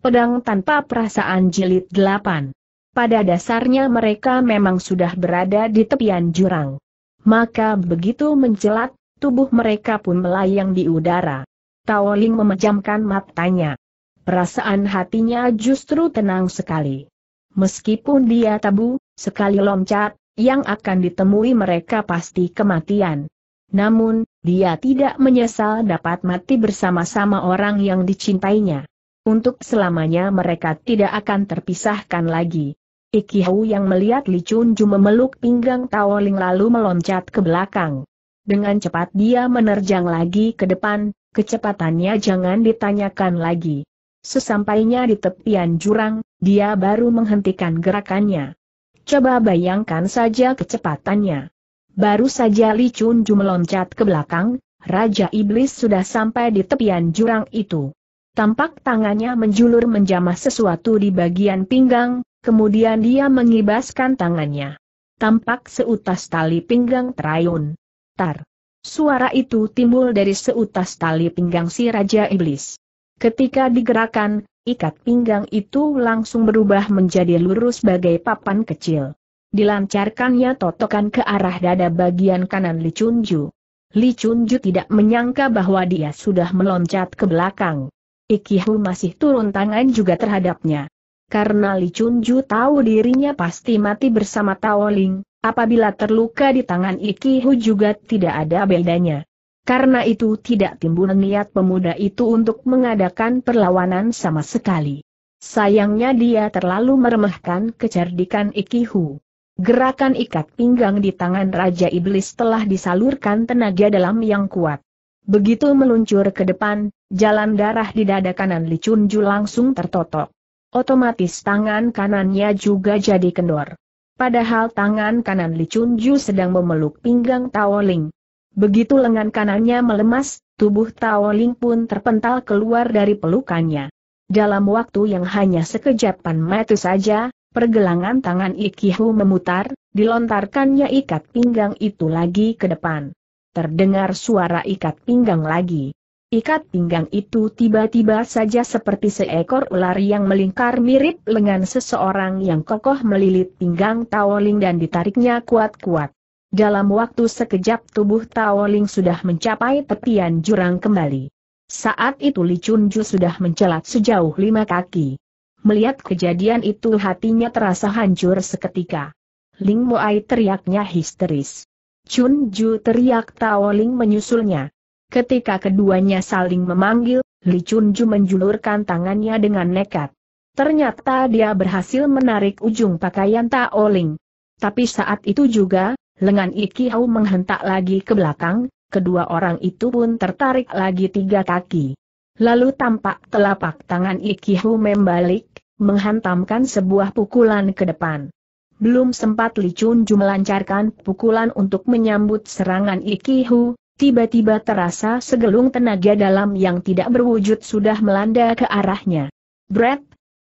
Pedang tanpa perasaan jilid 8. Pada dasarnya mereka memang sudah berada di tepian jurang. Maka begitu mencelat, tubuh mereka pun melayang di udara. Taoling memejamkan matanya. Perasaan hatinya justru tenang sekali. Meskipun dia tabu, sekali loncat, yang akan ditemui mereka pasti kematian. Namun, dia tidak menyesal dapat mati bersama-sama orang yang dicintainya. Untuk selamanya mereka tidak akan terpisahkan lagi. Hau yang melihat Li Ju memeluk pinggang Ling lalu meloncat ke belakang. Dengan cepat dia menerjang lagi ke depan, kecepatannya jangan ditanyakan lagi. Sesampainya di tepian jurang, dia baru menghentikan gerakannya. Coba bayangkan saja kecepatannya. Baru saja Li Ju meloncat ke belakang, Raja Iblis sudah sampai di tepian jurang itu. Tampak tangannya menjulur menjamah sesuatu di bagian pinggang, kemudian dia mengibaskan tangannya. Tampak seutas tali pinggang terayun. Tar. Suara itu timbul dari seutas tali pinggang si Raja Iblis. Ketika digerakkan, ikat pinggang itu langsung berubah menjadi lurus bagai papan kecil. Dilancarkannya totokan ke arah dada bagian kanan Li Chunju. Li Chunju tidak menyangka bahwa dia sudah meloncat ke belakang. Ikihu masih turun tangan juga terhadapnya. Karena Li Chunju tahu dirinya pasti mati bersama Taoling, apabila terluka di tangan Ikihu juga tidak ada bedanya. Karena itu tidak timbul niat pemuda itu untuk mengadakan perlawanan sama sekali. Sayangnya dia terlalu meremehkan kecerdikan Ikihu. Gerakan ikat pinggang di tangan Raja Iblis telah disalurkan tenaga dalam yang kuat. Begitu meluncur ke depan, jalan darah di dada kanan Li Chunju langsung tertotok. Otomatis tangan kanannya juga jadi kendor. Padahal tangan kanan Li Chunju sedang memeluk pinggang Tao Ling. Begitu lengan kanannya melemas, tubuh Tao Ling pun terpental keluar dari pelukannya. Dalam waktu yang hanya sekejapan mata saja, pergelangan tangan Ikihu memutar, dilontarkannya ikat pinggang itu lagi ke depan terdengar suara ikat pinggang lagi. Ikat pinggang itu tiba-tiba saja seperti seekor ular yang melingkar mirip lengan seseorang yang kokoh melilit pinggang Taoling dan ditariknya kuat-kuat. Dalam waktu sekejap tubuh Taoling sudah mencapai tepian jurang kembali. Saat itu Li Chunju sudah mencelat sejauh lima kaki. Melihat kejadian itu hatinya terasa hancur seketika. Ling Moai teriaknya histeris. Chun Ju teriak Taoling menyusulnya. Ketika keduanya saling memanggil, Li Chun Ju menjulurkan tangannya dengan nekat. Ternyata dia berhasil menarik ujung pakaian Taoling. Tapi saat itu juga, lengan Iki Hau menghentak lagi ke belakang, kedua orang itu pun tertarik lagi tiga kaki. Lalu tampak telapak tangan Iki Hau membalik, menghantamkan sebuah pukulan ke depan. Belum sempat Li Chunju melancarkan pukulan untuk menyambut serangan Ikihu, tiba-tiba terasa segelung tenaga dalam yang tidak berwujud sudah melanda ke arahnya. Brett!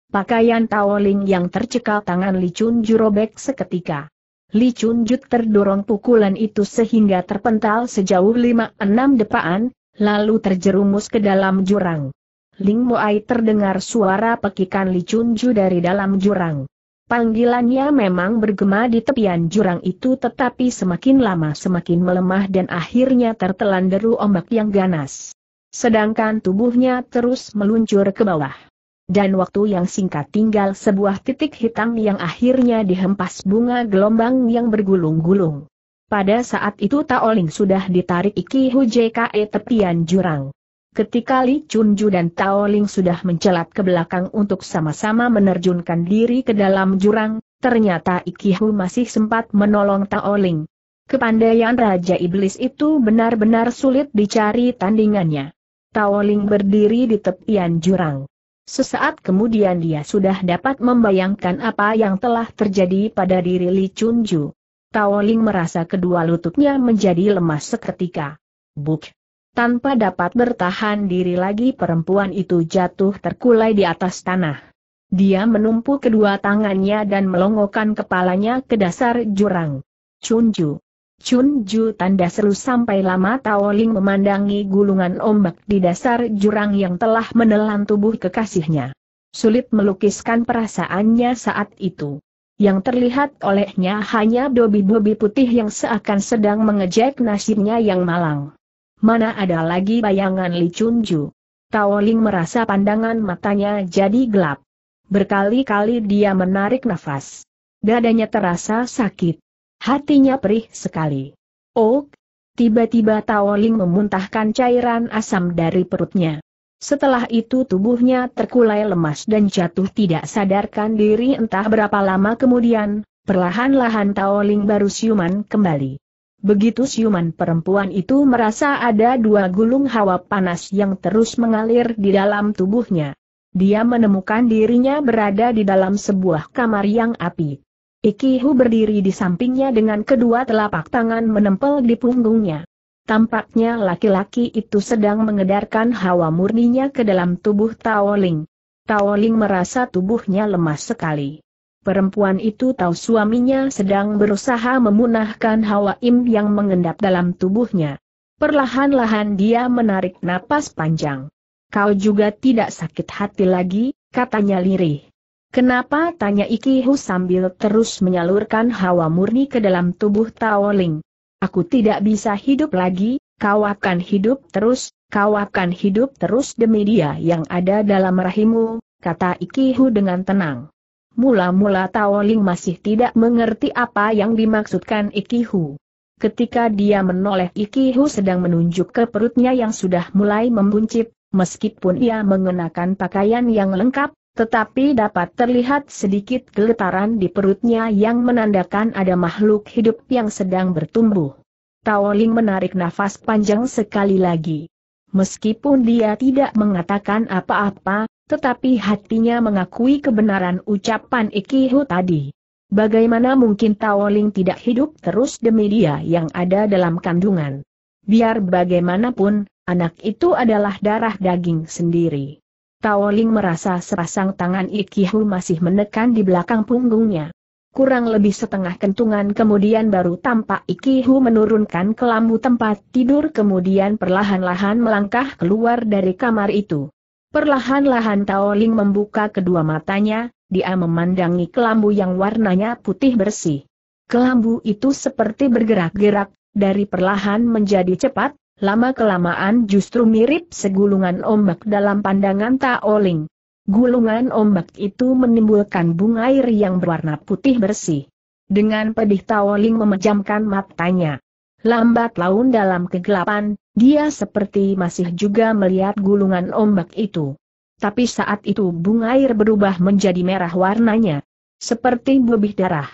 Pakaian tawoling yang tercekal tangan Li Chunju robek seketika. Li Chunju terdorong pukulan itu sehingga terpental sejauh lima enam depaan, lalu terjerumus ke dalam jurang. Ling Moai terdengar suara pekikan Li Chunju dari dalam jurang. Panggilannya memang bergema di tepian jurang itu tetapi semakin lama semakin melemah dan akhirnya tertelan deru ombak yang ganas. Sedangkan tubuhnya terus meluncur ke bawah. Dan waktu yang singkat tinggal sebuah titik hitam yang akhirnya dihempas bunga gelombang yang bergulung-gulung. Pada saat itu Taoling sudah ditarik Iki JKE tepian jurang. Ketika Li Chunju dan Tao Ling sudah mencelat ke belakang untuk sama-sama menerjunkan diri ke dalam jurang, ternyata Ikihu masih sempat menolong Tao Ling. Kepandaian Raja Iblis itu benar-benar sulit dicari tandingannya. Tao Ling berdiri di tepian jurang. Sesaat kemudian dia sudah dapat membayangkan apa yang telah terjadi pada diri Li Chunju. Tao Ling merasa kedua lututnya menjadi lemas seketika. Buk! Tanpa dapat bertahan diri lagi perempuan itu jatuh terkulai di atas tanah. Dia menumpu kedua tangannya dan melongokkan kepalanya ke dasar jurang. Chunju. Chunju tanda seru sampai lama Taoling memandangi gulungan ombak di dasar jurang yang telah menelan tubuh kekasihnya. Sulit melukiskan perasaannya saat itu. Yang terlihat olehnya hanya dobi-dobi putih yang seakan sedang mengejek nasibnya yang malang. Mana ada lagi bayangan Li Chunju? Tao merasa pandangan matanya jadi gelap. Berkali-kali dia menarik nafas. Dadanya terasa sakit. Hatinya perih sekali. Oh, tiba-tiba Tao memuntahkan cairan asam dari perutnya. Setelah itu tubuhnya terkulai lemas dan jatuh tidak sadarkan diri entah berapa lama kemudian, perlahan-lahan Tao baru siuman kembali. Begitu siuman perempuan itu merasa ada dua gulung hawa panas yang terus mengalir di dalam tubuhnya. Dia menemukan dirinya berada di dalam sebuah kamar yang api. Ikihu berdiri di sampingnya dengan kedua telapak tangan menempel di punggungnya. Tampaknya laki-laki itu sedang mengedarkan hawa murninya ke dalam tubuh Taoling. Taoling merasa tubuhnya lemas sekali. Perempuan itu tahu suaminya sedang berusaha memunahkan hawa im yang mengendap dalam tubuhnya. Perlahan-lahan dia menarik napas panjang. Kau juga tidak sakit hati lagi, katanya lirih. Kenapa tanya Ikihu sambil terus menyalurkan hawa murni ke dalam tubuh Tao Ling. Aku tidak bisa hidup lagi, kau akan hidup terus, kau akan hidup terus demi dia yang ada dalam rahimu, kata Ikihu dengan tenang. Mula-mula Taoling masih tidak mengerti apa yang dimaksudkan Ikihu. Ketika dia menoleh Ikihu sedang menunjuk ke perutnya yang sudah mulai membuncit, meskipun ia mengenakan pakaian yang lengkap, tetapi dapat terlihat sedikit geletaran di perutnya yang menandakan ada makhluk hidup yang sedang bertumbuh. Taoling menarik nafas panjang sekali lagi. Meskipun dia tidak mengatakan apa-apa, tetapi hatinya mengakui kebenaran ucapan Ikihu tadi. Bagaimana mungkin Taoling tidak hidup terus demi dia yang ada dalam kandungan? Biar bagaimanapun, anak itu adalah darah daging sendiri. Taoling merasa serasang tangan Ikihu masih menekan di belakang punggungnya. Kurang lebih setengah kentungan kemudian baru tampak Ikihu menurunkan kelambu tempat tidur kemudian perlahan-lahan melangkah keluar dari kamar itu. Perlahan-lahan Taoling membuka kedua matanya, dia memandangi kelambu yang warnanya putih bersih. Kelambu itu seperti bergerak-gerak, dari perlahan menjadi cepat, lama-kelamaan justru mirip segulungan ombak dalam pandangan Taoling. Gulungan ombak itu menimbulkan bunga air yang berwarna putih bersih. Dengan pedih Taoling memejamkan matanya. Lambat laun dalam kegelapan, dia seperti masih juga melihat gulungan ombak itu. Tapi saat itu bunga air berubah menjadi merah warnanya. Seperti buih darah.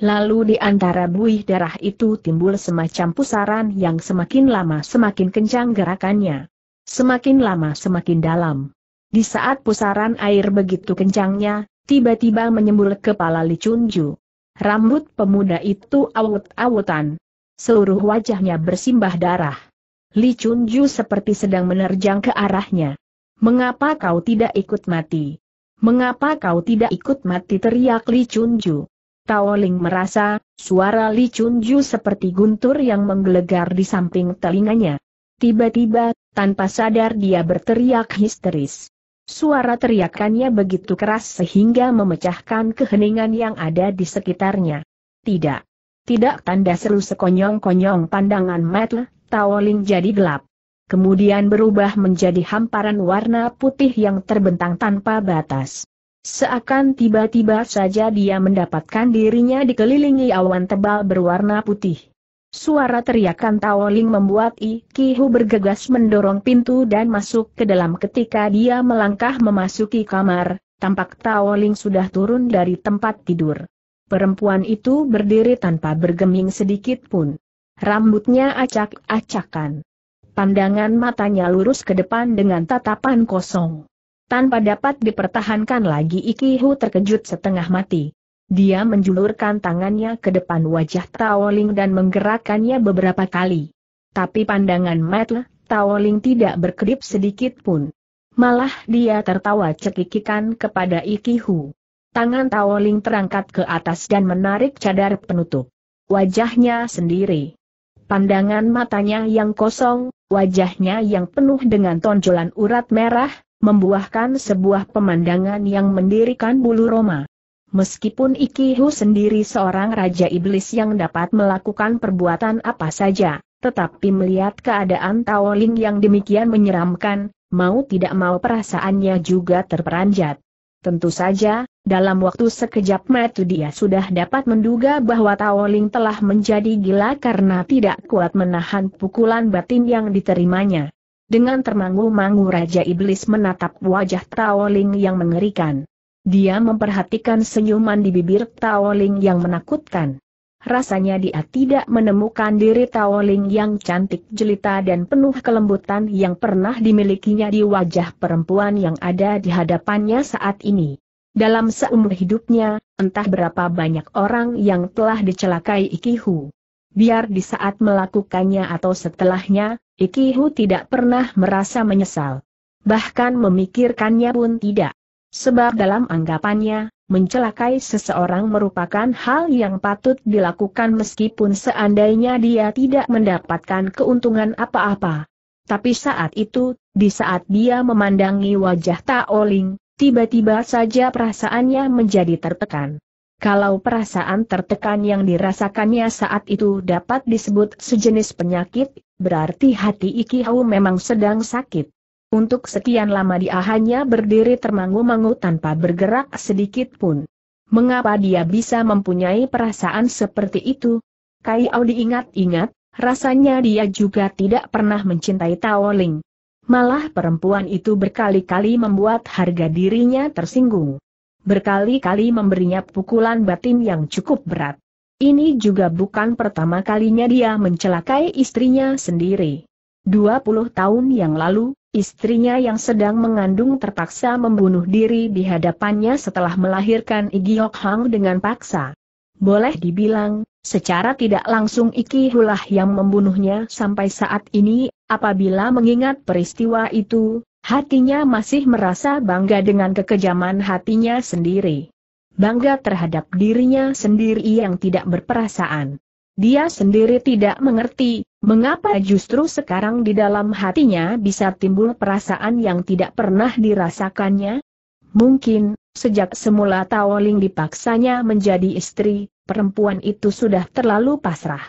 Lalu di antara buih darah itu timbul semacam pusaran yang semakin lama semakin kencang gerakannya. Semakin lama semakin dalam. Di saat pusaran air begitu kencangnya, tiba-tiba menyembul kepala Licunju. Rambut pemuda itu awut-awutan, Seluruh wajahnya bersimbah darah. Li Chun seperti sedang menerjang ke arahnya. Mengapa kau tidak ikut mati? Mengapa kau tidak ikut mati teriak Li Chun Tao Ling merasa, suara Li Chun seperti guntur yang menggelegar di samping telinganya. Tiba-tiba, tanpa sadar dia berteriak histeris. Suara teriakannya begitu keras sehingga memecahkan keheningan yang ada di sekitarnya. Tidak. Tidak tanda seru sekonyong-konyong pandangan mata, Taoling jadi gelap. Kemudian berubah menjadi hamparan warna putih yang terbentang tanpa batas. Seakan tiba-tiba saja dia mendapatkan dirinya dikelilingi awan tebal berwarna putih. Suara teriakan Taoling membuat Ikihu bergegas mendorong pintu dan masuk ke dalam ketika dia melangkah memasuki kamar, tampak Taoling sudah turun dari tempat tidur. Perempuan itu berdiri tanpa bergeming sedikit pun. Rambutnya acak-acakan. Pandangan matanya lurus ke depan dengan tatapan kosong. Tanpa dapat dipertahankan lagi Ikihu terkejut setengah mati. Dia menjulurkan tangannya ke depan wajah Taoling dan menggerakkannya beberapa kali. Tapi pandangan Matt Taoling tidak berkedip sedikit pun. Malah dia tertawa cekikikan kepada Ikihu. Tangan Taoling terangkat ke atas dan menarik cadar penutup. Wajahnya sendiri. Pandangan matanya yang kosong, wajahnya yang penuh dengan tonjolan urat merah, membuahkan sebuah pemandangan yang mendirikan bulu Roma. Meskipun Ikihu sendiri seorang raja iblis yang dapat melakukan perbuatan apa saja, tetapi melihat keadaan Taoling yang demikian menyeramkan, mau tidak mau perasaannya juga terperanjat. Tentu saja, dalam waktu sekejap mata dia sudah dapat menduga bahwa Taoling telah menjadi gila karena tidak kuat menahan pukulan batin yang diterimanya. Dengan termangu-mangu Raja Iblis menatap wajah Taoling yang mengerikan. Dia memperhatikan senyuman di bibir Taoling yang menakutkan rasanya dia tidak menemukan diri Taoling yang cantik jelita dan penuh kelembutan yang pernah dimilikinya di wajah perempuan yang ada di hadapannya saat ini. Dalam seumur hidupnya, entah berapa banyak orang yang telah dicelakai Ikihu. Biar di saat melakukannya atau setelahnya, Ikihu tidak pernah merasa menyesal. Bahkan memikirkannya pun tidak. Sebab dalam anggapannya, Mencelakai seseorang merupakan hal yang patut dilakukan meskipun seandainya dia tidak mendapatkan keuntungan apa-apa. Tapi saat itu, di saat dia memandangi wajah Taoling, tiba-tiba saja perasaannya menjadi tertekan. Kalau perasaan tertekan yang dirasakannya saat itu dapat disebut sejenis penyakit, berarti hati Iki Hau memang sedang sakit. Untuk sekian lama dia hanya berdiri termangu-mangu tanpa bergerak sedikit pun. Mengapa dia bisa mempunyai perasaan seperti itu? Kai Au diingat-ingat, rasanya dia juga tidak pernah mencintai Tao Ling. Malah perempuan itu berkali-kali membuat harga dirinya tersinggung. Berkali-kali memberinya pukulan batin yang cukup berat. Ini juga bukan pertama kalinya dia mencelakai istrinya sendiri. 20 tahun yang lalu, Istrinya yang sedang mengandung terpaksa membunuh diri di hadapannya setelah melahirkan Igiok Hang dengan paksa. Boleh dibilang, secara tidak langsung Iki Hulah yang membunuhnya sampai saat ini, apabila mengingat peristiwa itu, hatinya masih merasa bangga dengan kekejaman hatinya sendiri. Bangga terhadap dirinya sendiri yang tidak berperasaan. Dia sendiri tidak mengerti, Mengapa justru sekarang di dalam hatinya bisa timbul perasaan yang tidak pernah dirasakannya? Mungkin, sejak semula Taoling dipaksanya menjadi istri, perempuan itu sudah terlalu pasrah.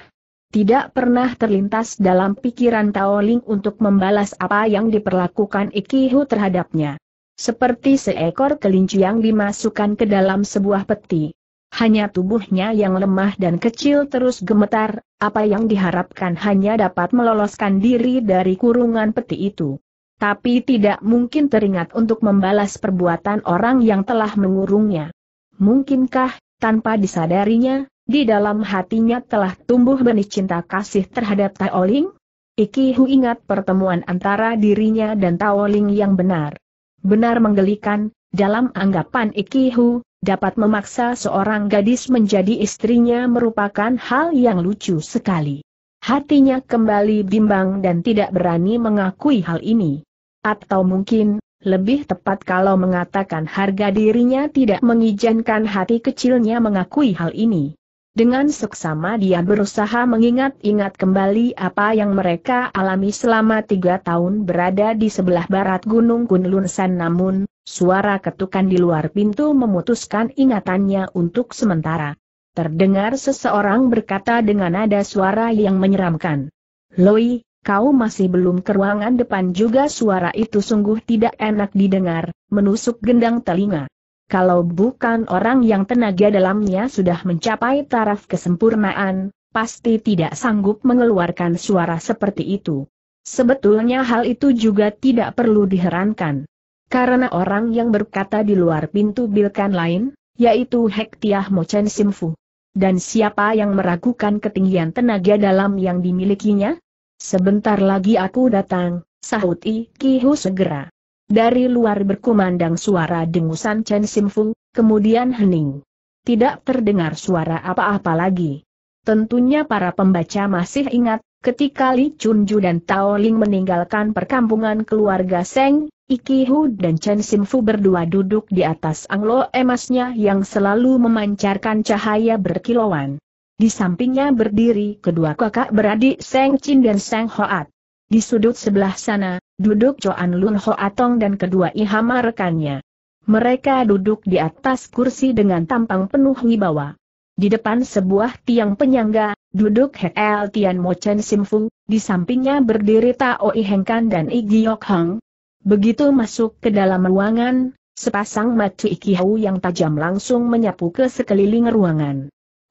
Tidak pernah terlintas dalam pikiran Taoling untuk membalas apa yang diperlakukan Ikihu terhadapnya. Seperti seekor kelinci yang dimasukkan ke dalam sebuah peti. Hanya tubuhnya yang lemah dan kecil terus gemetar, apa yang diharapkan hanya dapat meloloskan diri dari kurungan peti itu. Tapi tidak mungkin teringat untuk membalas perbuatan orang yang telah mengurungnya. Mungkinkah, tanpa disadarinya, di dalam hatinya telah tumbuh benih cinta kasih terhadap Taoling? Ikihu ingat pertemuan antara dirinya dan Taoling yang benar. Benar menggelikan, dalam anggapan Ikihu, dapat memaksa seorang gadis menjadi istrinya merupakan hal yang lucu sekali. Hatinya kembali bimbang dan tidak berani mengakui hal ini. Atau mungkin, lebih tepat kalau mengatakan harga dirinya tidak mengizinkan hati kecilnya mengakui hal ini. Dengan seksama dia berusaha mengingat-ingat kembali apa yang mereka alami selama tiga tahun berada di sebelah barat Gunung Kunlun San namun, suara ketukan di luar pintu memutuskan ingatannya untuk sementara. Terdengar seseorang berkata dengan nada suara yang menyeramkan. Loi, kau masih belum ke ruangan depan juga suara itu sungguh tidak enak didengar, menusuk gendang telinga. Kalau bukan orang yang tenaga dalamnya sudah mencapai taraf kesempurnaan, pasti tidak sanggup mengeluarkan suara seperti itu. Sebetulnya hal itu juga tidak perlu diherankan. Karena orang yang berkata di luar pintu bilkan lain, yaitu Hektiah Mochen Simfu. Dan siapa yang meragukan ketinggian tenaga dalam yang dimilikinya? Sebentar lagi aku datang, sahut Hu segera. Dari luar berkumandang suara dengusan Chen Simfung, kemudian hening. Tidak terdengar suara apa-apa lagi. Tentunya para pembaca masih ingat, ketika Li Chunju dan Tao Ling meninggalkan perkampungan keluarga Seng, Ikihu dan Chen Simfu berdua duduk di atas anglo emasnya yang selalu memancarkan cahaya berkilauan. Di sampingnya berdiri kedua kakak beradik Seng Chin dan Seng Hoat. Di sudut sebelah sana, duduk Joan Lun Ho Atong dan kedua Ihama rekannya. Mereka duduk di atas kursi dengan tampang penuh wibawa. Di depan sebuah tiang penyangga, duduk He El Tian Mo Chen Sim Fu, di sampingnya berdiri Tao I Heng Kan dan I Giok Hang. Begitu masuk ke dalam ruangan, sepasang mata iki hau yang tajam langsung menyapu ke sekeliling ruangan.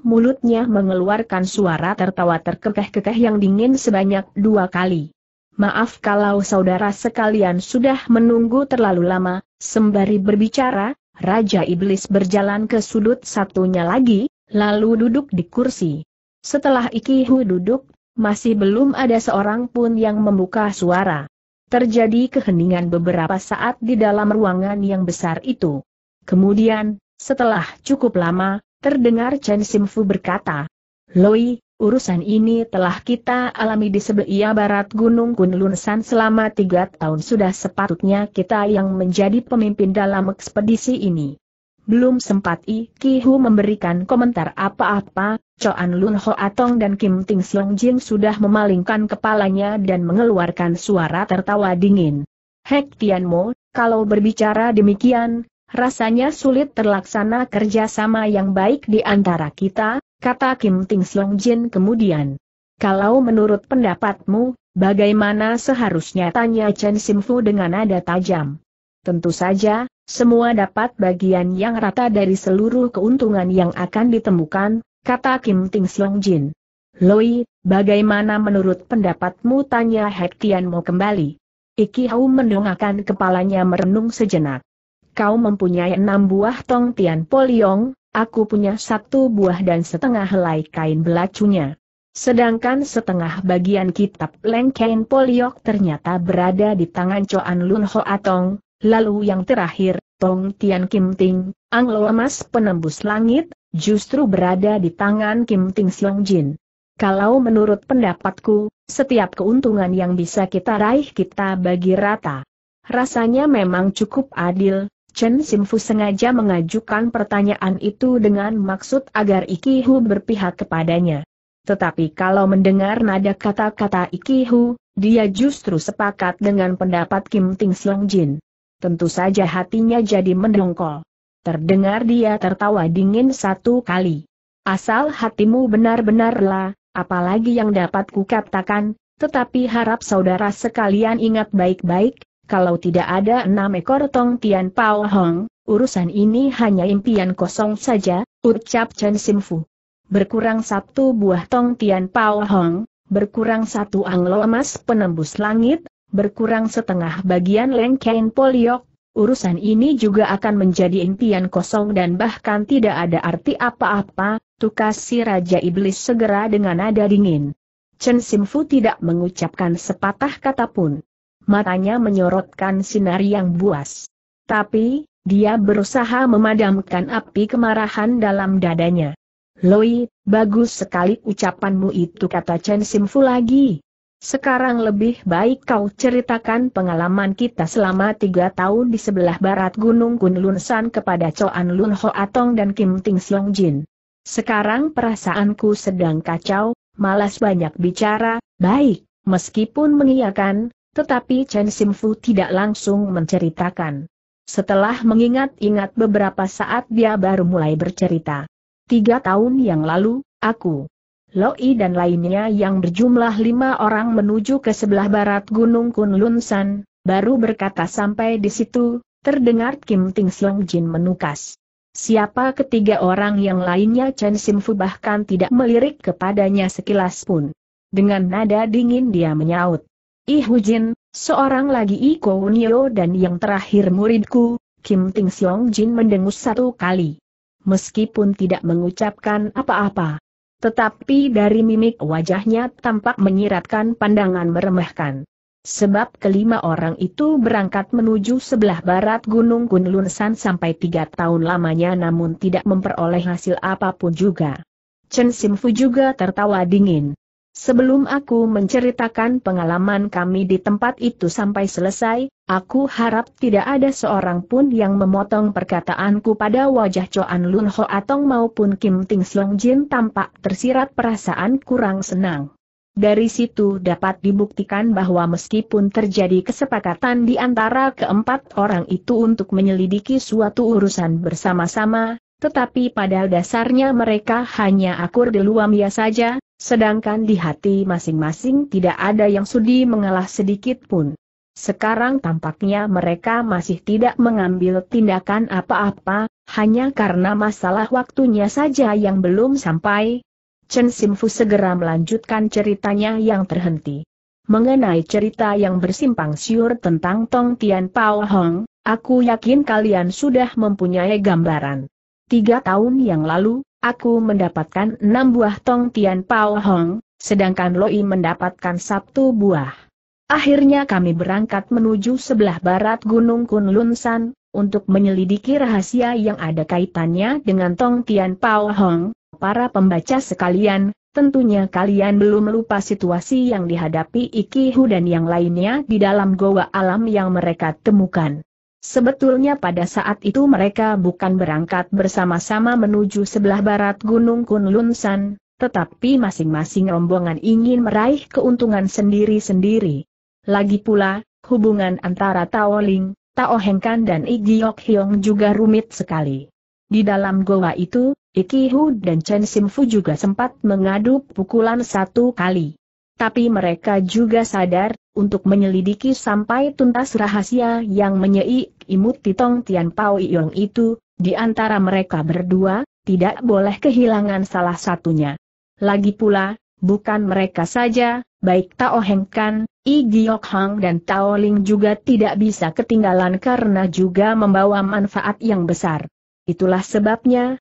Mulutnya mengeluarkan suara tertawa terkekeh-kekeh yang dingin sebanyak dua kali. Maaf kalau saudara sekalian sudah menunggu terlalu lama, sembari berbicara, Raja Iblis berjalan ke sudut satunya lagi, lalu duduk di kursi. Setelah Ikihu duduk, masih belum ada seorang pun yang membuka suara. Terjadi keheningan beberapa saat di dalam ruangan yang besar itu. Kemudian, setelah cukup lama, terdengar Chen Simfu berkata, Loi, Urusan ini telah kita alami di sebelah barat Gunung Kunlunsan selama tiga tahun sudah sepatutnya kita yang menjadi pemimpin dalam ekspedisi ini. Belum sempat I Hu memberikan komentar apa-apa, Choan Lun Ho Atong dan Kim Ting Siong Jin sudah memalingkan kepalanya dan mengeluarkan suara tertawa dingin. Hek Tian Mo, kalau berbicara demikian, rasanya sulit terlaksana kerjasama yang baik di antara kita, kata Kim Ting Siong Jin kemudian. Kalau menurut pendapatmu, bagaimana seharusnya tanya Chen Simfu dengan nada tajam? Tentu saja, semua dapat bagian yang rata dari seluruh keuntungan yang akan ditemukan, kata Kim Ting Siong Jin. Loi, bagaimana menurut pendapatmu tanya Hektian mau kembali? Iki Hau mendongakkan kepalanya merenung sejenak. Kau mempunyai enam buah tong tian poliong, aku punya satu buah dan setengah helai kain belacunya. Sedangkan setengah bagian kitab Lengkain Poliok ternyata berada di tangan Coan Lun Ho Atong, lalu yang terakhir, Tong Tian Kim Ting, Anglo Emas Penembus Langit, justru berada di tangan Kim Ting Siong Jin. Kalau menurut pendapatku, setiap keuntungan yang bisa kita raih kita bagi rata. Rasanya memang cukup adil, Chen Simfu sengaja mengajukan pertanyaan itu dengan maksud agar Ikihu berpihak kepadanya. Tetapi kalau mendengar nada kata-kata Ikihu, dia justru sepakat dengan pendapat Kim Ting Jin. Tentu saja hatinya jadi mendongkol. Terdengar dia tertawa dingin satu kali. Asal hatimu benar-benarlah, apalagi yang dapat kukatakan, tetapi harap saudara sekalian ingat baik-baik, kalau tidak ada enam ekor Tong Tian Pao Hong, urusan ini hanya impian kosong saja, ucap Chen Simfu. Berkurang satu buah Tong Tian Pao Hong, berkurang satu anglo emas penembus langit, berkurang setengah bagian Kain poliok, urusan ini juga akan menjadi impian kosong dan bahkan tidak ada arti apa-apa, tukas si Raja Iblis segera dengan nada dingin. Chen Simfu tidak mengucapkan sepatah kata pun matanya menyorotkan sinar yang buas. Tapi, dia berusaha memadamkan api kemarahan dalam dadanya. Loi, bagus sekali ucapanmu itu kata Chen Simfu lagi. Sekarang lebih baik kau ceritakan pengalaman kita selama tiga tahun di sebelah barat Gunung Kunlun San kepada Choan Lun Ho Atong dan Kim Ting Siong Jin. Sekarang perasaanku sedang kacau, malas banyak bicara, baik, meskipun mengiyakan, tetapi Chen Simfu tidak langsung menceritakan. Setelah mengingat-ingat beberapa saat dia baru mulai bercerita. Tiga tahun yang lalu, aku, Loi dan lainnya yang berjumlah lima orang menuju ke sebelah barat Gunung Kunlunsan, baru berkata sampai di situ, terdengar Kim Ting Jin menukas. Siapa ketiga orang yang lainnya Chen Simfu bahkan tidak melirik kepadanya sekilas pun. Dengan nada dingin dia menyaut. Ihujin, seorang lagi Iko Unio dan yang terakhir muridku, Kim Ting Siong Jin mendengus satu kali. Meskipun tidak mengucapkan apa-apa. Tetapi dari mimik wajahnya tampak menyiratkan pandangan meremehkan. Sebab kelima orang itu berangkat menuju sebelah barat Gunung Kunlunsan sampai tiga tahun lamanya namun tidak memperoleh hasil apapun juga. Chen Simfu juga tertawa dingin. Sebelum aku menceritakan pengalaman kami di tempat itu sampai selesai, aku harap tidak ada seorang pun yang memotong perkataanku pada wajah Choan Lun Ho Atong maupun Kim Ting Slong Jin tampak tersirat perasaan kurang senang. Dari situ dapat dibuktikan bahwa meskipun terjadi kesepakatan di antara keempat orang itu untuk menyelidiki suatu urusan bersama-sama, tetapi pada dasarnya mereka hanya akur di luar biasa saja, Sedangkan di hati masing-masing tidak ada yang sudi mengalah sedikit pun. Sekarang tampaknya mereka masih tidak mengambil tindakan apa-apa, hanya karena masalah waktunya saja yang belum sampai. Chen Simfu segera melanjutkan ceritanya yang terhenti. Mengenai cerita yang bersimpang siur tentang Tong Tian Pao Hong, aku yakin kalian sudah mempunyai gambaran. Tiga tahun yang lalu, aku mendapatkan enam buah tong tian pao hong, sedangkan Loi mendapatkan satu buah. Akhirnya kami berangkat menuju sebelah barat Gunung Kunlun San, untuk menyelidiki rahasia yang ada kaitannya dengan Tong Tian Pao Hong. Para pembaca sekalian, tentunya kalian belum lupa situasi yang dihadapi Iki Hu dan yang lainnya di dalam goa alam yang mereka temukan. Sebetulnya pada saat itu mereka bukan berangkat bersama-sama menuju sebelah barat Gunung Kunlunsan, tetapi masing-masing rombongan ingin meraih keuntungan sendiri-sendiri. Lagi pula, hubungan antara Tao Ling, Tao Hengkan dan Igiok Hyong juga rumit sekali. Di dalam goa itu, Hu dan Chen Simfu juga sempat mengadu pukulan satu kali. Tapi mereka juga sadar, untuk menyelidiki sampai tuntas rahasia yang menyeik imut Titong Tian Pao Iyong itu, di antara mereka berdua, tidak boleh kehilangan salah satunya. Lagi pula, bukan mereka saja, baik Tao Heng Kan, I Giok Hang dan Tao Ling juga tidak bisa ketinggalan karena juga membawa manfaat yang besar. Itulah sebabnya,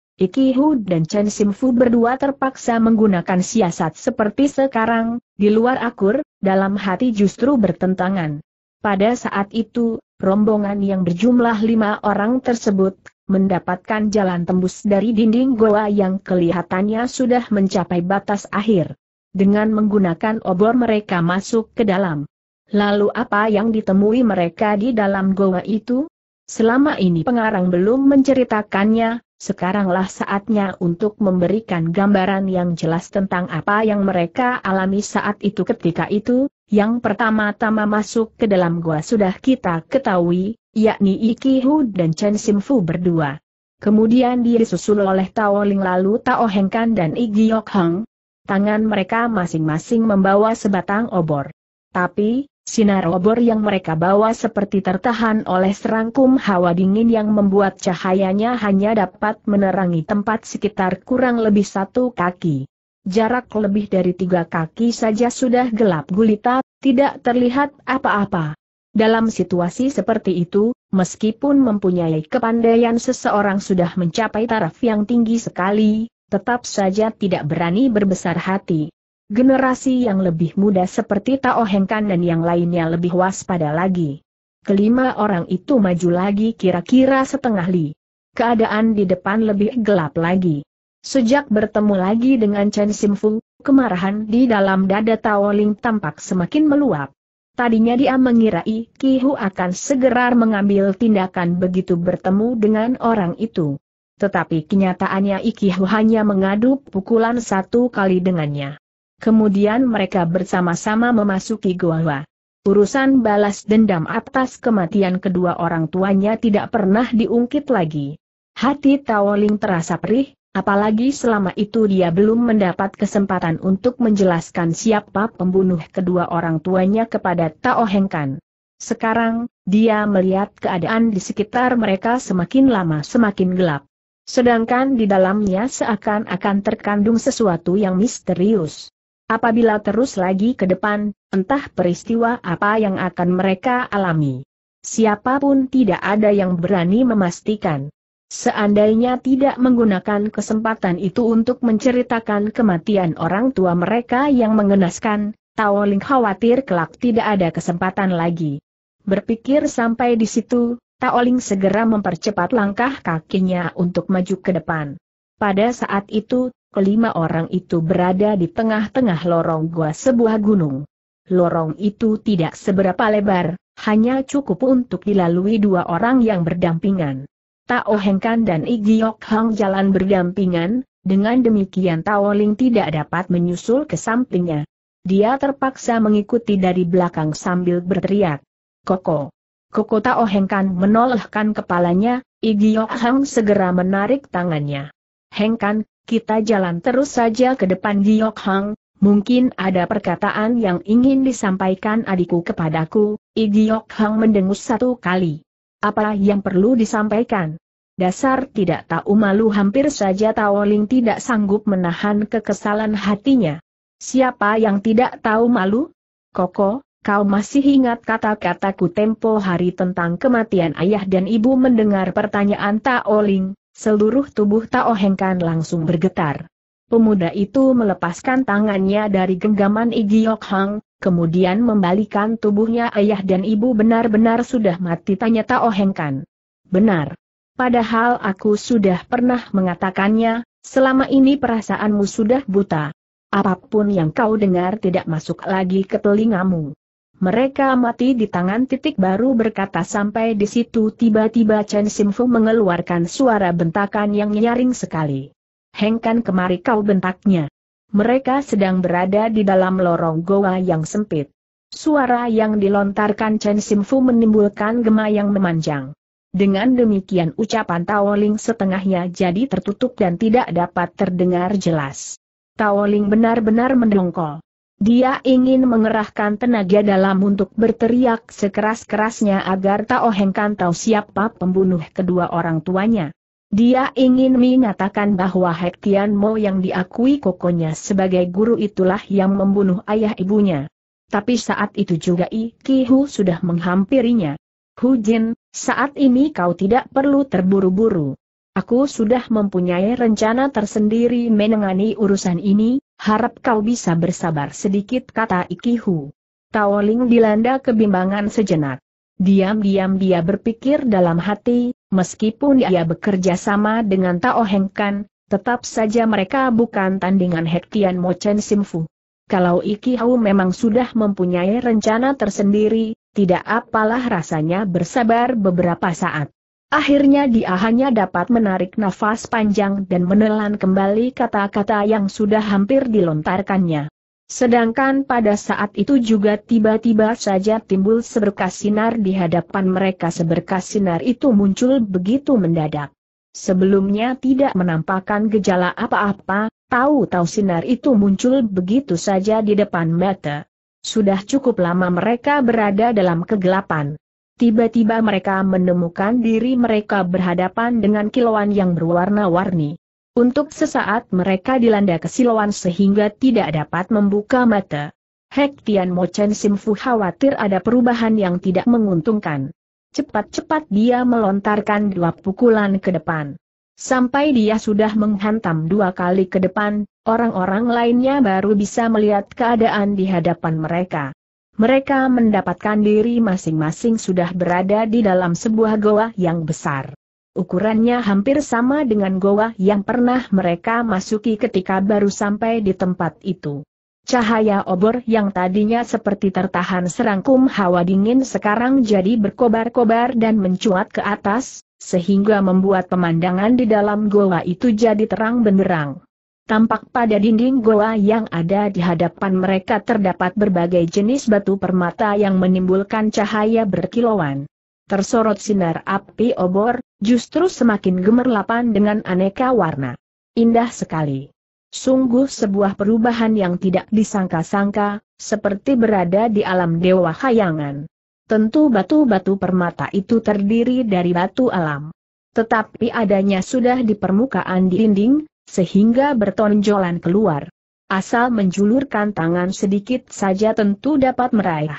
Hu dan Chen Simfu berdua terpaksa menggunakan siasat seperti sekarang, di luar akur, dalam hati justru bertentangan. Pada saat itu, rombongan yang berjumlah lima orang tersebut, mendapatkan jalan tembus dari dinding goa yang kelihatannya sudah mencapai batas akhir. Dengan menggunakan obor mereka masuk ke dalam. Lalu apa yang ditemui mereka di dalam goa itu? Selama ini pengarang belum menceritakannya, Sekaranglah saatnya untuk memberikan gambaran yang jelas tentang apa yang mereka alami saat itu ketika itu, yang pertama-tama masuk ke dalam gua sudah kita ketahui, yakni iki Hu dan Chen Simfu berdua. Kemudian disusul oleh Tao Ling lalu Tao heng kan dan Igi Yok Hang. Tangan mereka masing-masing membawa sebatang obor. Tapi, Sinar obor yang mereka bawa seperti tertahan oleh serangkum hawa dingin yang membuat cahayanya hanya dapat menerangi tempat sekitar kurang lebih satu kaki. Jarak lebih dari tiga kaki saja sudah gelap gulita, tidak terlihat apa-apa. Dalam situasi seperti itu, meskipun mempunyai kepandaian seseorang sudah mencapai taraf yang tinggi sekali, tetap saja tidak berani berbesar hati. Generasi yang lebih muda seperti Tao Hengkan dan yang lainnya lebih waspada lagi. Kelima orang itu maju lagi kira-kira setengah li. Keadaan di depan lebih gelap lagi. Sejak bertemu lagi dengan Chen Simfu, kemarahan di dalam dada Tao Ling tampak semakin meluap. Tadinya dia mengira Ki Hu akan segera mengambil tindakan begitu bertemu dengan orang itu. Tetapi kenyataannya Ki Hu hanya mengadu pukulan satu kali dengannya. Kemudian mereka bersama-sama memasuki Goa. Urusan balas dendam atas kematian kedua orang tuanya tidak pernah diungkit lagi. Hati Taoling terasa perih, apalagi selama itu dia belum mendapat kesempatan untuk menjelaskan siapa pembunuh kedua orang tuanya kepada Tao Hengkan. Sekarang, dia melihat keadaan di sekitar mereka semakin lama semakin gelap. Sedangkan di dalamnya seakan-akan terkandung sesuatu yang misterius. Apabila terus lagi ke depan, entah peristiwa apa yang akan mereka alami. Siapapun tidak ada yang berani memastikan. Seandainya tidak menggunakan kesempatan itu untuk menceritakan kematian orang tua mereka yang mengenaskan, Tao Ling khawatir kelak tidak ada kesempatan lagi. Berpikir sampai di situ, Tao Ling segera mempercepat langkah kakinya untuk maju ke depan. Pada saat itu, kelima orang itu berada di tengah-tengah lorong gua sebuah gunung. Lorong itu tidak seberapa lebar, hanya cukup untuk dilalui dua orang yang berdampingan. Tao Hengkan dan Igiok Hang jalan berdampingan, dengan demikian Tao Ling tidak dapat menyusul ke sampingnya. Dia terpaksa mengikuti dari belakang sambil berteriak. Koko. Koko Tao Hengkan menolehkan kepalanya, Igiok Hang segera menarik tangannya. Hengkan, kita jalan terus saja ke depan Giok Hang, mungkin ada perkataan yang ingin disampaikan adikku kepadaku, I Giok Hang mendengus satu kali. Apa yang perlu disampaikan? Dasar tidak tahu malu hampir saja Taoling tidak sanggup menahan kekesalan hatinya. Siapa yang tidak tahu malu? Koko, kau masih ingat kata-kataku tempo hari tentang kematian ayah dan ibu mendengar pertanyaan Taoling, Seluruh tubuh Tao Heng Kan langsung bergetar. Pemuda itu melepaskan tangannya dari genggaman Igiok Hang, kemudian membalikan tubuhnya ayah dan ibu benar-benar sudah mati tanya Tao Heng Kan. Benar. Padahal aku sudah pernah mengatakannya, selama ini perasaanmu sudah buta. Apapun yang kau dengar tidak masuk lagi ke telingamu. Mereka mati di tangan titik baru berkata sampai di situ tiba-tiba Chen Simfu mengeluarkan suara bentakan yang nyaring sekali. Hengkan kemari kau bentaknya. Mereka sedang berada di dalam lorong goa yang sempit. Suara yang dilontarkan Chen Simfu menimbulkan gema yang memanjang. Dengan demikian ucapan Taoling setengahnya jadi tertutup dan tidak dapat terdengar jelas. Taoling benar-benar mendongkol. Dia ingin mengerahkan tenaga dalam untuk berteriak sekeras-kerasnya agar Tao Hengkan tahu siapa pembunuh kedua orang tuanya. Dia ingin menyatakan bahwa Hek Mo yang diakui kokonya sebagai guru itulah yang membunuh ayah ibunya. Tapi saat itu juga I Hu sudah menghampirinya. Hu Jin, saat ini kau tidak perlu terburu-buru. Aku sudah mempunyai rencana tersendiri menengani urusan ini, Harap kau bisa bersabar sedikit kata Ikihu. Taoling dilanda kebimbangan sejenak. Diam-diam dia berpikir dalam hati, meskipun dia bekerja sama dengan Tao Hengkan, tetap saja mereka bukan tandingan Hektian Sim Simfu. Kalau Ikihu memang sudah mempunyai rencana tersendiri, tidak apalah rasanya bersabar beberapa saat. Akhirnya dia hanya dapat menarik nafas panjang dan menelan kembali kata-kata yang sudah hampir dilontarkannya. Sedangkan pada saat itu juga tiba-tiba saja timbul seberkas sinar di hadapan mereka seberkas sinar itu muncul begitu mendadak. Sebelumnya tidak menampakkan gejala apa-apa, tahu-tahu sinar itu muncul begitu saja di depan mata. Sudah cukup lama mereka berada dalam kegelapan. Tiba-tiba mereka menemukan diri mereka berhadapan dengan kilauan yang berwarna-warni. Untuk sesaat mereka dilanda kesilauan sehingga tidak dapat membuka mata. Hektian Sim Simfu khawatir ada perubahan yang tidak menguntungkan. Cepat-cepat dia melontarkan dua pukulan ke depan. Sampai dia sudah menghantam dua kali ke depan, orang-orang lainnya baru bisa melihat keadaan di hadapan mereka. Mereka mendapatkan diri masing-masing sudah berada di dalam sebuah goa yang besar. Ukurannya hampir sama dengan goa yang pernah mereka masuki ketika baru sampai di tempat itu. Cahaya obor yang tadinya seperti tertahan serangkum hawa dingin sekarang jadi berkobar-kobar dan mencuat ke atas, sehingga membuat pemandangan di dalam goa itu jadi terang benderang. Tampak pada dinding goa yang ada di hadapan mereka terdapat berbagai jenis batu permata yang menimbulkan cahaya berkilauan. Tersorot sinar api obor, justru semakin gemerlapan dengan aneka warna. Indah sekali. Sungguh sebuah perubahan yang tidak disangka-sangka, seperti berada di alam dewa khayangan. Tentu batu-batu permata itu terdiri dari batu alam. Tetapi adanya sudah di permukaan dinding, sehingga bertonjolan keluar. Asal menjulurkan tangan sedikit saja tentu dapat meraih.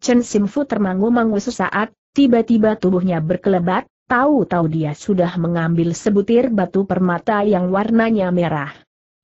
Chen Simfu termangu-mangu sesaat, tiba-tiba tubuhnya berkelebat, tahu-tahu dia sudah mengambil sebutir batu permata yang warnanya merah.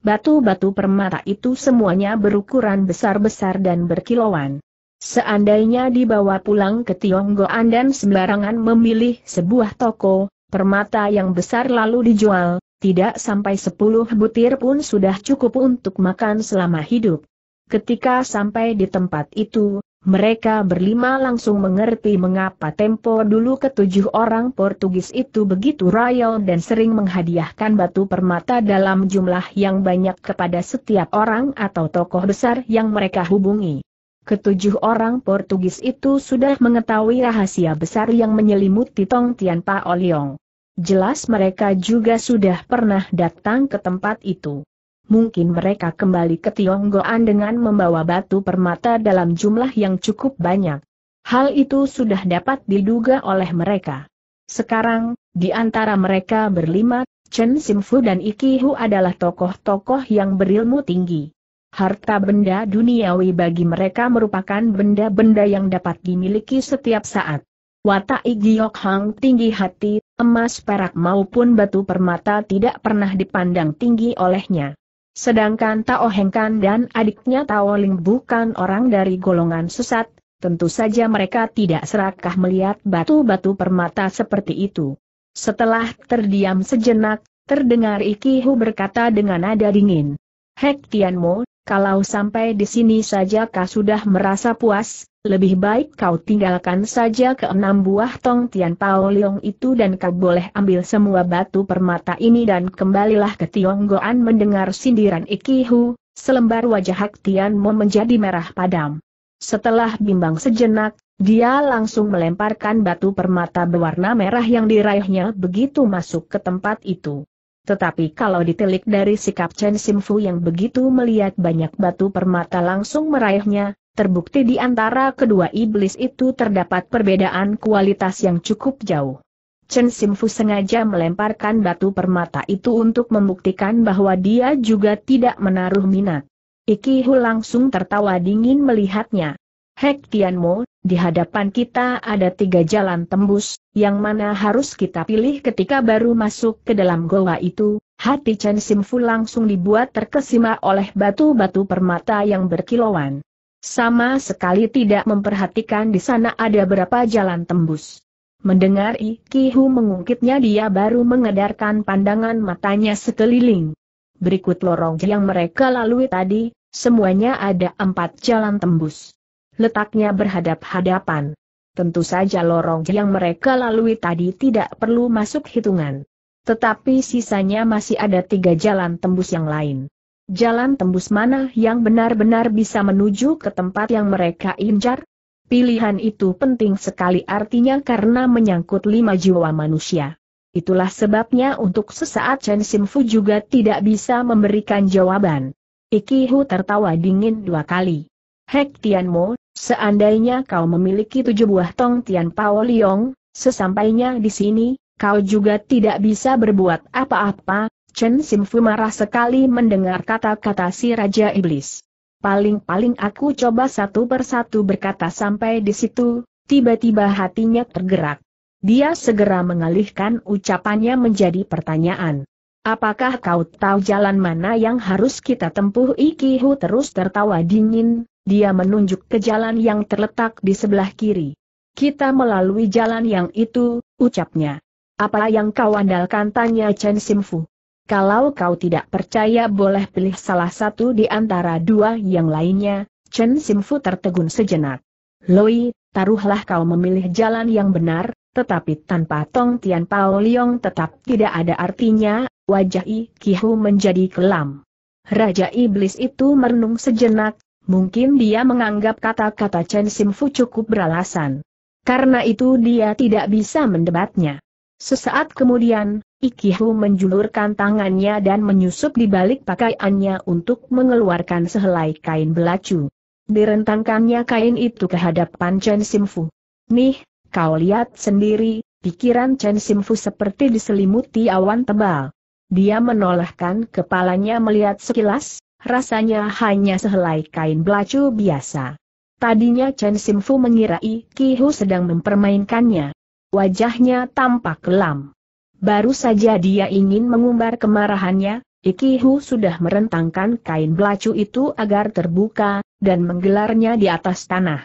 Batu-batu permata itu semuanya berukuran besar-besar dan berkilauan. Seandainya dibawa pulang ke Tionggoan dan sembarangan memilih sebuah toko, permata yang besar lalu dijual, tidak sampai sepuluh butir pun sudah cukup untuk makan selama hidup. Ketika sampai di tempat itu, mereka berlima langsung mengerti mengapa tempo dulu ketujuh orang Portugis itu begitu royal dan sering menghadiahkan batu permata dalam jumlah yang banyak kepada setiap orang atau tokoh besar yang mereka hubungi. Ketujuh orang Portugis itu sudah mengetahui rahasia besar yang menyelimuti Tong Tian Pa Oliong jelas mereka juga sudah pernah datang ke tempat itu. Mungkin mereka kembali ke Tionggoan dengan membawa batu permata dalam jumlah yang cukup banyak. Hal itu sudah dapat diduga oleh mereka. Sekarang, di antara mereka berlima, Chen Simfu dan Iki Hu adalah tokoh-tokoh yang berilmu tinggi. Harta benda duniawi bagi mereka merupakan benda-benda yang dapat dimiliki setiap saat. Watak Igiok Hang tinggi hati emas perak maupun batu permata tidak pernah dipandang tinggi olehnya. Sedangkan Tao Hengkan dan adiknya Tao Ling bukan orang dari golongan sesat, tentu saja mereka tidak serakah melihat batu-batu permata seperti itu. Setelah terdiam sejenak, terdengar Iki Hu berkata dengan nada dingin. Hek Tianmo, kalau sampai di sini saja kau sudah merasa puas, lebih baik kau tinggalkan saja ke enam buah tong Tian Pao Leong itu dan kau boleh ambil semua batu permata ini dan kembalilah ke Tionggoan mendengar sindiran Ikihu, selembar wajah Hak Tian Mo menjadi merah padam. Setelah bimbang sejenak, dia langsung melemparkan batu permata berwarna merah yang diraihnya begitu masuk ke tempat itu. Tetapi kalau ditelik dari sikap Chen Simfu yang begitu melihat banyak batu permata langsung meraihnya, Terbukti di antara kedua iblis itu terdapat perbedaan kualitas yang cukup jauh. Chen Simfu sengaja melemparkan batu permata itu untuk membuktikan bahwa dia juga tidak menaruh minat. Iki Hu langsung tertawa dingin melihatnya. Hek Tianmo, di hadapan kita ada tiga jalan tembus, yang mana harus kita pilih ketika baru masuk ke dalam goa itu, hati Chen Simfu langsung dibuat terkesima oleh batu-batu permata yang berkilauan. Sama sekali tidak memperhatikan di sana ada berapa jalan tembus. Mendengar Ikihu mengungkitnya dia baru mengedarkan pandangan matanya sekeliling. Berikut lorong yang mereka lalui tadi, semuanya ada empat jalan tembus. Letaknya berhadap-hadapan. Tentu saja lorong yang mereka lalui tadi tidak perlu masuk hitungan. Tetapi sisanya masih ada tiga jalan tembus yang lain. Jalan tembus mana yang benar-benar bisa menuju ke tempat yang mereka incar? Pilihan itu penting sekali artinya karena menyangkut lima jiwa manusia. Itulah sebabnya untuk sesaat Chen Simfu juga tidak bisa memberikan jawaban. Hu tertawa dingin dua kali. Hek Tianmo, seandainya kau memiliki tujuh buah tong Tian Pao Liong, sesampainya di sini, kau juga tidak bisa berbuat apa-apa, Chen Simfu marah sekali mendengar kata-kata si Raja Iblis. Paling-paling aku coba satu persatu berkata sampai di situ, tiba-tiba hatinya tergerak. Dia segera mengalihkan ucapannya menjadi pertanyaan. Apakah kau tahu jalan mana yang harus kita tempuh? Ikihu terus tertawa dingin, dia menunjuk ke jalan yang terletak di sebelah kiri. Kita melalui jalan yang itu, ucapnya. Apa yang kau andalkan tanya Chen Simfu. Kalau kau tidak percaya boleh pilih salah satu di antara dua yang lainnya, Chen Simfu tertegun sejenak. Loi, taruhlah kau memilih jalan yang benar, tetapi tanpa Tong Tian Pao Liong tetap tidak ada artinya, wajah I Kihu menjadi kelam. Raja Iblis itu merenung sejenak, mungkin dia menganggap kata-kata Chen Simfu cukup beralasan. Karena itu dia tidak bisa mendebatnya. Sesaat kemudian, Ikihu menjulurkan tangannya dan menyusup di balik pakaiannya untuk mengeluarkan sehelai kain belacu. Direntangkannya kain itu ke hadapan Chen Simfu. Nih, kau lihat sendiri, pikiran Chen Simfu seperti diselimuti awan tebal. Dia menolehkan kepalanya melihat sekilas, rasanya hanya sehelai kain belacu biasa. Tadinya Chen Simfu mengira Ikihu sedang mempermainkannya. Wajahnya tampak kelam. Baru saja dia ingin mengumbar kemarahannya, Ikihu sudah merentangkan kain belacu itu agar terbuka, dan menggelarnya di atas tanah.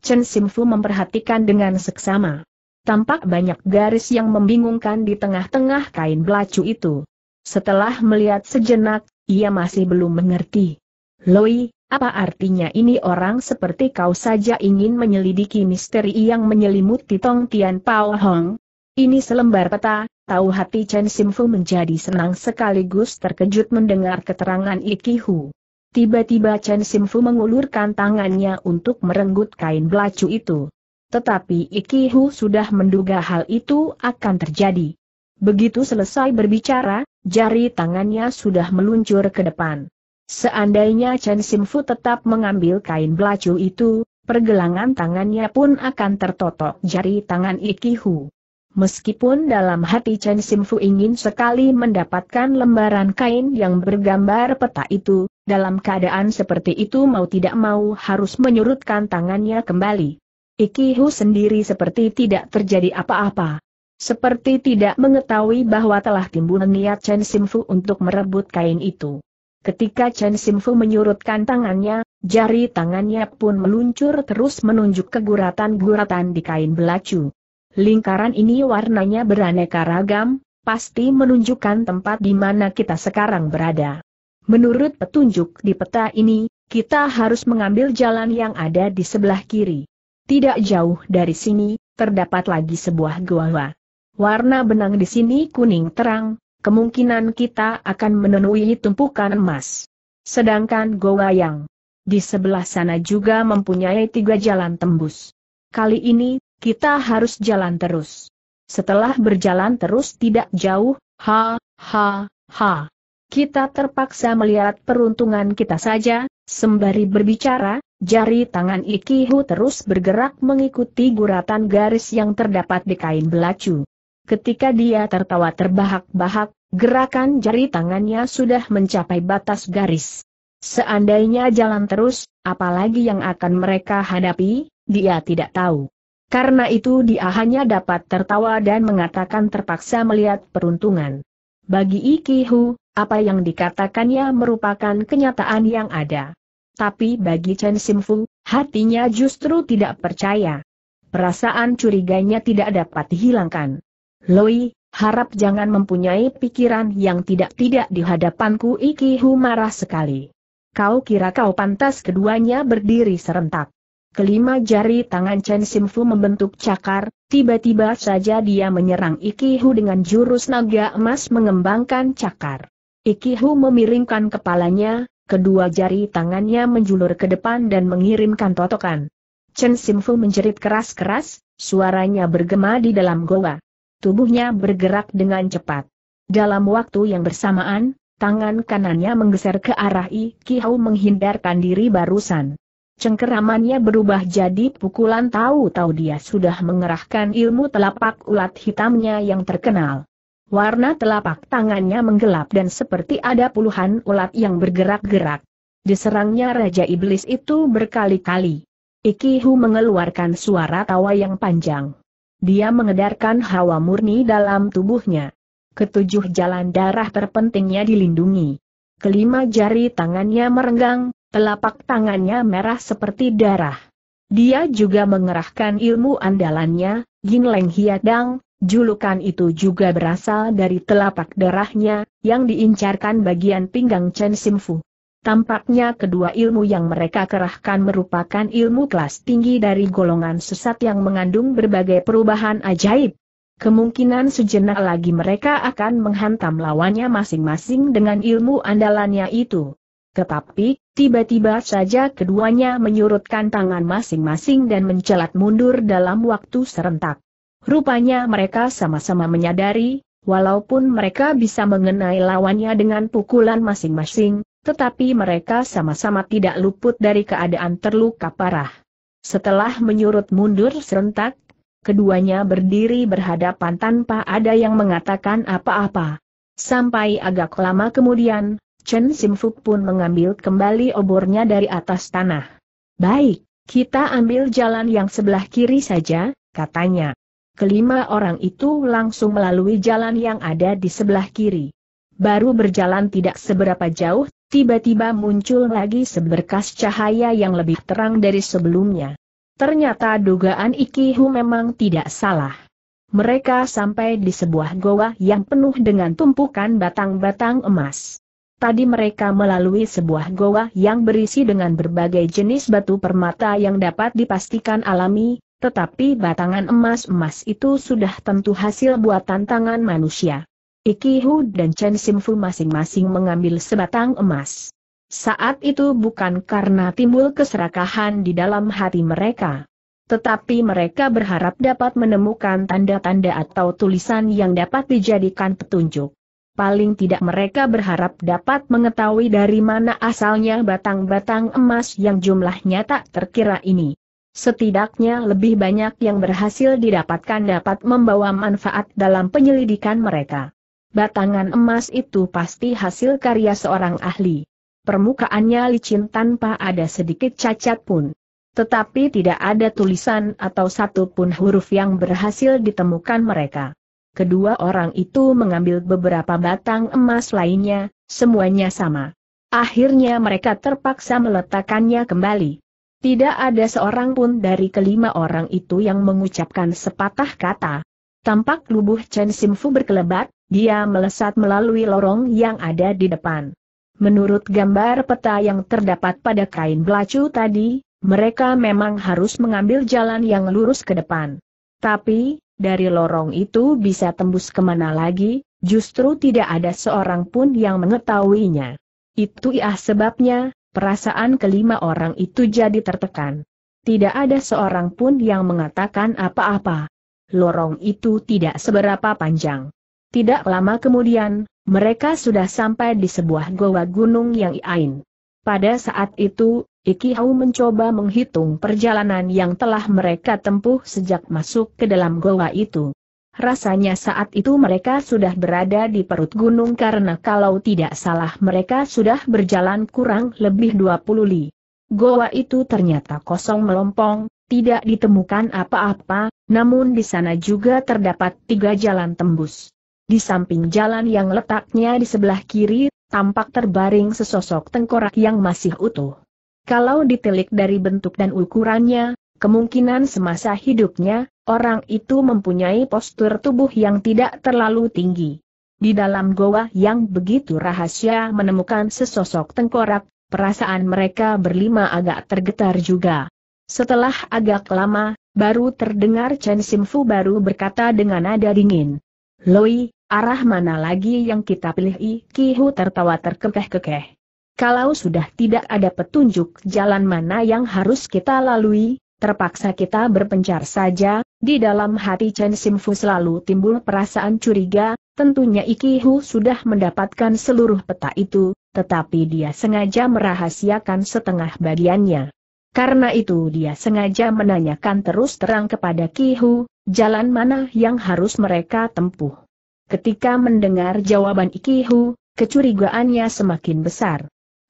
Chen Simfu memperhatikan dengan seksama. Tampak banyak garis yang membingungkan di tengah-tengah kain belacu itu. Setelah melihat sejenak, ia masih belum mengerti. Loi, apa artinya ini orang seperti kau saja ingin menyelidiki misteri yang menyelimuti Tong Tian Pao Hong? Ini selembar peta, Tahu hati Chen Simfu menjadi senang sekaligus terkejut mendengar keterangan Ikihu. Tiba-tiba Chen Simfu mengulurkan tangannya untuk merenggut kain belacu itu. Tetapi Ikihu sudah menduga hal itu akan terjadi. Begitu selesai berbicara, jari tangannya sudah meluncur ke depan. Seandainya Chen Simfu tetap mengambil kain belacu itu, pergelangan tangannya pun akan tertotok jari tangan Iki Hu. Meskipun dalam hati Chen Simfu ingin sekali mendapatkan lembaran kain yang bergambar peta itu, dalam keadaan seperti itu mau tidak mau harus menyurutkan tangannya kembali. Ikihu sendiri seperti tidak terjadi apa-apa. Seperti tidak mengetahui bahwa telah timbul niat Chen Simfu untuk merebut kain itu. Ketika Chen Simfu menyurutkan tangannya, jari tangannya pun meluncur terus menunjuk keguratan guratan-guratan di kain belacu. Lingkaran ini warnanya beraneka ragam, pasti menunjukkan tempat di mana kita sekarang berada. Menurut petunjuk di peta ini, kita harus mengambil jalan yang ada di sebelah kiri. Tidak jauh dari sini, terdapat lagi sebuah gua. Warna benang di sini kuning terang, kemungkinan kita akan menemui tumpukan emas. Sedangkan goa yang di sebelah sana juga mempunyai tiga jalan tembus. Kali ini, kita harus jalan terus. Setelah berjalan terus tidak jauh, ha, ha, ha. Kita terpaksa melihat peruntungan kita saja, sembari berbicara, jari tangan Ikihu terus bergerak mengikuti guratan garis yang terdapat di kain belacu. Ketika dia tertawa terbahak-bahak, gerakan jari tangannya sudah mencapai batas garis. Seandainya jalan terus, apalagi yang akan mereka hadapi, dia tidak tahu. Karena itu dia hanya dapat tertawa dan mengatakan terpaksa melihat peruntungan. Bagi Ikihu, apa yang dikatakannya merupakan kenyataan yang ada. Tapi bagi Chen Simfu, hatinya justru tidak percaya. Perasaan curiganya tidak dapat dihilangkan. Loi, harap jangan mempunyai pikiran yang tidak-tidak di hadapanku Ikihu marah sekali. Kau kira kau pantas keduanya berdiri serentak. Kelima jari tangan Chen Simfu membentuk cakar, tiba-tiba saja dia menyerang Ikihu dengan jurus naga emas mengembangkan cakar. Ikihu memiringkan kepalanya, kedua jari tangannya menjulur ke depan dan mengirimkan totokan. Chen Simfu menjerit keras-keras, suaranya bergema di dalam goa. Tubuhnya bergerak dengan cepat. Dalam waktu yang bersamaan, tangan kanannya menggeser ke arah Ikihu menghindarkan diri barusan. Cengkeramannya berubah jadi pukulan tahu-tahu dia sudah mengerahkan ilmu telapak ulat hitamnya yang terkenal. Warna telapak tangannya menggelap dan seperti ada puluhan ulat yang bergerak-gerak. Diserangnya Raja Iblis itu berkali-kali. Ikihu mengeluarkan suara tawa yang panjang. Dia mengedarkan hawa murni dalam tubuhnya. Ketujuh jalan darah terpentingnya dilindungi. Kelima jari tangannya merenggang, Telapak tangannya merah seperti darah. Dia juga mengerahkan ilmu andalannya, Ginleng Hiadang, julukan itu juga berasal dari telapak darahnya, yang diincarkan bagian pinggang Chen Simfu. Tampaknya kedua ilmu yang mereka kerahkan merupakan ilmu kelas tinggi dari golongan sesat yang mengandung berbagai perubahan ajaib. Kemungkinan sejenak lagi mereka akan menghantam lawannya masing-masing dengan ilmu andalannya itu. Tetapi, Tiba-tiba saja keduanya menyurutkan tangan masing-masing dan mencelat mundur dalam waktu serentak. Rupanya mereka sama-sama menyadari, walaupun mereka bisa mengenai lawannya dengan pukulan masing-masing, tetapi mereka sama-sama tidak luput dari keadaan terluka parah. Setelah menyurut mundur serentak, keduanya berdiri berhadapan tanpa ada yang mengatakan apa-apa. Sampai agak lama kemudian, Chen Simfuk pun mengambil kembali obornya dari atas tanah. Baik, kita ambil jalan yang sebelah kiri saja, katanya. Kelima orang itu langsung melalui jalan yang ada di sebelah kiri. Baru berjalan tidak seberapa jauh, tiba-tiba muncul lagi seberkas cahaya yang lebih terang dari sebelumnya. Ternyata dugaan Ikihu memang tidak salah. Mereka sampai di sebuah goa yang penuh dengan tumpukan batang-batang emas. Tadi mereka melalui sebuah goa yang berisi dengan berbagai jenis batu permata yang dapat dipastikan alami, tetapi batangan emas-emas itu sudah tentu hasil buatan tangan manusia. Hu dan Chen Simfu masing-masing mengambil sebatang emas. Saat itu bukan karena timbul keserakahan di dalam hati mereka. Tetapi mereka berharap dapat menemukan tanda-tanda atau tulisan yang dapat dijadikan petunjuk paling tidak mereka berharap dapat mengetahui dari mana asalnya batang-batang emas yang jumlahnya tak terkira ini. Setidaknya lebih banyak yang berhasil didapatkan dapat membawa manfaat dalam penyelidikan mereka. Batangan emas itu pasti hasil karya seorang ahli. Permukaannya licin tanpa ada sedikit cacat pun. Tetapi tidak ada tulisan atau satupun huruf yang berhasil ditemukan mereka kedua orang itu mengambil beberapa batang emas lainnya, semuanya sama. Akhirnya mereka terpaksa meletakkannya kembali. Tidak ada seorang pun dari kelima orang itu yang mengucapkan sepatah kata. Tampak lubuh Chen Simfu berkelebat, dia melesat melalui lorong yang ada di depan. Menurut gambar peta yang terdapat pada kain belacu tadi, mereka memang harus mengambil jalan yang lurus ke depan. Tapi, dari lorong itu bisa tembus kemana lagi, justru tidak ada seorang pun yang mengetahuinya. Itu ia sebabnya, perasaan kelima orang itu jadi tertekan. Tidak ada seorang pun yang mengatakan apa-apa. Lorong itu tidak seberapa panjang. Tidak lama kemudian, mereka sudah sampai di sebuah goa gunung yang iain. Pada saat itu, Iki hau mencoba menghitung perjalanan yang telah mereka tempuh sejak masuk ke dalam goa itu. Rasanya saat itu mereka sudah berada di perut gunung karena kalau tidak salah mereka sudah berjalan kurang lebih 20 li. Goa itu ternyata kosong melompong, tidak ditemukan apa-apa, namun di sana juga terdapat tiga jalan tembus. Di samping jalan yang letaknya di sebelah kiri, tampak terbaring sesosok tengkorak yang masih utuh. Kalau ditilik dari bentuk dan ukurannya, kemungkinan semasa hidupnya, orang itu mempunyai postur tubuh yang tidak terlalu tinggi. Di dalam goa yang begitu rahasia menemukan sesosok tengkorak, perasaan mereka berlima agak tergetar juga. Setelah agak lama, baru terdengar Chen Simfu baru berkata dengan nada dingin. Loi, arah mana lagi yang kita pilih? Hu tertawa terkekeh-kekeh. Kalau sudah tidak ada petunjuk jalan mana yang harus kita lalui, terpaksa kita berpencar saja, di dalam hati Chen Simfu selalu timbul perasaan curiga, tentunya Ikihu sudah mendapatkan seluruh peta itu, tetapi dia sengaja merahasiakan setengah bagiannya. Karena itu dia sengaja menanyakan terus terang kepada Kihu, jalan mana yang harus mereka tempuh. Ketika mendengar jawaban Ikihu, kecurigaannya semakin besar.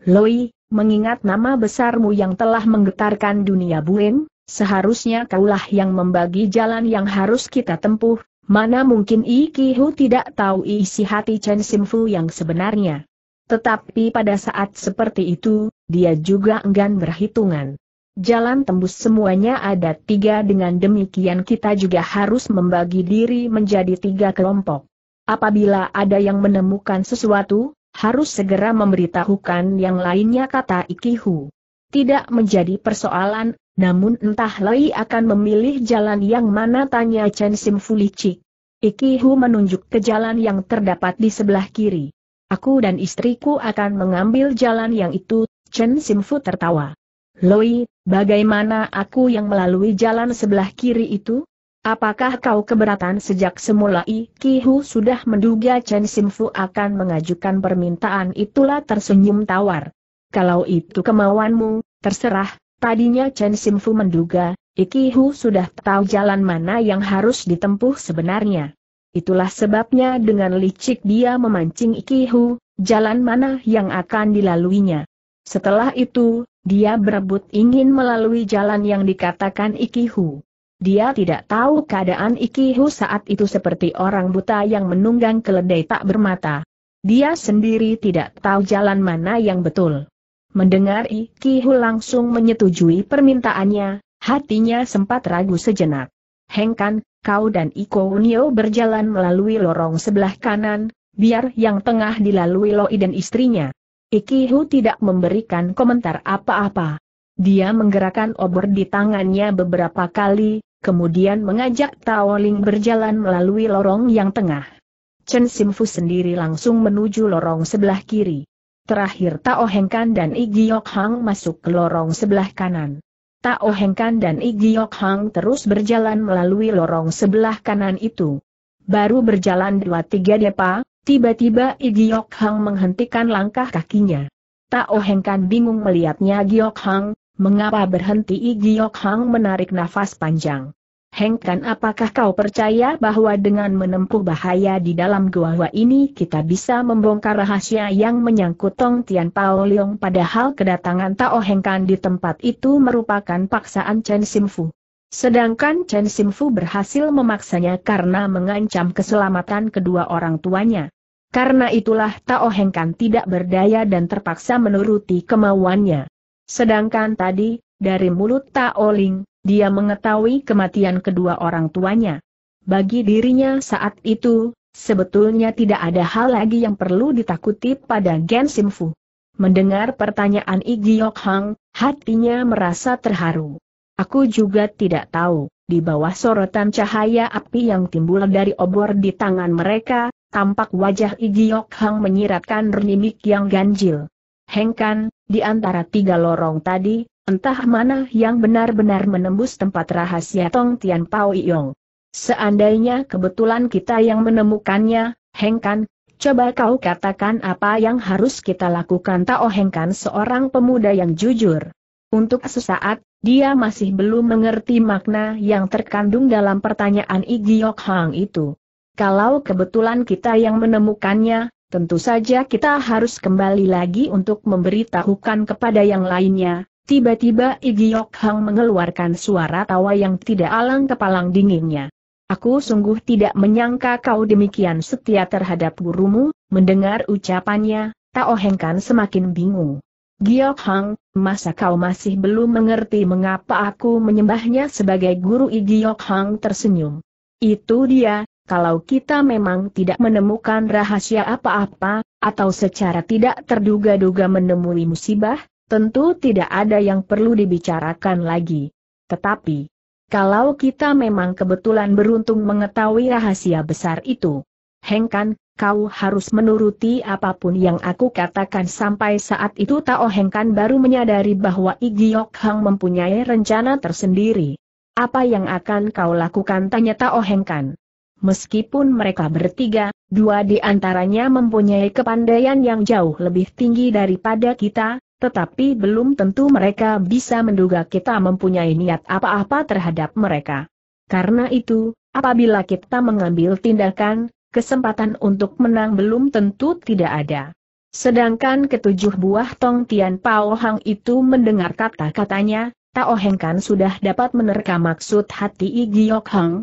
Loi, mengingat nama besarmu yang telah menggetarkan dunia Buen, seharusnya kaulah yang membagi jalan yang harus kita tempuh, mana mungkin Iki Hu tidak tahu isi hati Chen Simfu yang sebenarnya. Tetapi pada saat seperti itu, dia juga enggan berhitungan. Jalan tembus semuanya ada tiga dengan demikian kita juga harus membagi diri menjadi tiga kelompok. Apabila ada yang menemukan sesuatu, harus segera memberitahukan yang lainnya kata Ikihu. Tidak menjadi persoalan, namun entah Lei akan memilih jalan yang mana tanya Chen Simfulici. Ikihu menunjuk ke jalan yang terdapat di sebelah kiri. Aku dan istriku akan mengambil jalan yang itu, Chen Simfu tertawa. Loi, bagaimana aku yang melalui jalan sebelah kiri itu? Apakah kau keberatan sejak semula Ikihu sudah menduga Chen Simfu akan mengajukan permintaan itulah tersenyum tawar. Kalau itu kemauanmu, terserah, tadinya Chen Simfu menduga, Ikihu sudah tahu jalan mana yang harus ditempuh sebenarnya. Itulah sebabnya dengan licik dia memancing Ikihu, jalan mana yang akan dilaluinya. Setelah itu, dia berebut ingin melalui jalan yang dikatakan Ikihu. Dia tidak tahu keadaan Iki Hu saat itu seperti orang buta yang menunggang keledai tak bermata. Dia sendiri tidak tahu jalan mana yang betul. Mendengar Iki Hu langsung menyetujui permintaannya, hatinya sempat ragu sejenak. Hengkan, kau dan Iko Unio berjalan melalui lorong sebelah kanan, biar yang tengah dilalui Loi dan istrinya. Iki Hu tidak memberikan komentar apa-apa. Dia menggerakkan obor di tangannya beberapa kali, kemudian mengajak Tao Ling berjalan melalui lorong yang tengah. Chen Simfu sendiri langsung menuju lorong sebelah kiri. Terakhir Tao Hengkan dan Igiok Hang masuk ke lorong sebelah kanan. Tao Hengkan dan Igiok Hang terus berjalan melalui lorong sebelah kanan itu. Baru berjalan dua tiga depa, tiba-tiba Igiok Hang menghentikan langkah kakinya. Tao Hengkan bingung melihatnya Giok Hang, Mengapa berhenti Giok Hang menarik nafas panjang? Hengkan apakah kau percaya bahwa dengan menempuh bahaya di dalam gua ini kita bisa membongkar rahasia yang menyangkut Tong Tian Pao Leong padahal kedatangan Tao Hengkan di tempat itu merupakan paksaan Chen Simfu. Sedangkan Chen Simfu berhasil memaksanya karena mengancam keselamatan kedua orang tuanya. Karena itulah Tao Hengkan tidak berdaya dan terpaksa menuruti kemauannya. Sedangkan tadi, dari mulut Taoling, dia mengetahui kematian kedua orang tuanya. Bagi dirinya saat itu, sebetulnya tidak ada hal lagi yang perlu ditakuti pada Gen Simfu. Mendengar pertanyaan Igiok Hang, hatinya merasa terharu. Aku juga tidak tahu, di bawah sorotan cahaya api yang timbul dari obor di tangan mereka, tampak wajah Igiok Hang menyiratkan renimik yang ganjil. Hengkan, di antara tiga lorong tadi, entah mana yang benar-benar menembus tempat rahasia Tong Tian Pao Yong. Seandainya kebetulan kita yang menemukannya, Hengkan, coba kau katakan apa yang harus kita lakukan Tao Hengkan seorang pemuda yang jujur. Untuk sesaat, dia masih belum mengerti makna yang terkandung dalam pertanyaan Igiok Hang itu. Kalau kebetulan kita yang menemukannya, Tentu saja kita harus kembali lagi untuk memberitahukan kepada yang lainnya. Tiba-tiba Igiok Hang mengeluarkan suara tawa yang tidak alang kepalang dinginnya. Aku sungguh tidak menyangka kau demikian setia terhadap gurumu, mendengar ucapannya, Tao kan semakin bingung. Giok Hang, masa kau masih belum mengerti mengapa aku menyembahnya sebagai guru Igiok Hang tersenyum. Itu dia, kalau kita memang tidak menemukan rahasia apa-apa, atau secara tidak terduga-duga menemui musibah, tentu tidak ada yang perlu dibicarakan lagi. Tetapi, kalau kita memang kebetulan beruntung mengetahui rahasia besar itu, Hengkan, kau harus menuruti apapun yang aku katakan sampai saat itu Tao Hengkan baru menyadari bahwa Igiok Hang mempunyai rencana tersendiri. Apa yang akan kau lakukan tanya Tao Hengkan. Meskipun mereka bertiga, dua di antaranya mempunyai kepandaian yang jauh lebih tinggi daripada kita, tetapi belum tentu mereka bisa menduga kita mempunyai niat apa-apa terhadap mereka. Karena itu, apabila kita mengambil tindakan, kesempatan untuk menang belum tentu tidak ada. Sedangkan ketujuh buah Tong Tian Pao Hang itu mendengar kata-katanya, Tao Heng kan sudah dapat menerka maksud hati I Giok Hang,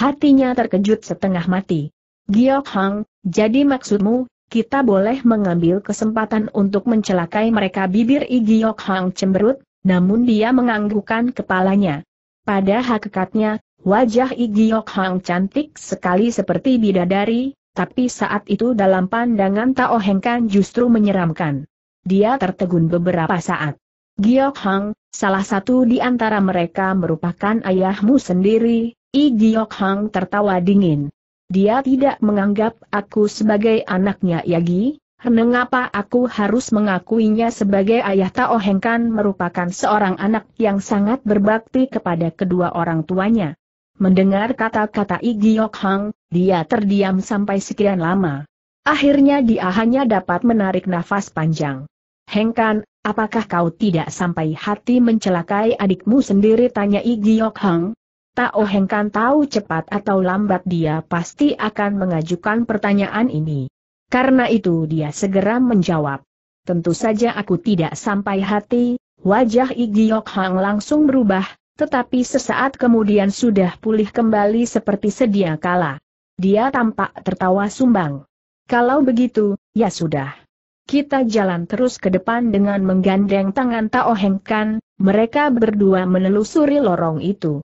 Hatinya terkejut setengah mati. Giok Hang, jadi maksudmu, kita boleh mengambil kesempatan untuk mencelakai mereka bibir I Giok Hang cemberut, namun dia menganggukkan kepalanya. Pada hakikatnya, wajah I Giok Hang cantik sekali seperti bidadari, tapi saat itu dalam pandangan Tao Heng Kan justru menyeramkan. Dia tertegun beberapa saat. Giok Hang, salah satu di antara mereka merupakan ayahmu sendiri, I Giok Hang tertawa dingin. Dia tidak menganggap aku sebagai anaknya Yagi, Mengapa aku harus mengakuinya sebagai ayah Tao Heng Kan merupakan seorang anak yang sangat berbakti kepada kedua orang tuanya. Mendengar kata-kata Igiok Hang, dia terdiam sampai sekian lama. Akhirnya dia hanya dapat menarik nafas panjang. Heng Kan, apakah kau tidak sampai hati mencelakai adikmu sendiri tanya Igiok Hang? Tao kan tahu cepat atau lambat dia pasti akan mengajukan pertanyaan ini. Karena itu dia segera menjawab. Tentu saja aku tidak sampai hati, wajah Igiok Hang langsung berubah, tetapi sesaat kemudian sudah pulih kembali seperti sedia kala. Dia tampak tertawa sumbang. Kalau begitu, ya sudah. Kita jalan terus ke depan dengan menggandeng tangan Tao kan, mereka berdua menelusuri lorong itu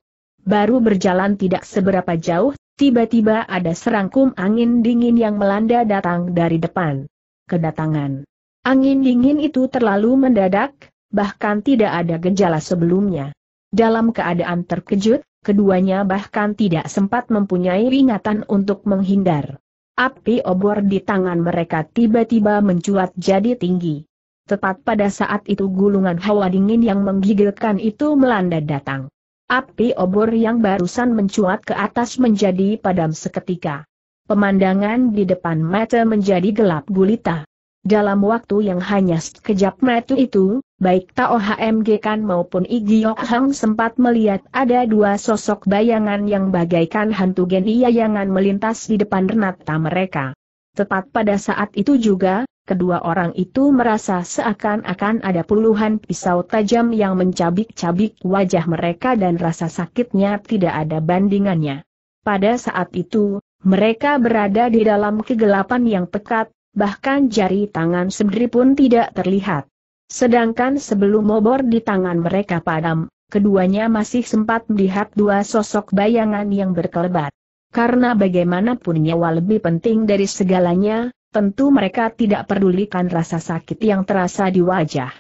baru berjalan tidak seberapa jauh, tiba-tiba ada serangkum angin dingin yang melanda datang dari depan. Kedatangan angin dingin itu terlalu mendadak, bahkan tidak ada gejala sebelumnya. Dalam keadaan terkejut, keduanya bahkan tidak sempat mempunyai ingatan untuk menghindar. Api obor di tangan mereka tiba-tiba mencuat jadi tinggi. Tepat pada saat itu gulungan hawa dingin yang menggigilkan itu melanda datang. Api obor yang barusan mencuat ke atas menjadi padam seketika. Pemandangan di depan mata menjadi gelap gulita. Dalam waktu yang hanya sekejap mata itu, baik Tao HMG Kan maupun Igiok Hang sempat melihat ada dua sosok bayangan yang bagaikan hantu geni yayangan melintas di depan renata mereka. Tepat pada saat itu juga, Kedua orang itu merasa seakan-akan ada puluhan pisau tajam yang mencabik-cabik wajah mereka dan rasa sakitnya tidak ada bandingannya. Pada saat itu, mereka berada di dalam kegelapan yang pekat, bahkan jari tangan sendiri pun tidak terlihat. Sedangkan sebelum obor di tangan mereka padam, keduanya masih sempat melihat dua sosok bayangan yang berkelebat. Karena bagaimanapun nyawa lebih penting dari segalanya, Tentu mereka tidak pedulikan rasa sakit yang terasa di wajah.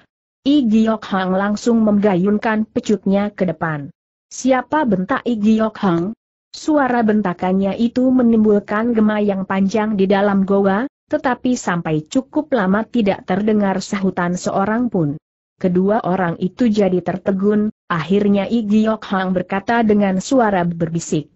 Iggyokhang Hang langsung menggayunkan pecutnya ke depan. Siapa bentak Iggyokhang? Hang? Suara bentakannya itu menimbulkan gema yang panjang di dalam goa, tetapi sampai cukup lama tidak terdengar sahutan seorang pun. Kedua orang itu jadi tertegun, akhirnya Iggyokhang Hang berkata dengan suara berbisik.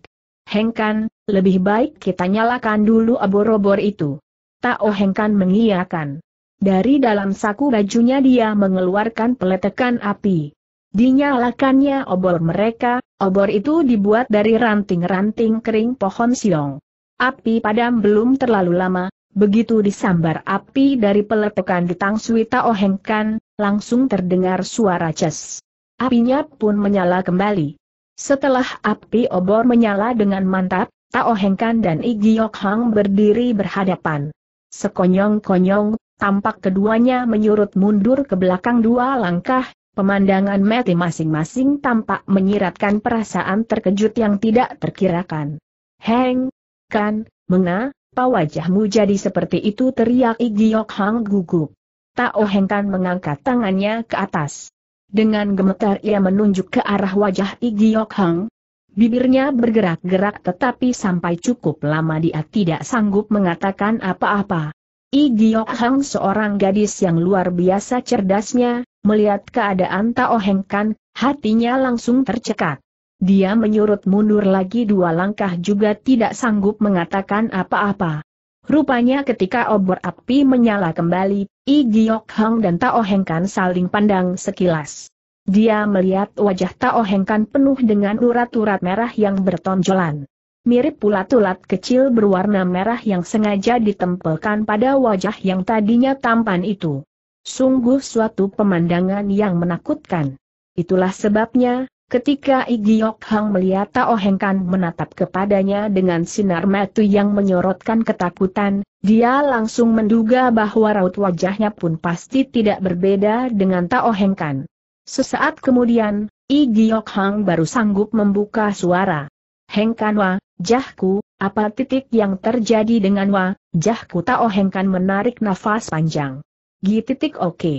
Hengkan, lebih baik kita nyalakan dulu obor-obor itu. Tak Ohengkan mengiyakan. Dari dalam saku bajunya dia mengeluarkan peletekan api. Dinyalakannya obor mereka, obor itu dibuat dari ranting-ranting kering pohon siong. Api padam belum terlalu lama, begitu disambar api dari peletekan di Tang Suita Ohengkan, langsung terdengar suara ces. Apinya pun menyala kembali. Setelah api obor menyala dengan mantap, Tao Hengkan dan Igi Yok Hang berdiri berhadapan. Sekonyong-konyong, tampak keduanya menyurut mundur ke belakang dua langkah, pemandangan mati masing-masing tampak menyiratkan perasaan terkejut yang tidak terkirakan. Heng, kan, mengapa wajahmu jadi seperti itu teriak Igiok Hang gugup. Tao Heng kan mengangkat tangannya ke atas. Dengan gemetar ia menunjuk ke arah wajah Igiok Hang, Bibirnya bergerak-gerak tetapi sampai cukup lama dia tidak sanggup mengatakan apa-apa. I Giok Hang seorang gadis yang luar biasa cerdasnya, melihat keadaan Tao Heng Kan, hatinya langsung tercekat. Dia menyurut mundur lagi dua langkah juga tidak sanggup mengatakan apa-apa. Rupanya ketika obor api menyala kembali, I Giok Hang dan Tao Heng Kan saling pandang sekilas. Dia melihat wajah Tao Heng penuh dengan urat-urat merah yang bertonjolan. Mirip pula tulat kecil berwarna merah yang sengaja ditempelkan pada wajah yang tadinya tampan itu. Sungguh suatu pemandangan yang menakutkan. Itulah sebabnya, ketika Igiok Hang melihat Tao Heng menatap kepadanya dengan sinar mata yang menyorotkan ketakutan, dia langsung menduga bahwa raut wajahnya pun pasti tidak berbeda dengan Tao Heng Sesaat kemudian, I Giok Hang baru sanggup membuka suara. Heng kan Jahku, apa titik yang terjadi dengan Wa, Jahku Tao Heng kan menarik nafas panjang. Gi titik oke. Okay.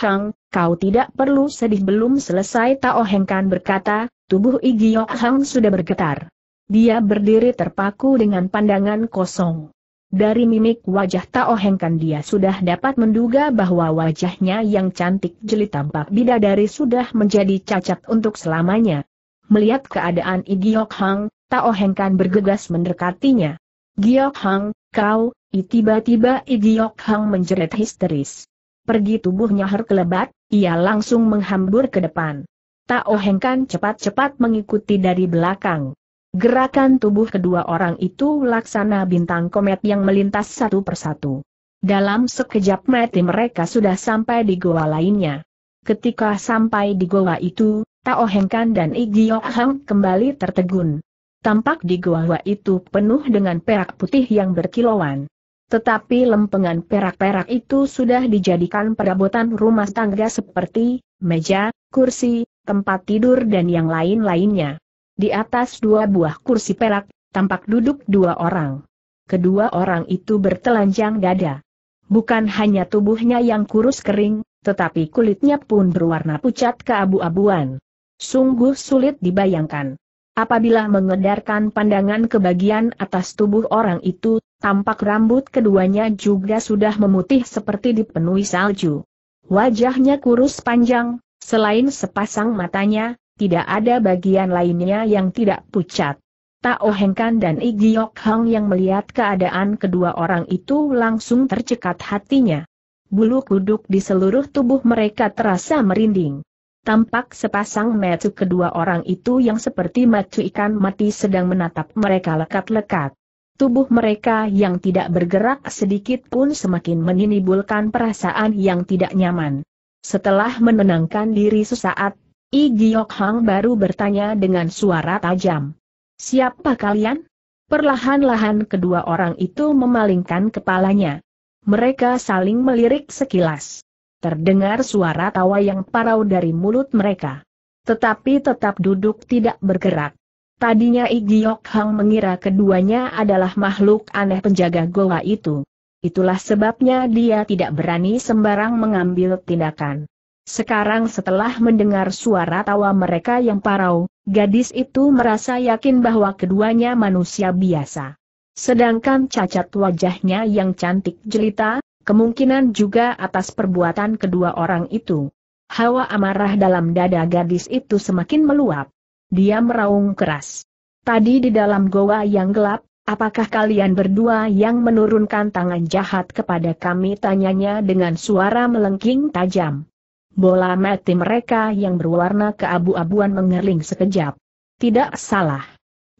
Hang, kau tidak perlu sedih belum selesai Tao Heng kan berkata, tubuh I Giok Hang sudah bergetar. Dia berdiri terpaku dengan pandangan kosong. Dari mimik wajah Tao dia sudah dapat menduga bahwa wajahnya yang cantik jeli tampak bidadari sudah menjadi cacat untuk selamanya. Melihat keadaan Igiok Hang, Tao kan bergegas mendekatinya. Giok Hang, kau, tiba-tiba Igiok Hang menjerit histeris. Pergi tubuhnya herkelebat, ia langsung menghambur ke depan. Tao kan cepat-cepat mengikuti dari belakang. Gerakan tubuh kedua orang itu laksana bintang komet yang melintas satu persatu. Dalam sekejap mati mereka sudah sampai di goa lainnya. Ketika sampai di goa itu, Tao Hengkan dan Igio Hang kembali tertegun. Tampak di goa itu penuh dengan perak putih yang berkilauan. Tetapi lempengan perak-perak itu sudah dijadikan perabotan rumah tangga seperti meja, kursi, tempat tidur dan yang lain-lainnya. Di atas dua buah kursi perak, tampak duduk dua orang. Kedua orang itu bertelanjang dada. Bukan hanya tubuhnya yang kurus kering, tetapi kulitnya pun berwarna pucat keabu-abuan. Sungguh sulit dibayangkan. Apabila mengedarkan pandangan ke bagian atas tubuh orang itu, tampak rambut keduanya juga sudah memutih seperti dipenuhi salju. Wajahnya kurus panjang, selain sepasang matanya, tidak ada bagian lainnya yang tidak pucat. Tao Hengkan dan Igiok Hang yang melihat keadaan kedua orang itu langsung tercekat hatinya. Bulu kuduk di seluruh tubuh mereka terasa merinding. Tampak sepasang mata kedua orang itu yang seperti mata ikan mati sedang menatap mereka lekat-lekat. Tubuh mereka yang tidak bergerak sedikit pun semakin menimbulkan perasaan yang tidak nyaman. Setelah menenangkan diri sesaat, I Giok Hang baru bertanya dengan suara tajam. Siapa kalian? Perlahan-lahan kedua orang itu memalingkan kepalanya. Mereka saling melirik sekilas. Terdengar suara tawa yang parau dari mulut mereka. Tetapi tetap duduk tidak bergerak. Tadinya Igiok Hang mengira keduanya adalah makhluk aneh penjaga goa itu. Itulah sebabnya dia tidak berani sembarang mengambil tindakan. Sekarang setelah mendengar suara tawa mereka yang parau, gadis itu merasa yakin bahwa keduanya manusia biasa. Sedangkan cacat wajahnya yang cantik jelita, kemungkinan juga atas perbuatan kedua orang itu. Hawa amarah dalam dada gadis itu semakin meluap. Dia meraung keras. Tadi di dalam goa yang gelap, apakah kalian berdua yang menurunkan tangan jahat kepada kami tanyanya dengan suara melengking tajam bola mati mereka yang berwarna keabu-abuan mengerling sekejap. Tidak salah.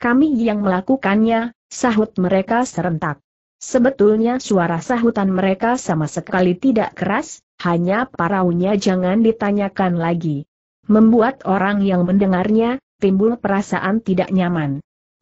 Kami yang melakukannya, sahut mereka serentak. Sebetulnya suara sahutan mereka sama sekali tidak keras, hanya paraunya jangan ditanyakan lagi. Membuat orang yang mendengarnya, timbul perasaan tidak nyaman.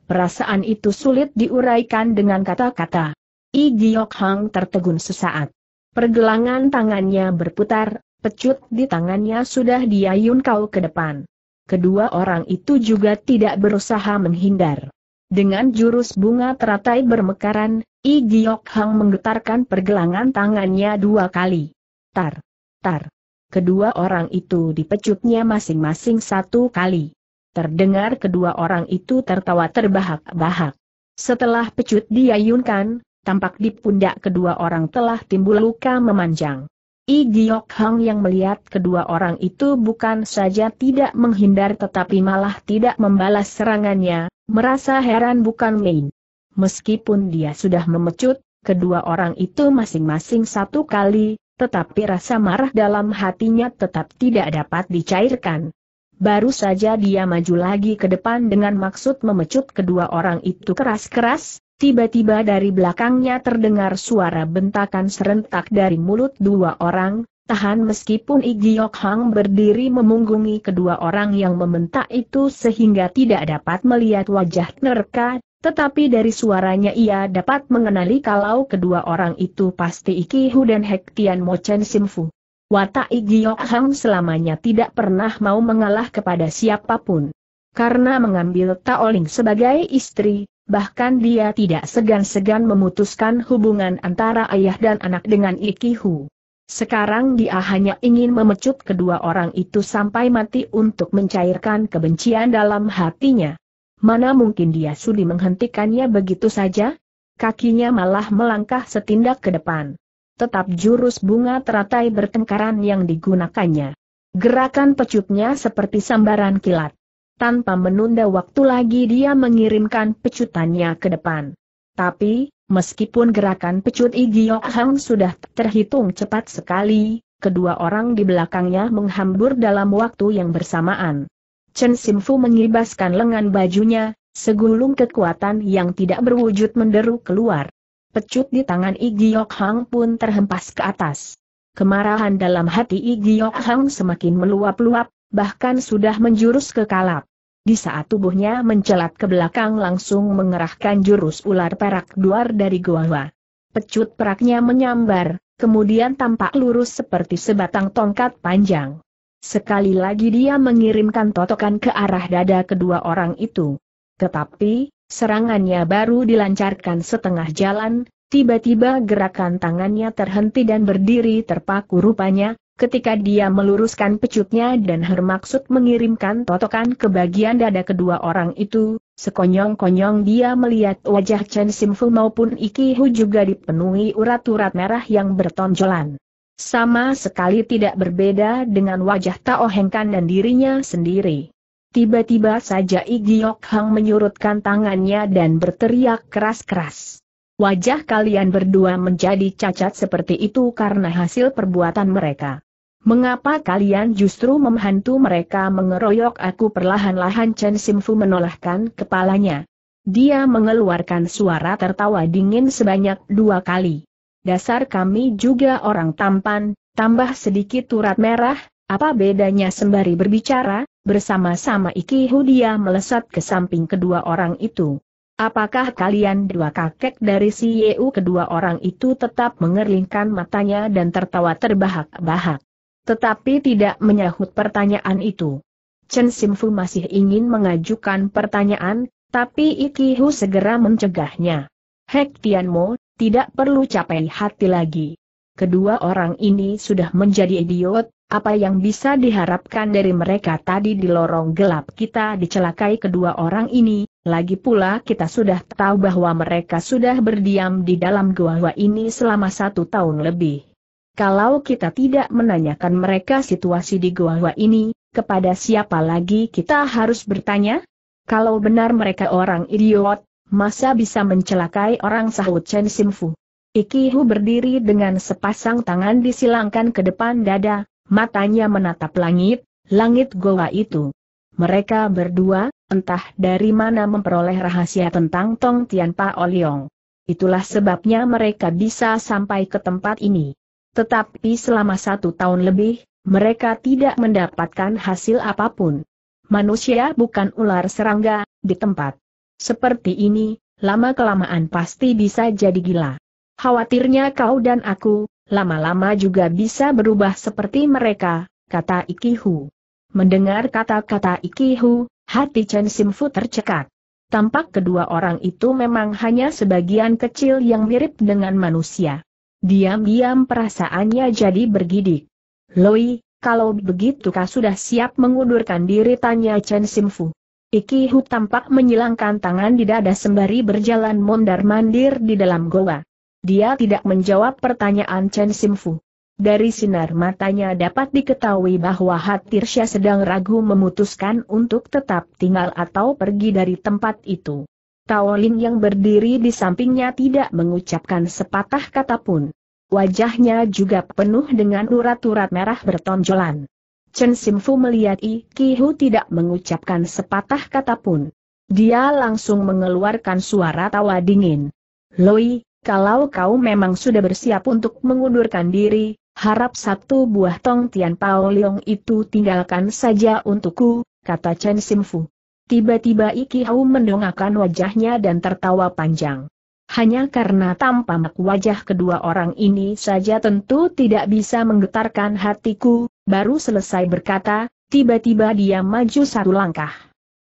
Perasaan itu sulit diuraikan dengan kata-kata. I Giok Hang tertegun sesaat. Pergelangan tangannya berputar, pecut di tangannya sudah diayun kau ke depan. Kedua orang itu juga tidak berusaha menghindar. Dengan jurus bunga teratai bermekaran, I Giok Hang menggetarkan pergelangan tangannya dua kali. Tar, tar. Kedua orang itu dipecutnya masing-masing satu kali. Terdengar kedua orang itu tertawa terbahak-bahak. Setelah pecut diayunkan, tampak di pundak kedua orang telah timbul luka memanjang. I Giok Hang yang melihat kedua orang itu bukan saja tidak menghindar tetapi malah tidak membalas serangannya, merasa heran bukan main. Meskipun dia sudah memecut, kedua orang itu masing-masing satu kali, tetapi rasa marah dalam hatinya tetap tidak dapat dicairkan. Baru saja dia maju lagi ke depan dengan maksud memecut kedua orang itu keras-keras, Tiba-tiba dari belakangnya terdengar suara bentakan serentak dari mulut dua orang, tahan meskipun Igiok Hang berdiri memunggungi kedua orang yang membentak itu sehingga tidak dapat melihat wajah nerka, tetapi dari suaranya ia dapat mengenali kalau kedua orang itu pasti Iki Hu dan Hektian Sim Simfu. Watak Igiok Hang selamanya tidak pernah mau mengalah kepada siapapun. Karena mengambil Taoling sebagai istri, bahkan dia tidak segan-segan memutuskan hubungan antara ayah dan anak dengan Ikihu. Sekarang dia hanya ingin memecut kedua orang itu sampai mati untuk mencairkan kebencian dalam hatinya. Mana mungkin dia sudi menghentikannya begitu saja? Kakinya malah melangkah setindak ke depan. Tetap jurus bunga teratai bertengkaran yang digunakannya. Gerakan pecutnya seperti sambaran kilat. Tanpa menunda waktu lagi dia mengirimkan pecutannya ke depan. Tapi, meskipun gerakan pecut Igyok Hang sudah terhitung cepat sekali, kedua orang di belakangnya menghambur dalam waktu yang bersamaan. Chen Simfu mengibaskan lengan bajunya, segulung kekuatan yang tidak berwujud menderu keluar. Pecut di tangan Igyok Hang pun terhempas ke atas. Kemarahan dalam hati Igyok Hang semakin meluap-luap, bahkan sudah menjurus ke kalap. Di saat tubuhnya mencelat ke belakang langsung mengerahkan jurus ular perak duar dari Goa. Pecut peraknya menyambar, kemudian tampak lurus seperti sebatang tongkat panjang. Sekali lagi dia mengirimkan totokan ke arah dada kedua orang itu. Tetapi, serangannya baru dilancarkan setengah jalan, tiba-tiba gerakan tangannya terhenti dan berdiri terpaku rupanya, Ketika dia meluruskan pecutnya dan hermaksud mengirimkan totokan ke bagian dada kedua orang itu, sekonyong-konyong dia melihat wajah Chen Simfu maupun Iki Hu juga dipenuhi urat-urat merah yang bertonjolan. Sama sekali tidak berbeda dengan wajah Tao Hengkan dan dirinya sendiri. Tiba-tiba saja Yok Hang menyurutkan tangannya dan berteriak keras-keras. Wajah kalian berdua menjadi cacat seperti itu karena hasil perbuatan mereka. Mengapa kalian justru memhantu mereka mengeroyok aku perlahan-lahan Chen Simfu menolakkan kepalanya. Dia mengeluarkan suara tertawa dingin sebanyak dua kali. Dasar kami juga orang tampan, tambah sedikit turat merah, apa bedanya sembari berbicara, bersama-sama Iki Hudia melesat ke samping kedua orang itu. Apakah kalian dua kakek dari si Yeu kedua orang itu tetap mengerlingkan matanya dan tertawa terbahak-bahak? tetapi tidak menyahut pertanyaan itu. Chen Simfu masih ingin mengajukan pertanyaan, tapi Ikihu segera mencegahnya. Hek Tianmo, tidak perlu capai hati lagi. Kedua orang ini sudah menjadi idiot, apa yang bisa diharapkan dari mereka tadi di lorong gelap kita dicelakai kedua orang ini, lagi pula kita sudah tahu bahwa mereka sudah berdiam di dalam gua ini selama satu tahun lebih. Kalau kita tidak menanyakan mereka situasi di gua gua ini, kepada siapa lagi kita harus bertanya? Kalau benar mereka orang idiot, masa bisa mencelakai orang sahut Chen Simfu? Ikihu berdiri dengan sepasang tangan disilangkan ke depan dada, matanya menatap langit, langit goa itu. Mereka berdua, entah dari mana memperoleh rahasia tentang Tong Tian Pa Oliong. Itulah sebabnya mereka bisa sampai ke tempat ini. Tetapi selama satu tahun lebih, mereka tidak mendapatkan hasil apapun. Manusia bukan ular serangga, di tempat seperti ini, lama-kelamaan pasti bisa jadi gila. Khawatirnya kau dan aku, lama-lama juga bisa berubah seperti mereka, kata Ikihu. Mendengar kata-kata Ikihu, hati Chen Simfu tercekat. Tampak kedua orang itu memang hanya sebagian kecil yang mirip dengan manusia. Diam-diam perasaannya jadi bergidik. Loi, kalau begitu kau sudah siap mengundurkan diri tanya Chen Simfu. Iki Hu tampak menyilangkan tangan di dada sembari berjalan mondar-mandir di dalam goa. Dia tidak menjawab pertanyaan Chen Simfu. Dari sinar matanya dapat diketahui bahwa Hatirsyah sedang ragu memutuskan untuk tetap tinggal atau pergi dari tempat itu. Tao Taolin yang berdiri di sampingnya tidak mengucapkan sepatah kata pun. Wajahnya juga penuh dengan urat-urat merah bertonjolan. Chen Simfu melihat Ki Hu tidak mengucapkan sepatah kata pun. Dia langsung mengeluarkan suara tawa dingin. Loi, kalau kau memang sudah bersiap untuk mengundurkan diri, harap satu buah tong Tian Pao Leong itu tinggalkan saja untukku, kata Chen Simfu. Tiba-tiba Iki Hau mendongakkan wajahnya dan tertawa panjang. Hanya karena tampak wajah kedua orang ini saja tentu tidak bisa menggetarkan hatiku, baru selesai berkata, tiba-tiba dia maju satu langkah.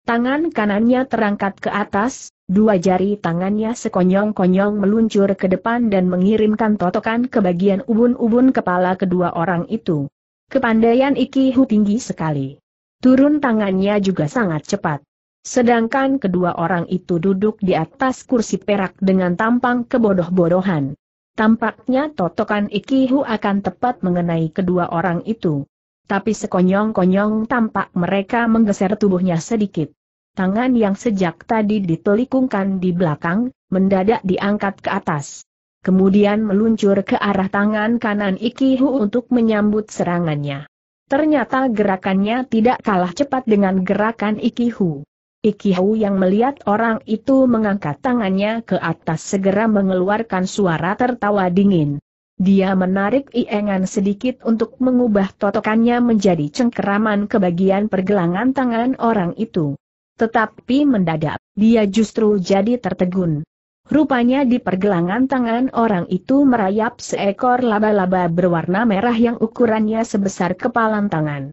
Tangan kanannya terangkat ke atas, dua jari tangannya sekonyong-konyong meluncur ke depan dan mengirimkan totokan ke bagian ubun-ubun kepala kedua orang itu. Kepandaian Iki Hu tinggi sekali. Turun tangannya juga sangat cepat. Sedangkan kedua orang itu duduk di atas kursi perak dengan tampang kebodoh-bodohan. Tampaknya totokan Ikihu akan tepat mengenai kedua orang itu. Tapi sekonyong-konyong tampak mereka menggeser tubuhnya sedikit. Tangan yang sejak tadi ditelikungkan di belakang, mendadak diangkat ke atas. Kemudian meluncur ke arah tangan kanan Ikihu untuk menyambut serangannya. Ternyata gerakannya tidak kalah cepat dengan gerakan Ikihu. Ikihau yang melihat orang itu mengangkat tangannya ke atas segera mengeluarkan suara tertawa dingin. Dia menarik iengan sedikit untuk mengubah totokannya menjadi cengkeraman ke bagian pergelangan tangan orang itu. Tetapi mendadak, dia justru jadi tertegun. Rupanya di pergelangan tangan orang itu merayap seekor laba-laba berwarna merah yang ukurannya sebesar kepalan tangan.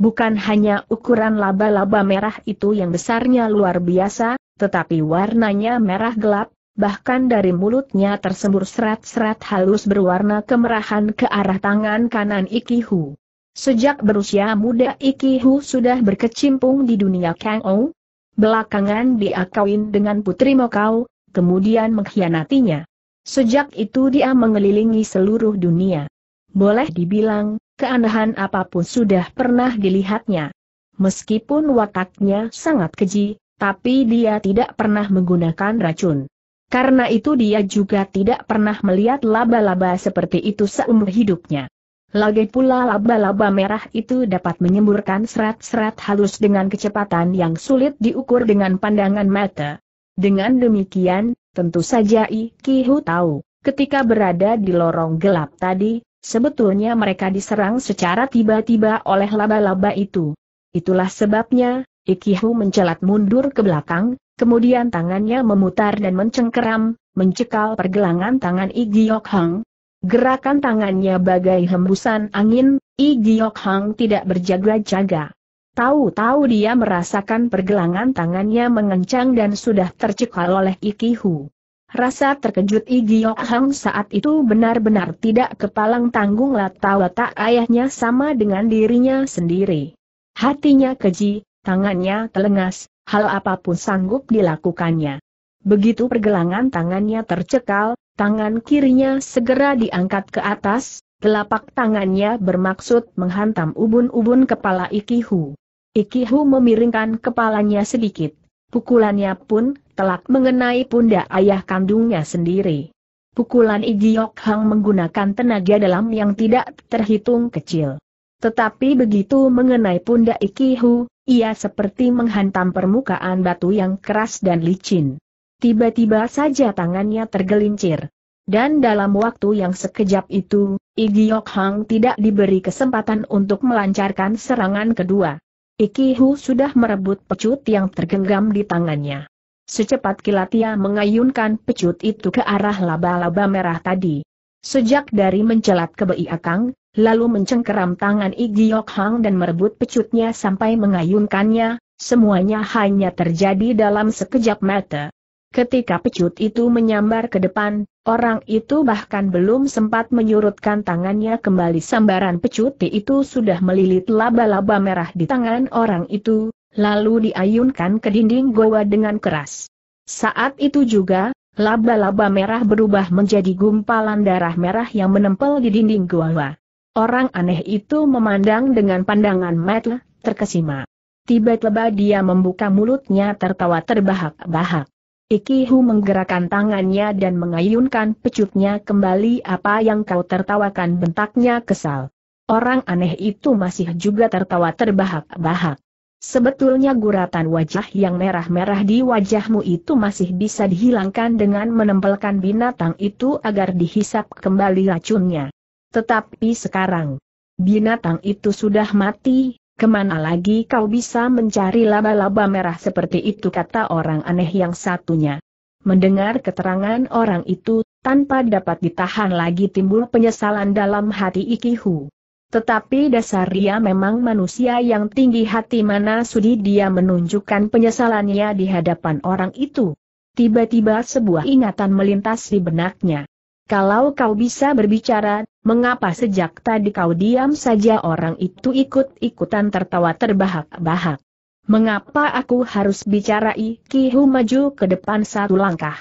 Bukan hanya ukuran laba-laba merah itu yang besarnya luar biasa, tetapi warnanya merah gelap, bahkan dari mulutnya tersembur serat-serat halus berwarna kemerahan ke arah tangan kanan Ikihu. Sejak berusia muda Ikihu sudah berkecimpung di dunia Kang Ou. Belakangan dia kawin dengan Putri Mokau, kemudian mengkhianatinya. Sejak itu dia mengelilingi seluruh dunia. Boleh dibilang, keanehan apapun sudah pernah dilihatnya. Meskipun wataknya sangat keji, tapi dia tidak pernah menggunakan racun. Karena itu dia juga tidak pernah melihat laba-laba seperti itu seumur hidupnya. Lagi pula laba-laba merah itu dapat menyemburkan serat-serat halus dengan kecepatan yang sulit diukur dengan pandangan mata. Dengan demikian, tentu saja ikihu tahu, ketika berada di lorong gelap tadi, Sebetulnya mereka diserang secara tiba-tiba oleh laba-laba itu. Itulah sebabnya, Ikihu mencelat mundur ke belakang, kemudian tangannya memutar dan mencengkeram, mencekal pergelangan tangan Igiok Hang. Gerakan tangannya bagai hembusan angin, Igiok Hang tidak berjaga-jaga. Tahu-tahu dia merasakan pergelangan tangannya mengencang dan sudah tercekal oleh Ikihu. Rasa terkejut Igiok Hang saat itu benar-benar tidak kepalang tanggung tawa tak ayahnya sama dengan dirinya sendiri. Hatinya keji, tangannya telengas, hal apapun sanggup dilakukannya. Begitu pergelangan tangannya tercekal, tangan kirinya segera diangkat ke atas, telapak tangannya bermaksud menghantam ubun-ubun kepala Ikihu. Ikihu memiringkan kepalanya sedikit. Pukulannya pun kelak mengenai pundak ayah kandungnya sendiri. Pukulan Igiok Hang menggunakan tenaga dalam yang tidak terhitung kecil. Tetapi begitu mengenai pundak Ikihu, ia seperti menghantam permukaan batu yang keras dan licin. Tiba-tiba saja tangannya tergelincir. Dan dalam waktu yang sekejap itu, Igiok Hang tidak diberi kesempatan untuk melancarkan serangan kedua. Ikihu sudah merebut pecut yang tergenggam di tangannya. Secepat kilat ia mengayunkan pecut itu ke arah laba-laba merah tadi. Sejak dari mencelat ke Bei Akang, lalu mencengkeram tangan Igiok Hang dan merebut pecutnya sampai mengayunkannya, semuanya hanya terjadi dalam sekejap mata. Ketika pecut itu menyambar ke depan, orang itu bahkan belum sempat menyurutkan tangannya kembali sambaran pecut itu sudah melilit laba-laba merah di tangan orang itu, lalu diayunkan ke dinding goa dengan keras. Saat itu juga, laba-laba merah berubah menjadi gumpalan darah merah yang menempel di dinding goa. Orang aneh itu memandang dengan pandangan mata terkesima. Tiba-tiba dia membuka mulutnya tertawa terbahak-bahak. Ikihu menggerakkan tangannya dan mengayunkan pecutnya kembali apa yang kau tertawakan bentaknya kesal. Orang aneh itu masih juga tertawa terbahak-bahak. Sebetulnya guratan wajah yang merah-merah di wajahmu itu masih bisa dihilangkan dengan menempelkan binatang itu agar dihisap kembali racunnya. Tetapi sekarang, binatang itu sudah mati, kemana lagi kau bisa mencari laba-laba merah seperti itu kata orang aneh yang satunya. Mendengar keterangan orang itu, tanpa dapat ditahan lagi timbul penyesalan dalam hati Ikihu. Tetapi dasar dia memang manusia yang tinggi hati mana sudi dia menunjukkan penyesalannya di hadapan orang itu. Tiba-tiba sebuah ingatan melintas di benaknya. Kalau kau bisa berbicara, mengapa sejak tadi kau diam saja orang itu ikut-ikutan tertawa terbahak-bahak? Mengapa aku harus bicara Ikihu maju ke depan satu langkah?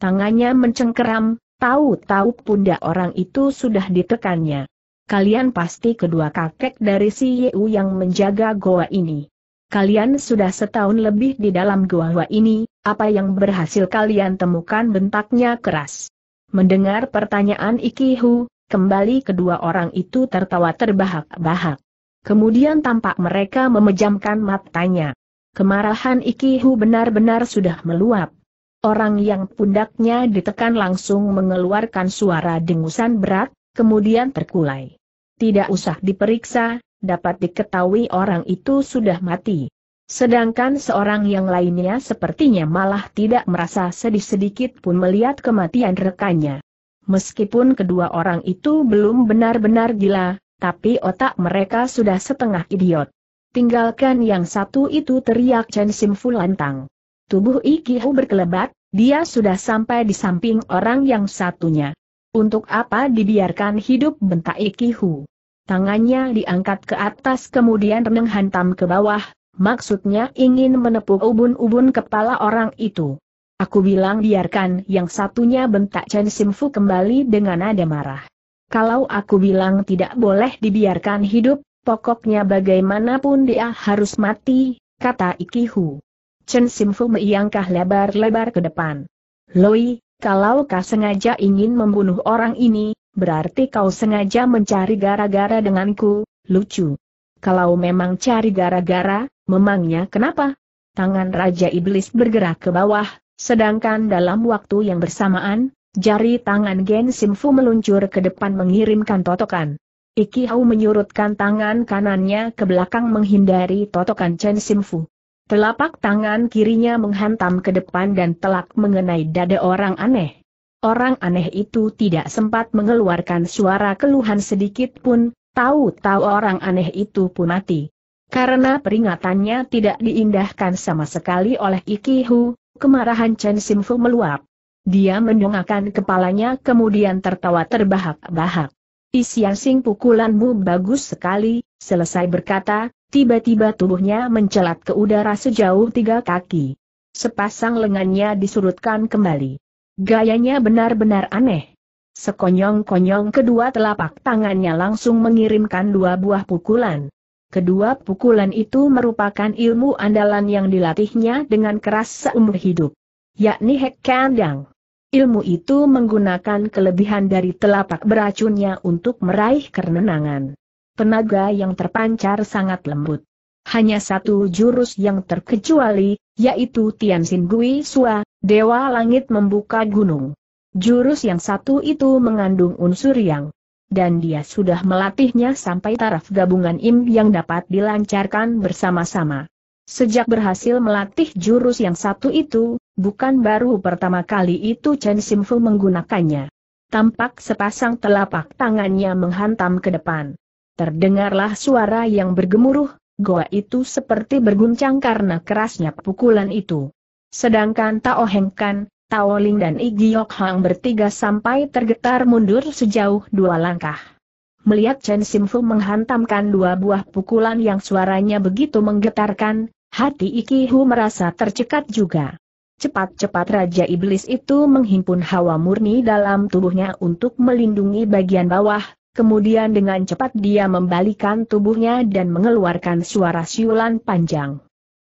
Tangannya mencengkeram, tahu-tahu pundak orang itu sudah ditekannya kalian pasti kedua kakek dari si Yeu yang menjaga goa ini. Kalian sudah setahun lebih di dalam goa ini, apa yang berhasil kalian temukan bentaknya keras. Mendengar pertanyaan Ikihu, kembali kedua orang itu tertawa terbahak-bahak. Kemudian tampak mereka memejamkan matanya. Kemarahan Ikihu benar-benar sudah meluap. Orang yang pundaknya ditekan langsung mengeluarkan suara dengusan berat, kemudian terkulai tidak usah diperiksa, dapat diketahui orang itu sudah mati. Sedangkan seorang yang lainnya sepertinya malah tidak merasa sedih sedikit pun melihat kematian rekannya. Meskipun kedua orang itu belum benar-benar gila, tapi otak mereka sudah setengah idiot. Tinggalkan yang satu itu teriak Chen Simfu lantang. Tubuh Ikihu berkelebat, dia sudah sampai di samping orang yang satunya. Untuk apa dibiarkan hidup bentak Ikihu? tangannya diangkat ke atas kemudian Reneng ke bawah, maksudnya ingin menepuk ubun-ubun kepala orang itu. Aku bilang biarkan yang satunya bentak Chen Simfu kembali dengan nada marah. Kalau aku bilang tidak boleh dibiarkan hidup, pokoknya bagaimanapun dia harus mati, kata Ikihu. Chen Simfu meiangkah lebar-lebar ke depan. Loi, kalau kau sengaja ingin membunuh orang ini, Berarti kau sengaja mencari gara-gara denganku, lucu. Kalau memang cari gara-gara, memangnya kenapa? Tangan Raja Iblis bergerak ke bawah, sedangkan dalam waktu yang bersamaan, jari tangan Gen Simfu meluncur ke depan mengirimkan totokan. Iki Hau menyurutkan tangan kanannya ke belakang menghindari totokan Chen Simfu. Telapak tangan kirinya menghantam ke depan dan telak mengenai dada orang aneh. Orang aneh itu tidak sempat mengeluarkan suara keluhan sedikit pun, tahu-tahu orang aneh itu pun mati. Karena peringatannya tidak diindahkan sama sekali oleh Ikihu, kemarahan Chen Simfu meluap. Dia mendongakkan kepalanya kemudian tertawa terbahak-bahak. Isian Sing pukulanmu bagus sekali, selesai berkata, tiba-tiba tubuhnya mencelat ke udara sejauh tiga kaki. Sepasang lengannya disurutkan kembali. Gayanya benar-benar aneh. Sekonyong-konyong kedua telapak tangannya langsung mengirimkan dua buah pukulan. Kedua pukulan itu merupakan ilmu andalan yang dilatihnya dengan keras seumur hidup, yakni Hek Kandang. Ilmu itu menggunakan kelebihan dari telapak beracunnya untuk meraih kerenangan. Tenaga yang terpancar sangat lembut. Hanya satu jurus yang terkecuali, yaitu Tian Xin Gui Sua, Dewa Langit Membuka Gunung. Jurus yang satu itu mengandung unsur yang dan dia sudah melatihnya sampai taraf gabungan im yang dapat dilancarkan bersama-sama. Sejak berhasil melatih jurus yang satu itu, bukan baru pertama kali itu Chen Simfu menggunakannya. Tampak sepasang telapak tangannya menghantam ke depan. Terdengarlah suara yang bergemuruh, goa itu seperti berguncang karena kerasnya pukulan itu. Sedangkan Tao Heng Kan, Tao Ling dan Igiyok Hang bertiga sampai tergetar mundur sejauh dua langkah. Melihat Chen Simfu menghantamkan dua buah pukulan yang suaranya begitu menggetarkan, hati Hu merasa tercekat juga. Cepat-cepat Raja Iblis itu menghimpun hawa murni dalam tubuhnya untuk melindungi bagian bawah, Kemudian dengan cepat dia membalikan tubuhnya dan mengeluarkan suara siulan panjang.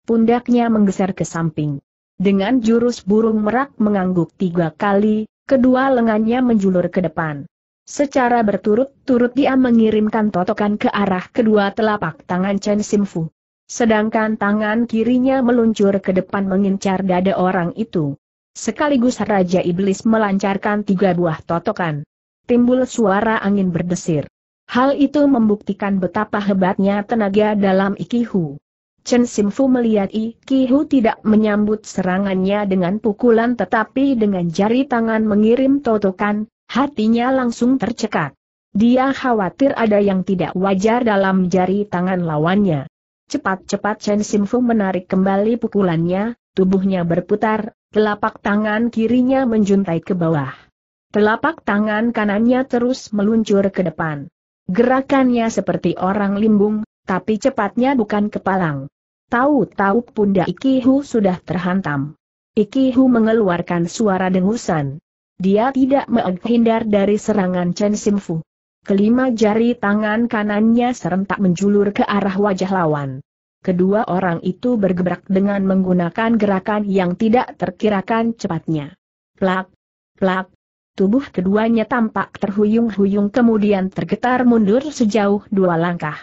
Pundaknya menggeser ke samping. Dengan jurus burung merak mengangguk tiga kali, kedua lengannya menjulur ke depan. Secara berturut-turut dia mengirimkan totokan ke arah kedua telapak tangan Chen Simfu. Sedangkan tangan kirinya meluncur ke depan mengincar dada orang itu. Sekaligus Raja Iblis melancarkan tiga buah totokan timbul suara angin berdesir. Hal itu membuktikan betapa hebatnya tenaga dalam Ikihu. Chen Simfu melihat Ikihu tidak menyambut serangannya dengan pukulan tetapi dengan jari tangan mengirim totokan, hatinya langsung tercekat. Dia khawatir ada yang tidak wajar dalam jari tangan lawannya. Cepat-cepat Chen Simfu menarik kembali pukulannya, tubuhnya berputar, telapak tangan kirinya menjuntai ke bawah. Telapak tangan kanannya terus meluncur ke depan. Gerakannya seperti orang limbung, tapi cepatnya bukan kepalang. Tahu-tahu pundak Ikihu sudah terhantam. Ikihu mengeluarkan suara dengusan. Dia tidak menghindar dari serangan Chen Simfu. Kelima jari tangan kanannya serentak menjulur ke arah wajah lawan. Kedua orang itu bergebrak dengan menggunakan gerakan yang tidak terkirakan cepatnya. Plak, plak, Tubuh keduanya tampak terhuyung-huyung kemudian tergetar mundur sejauh dua langkah.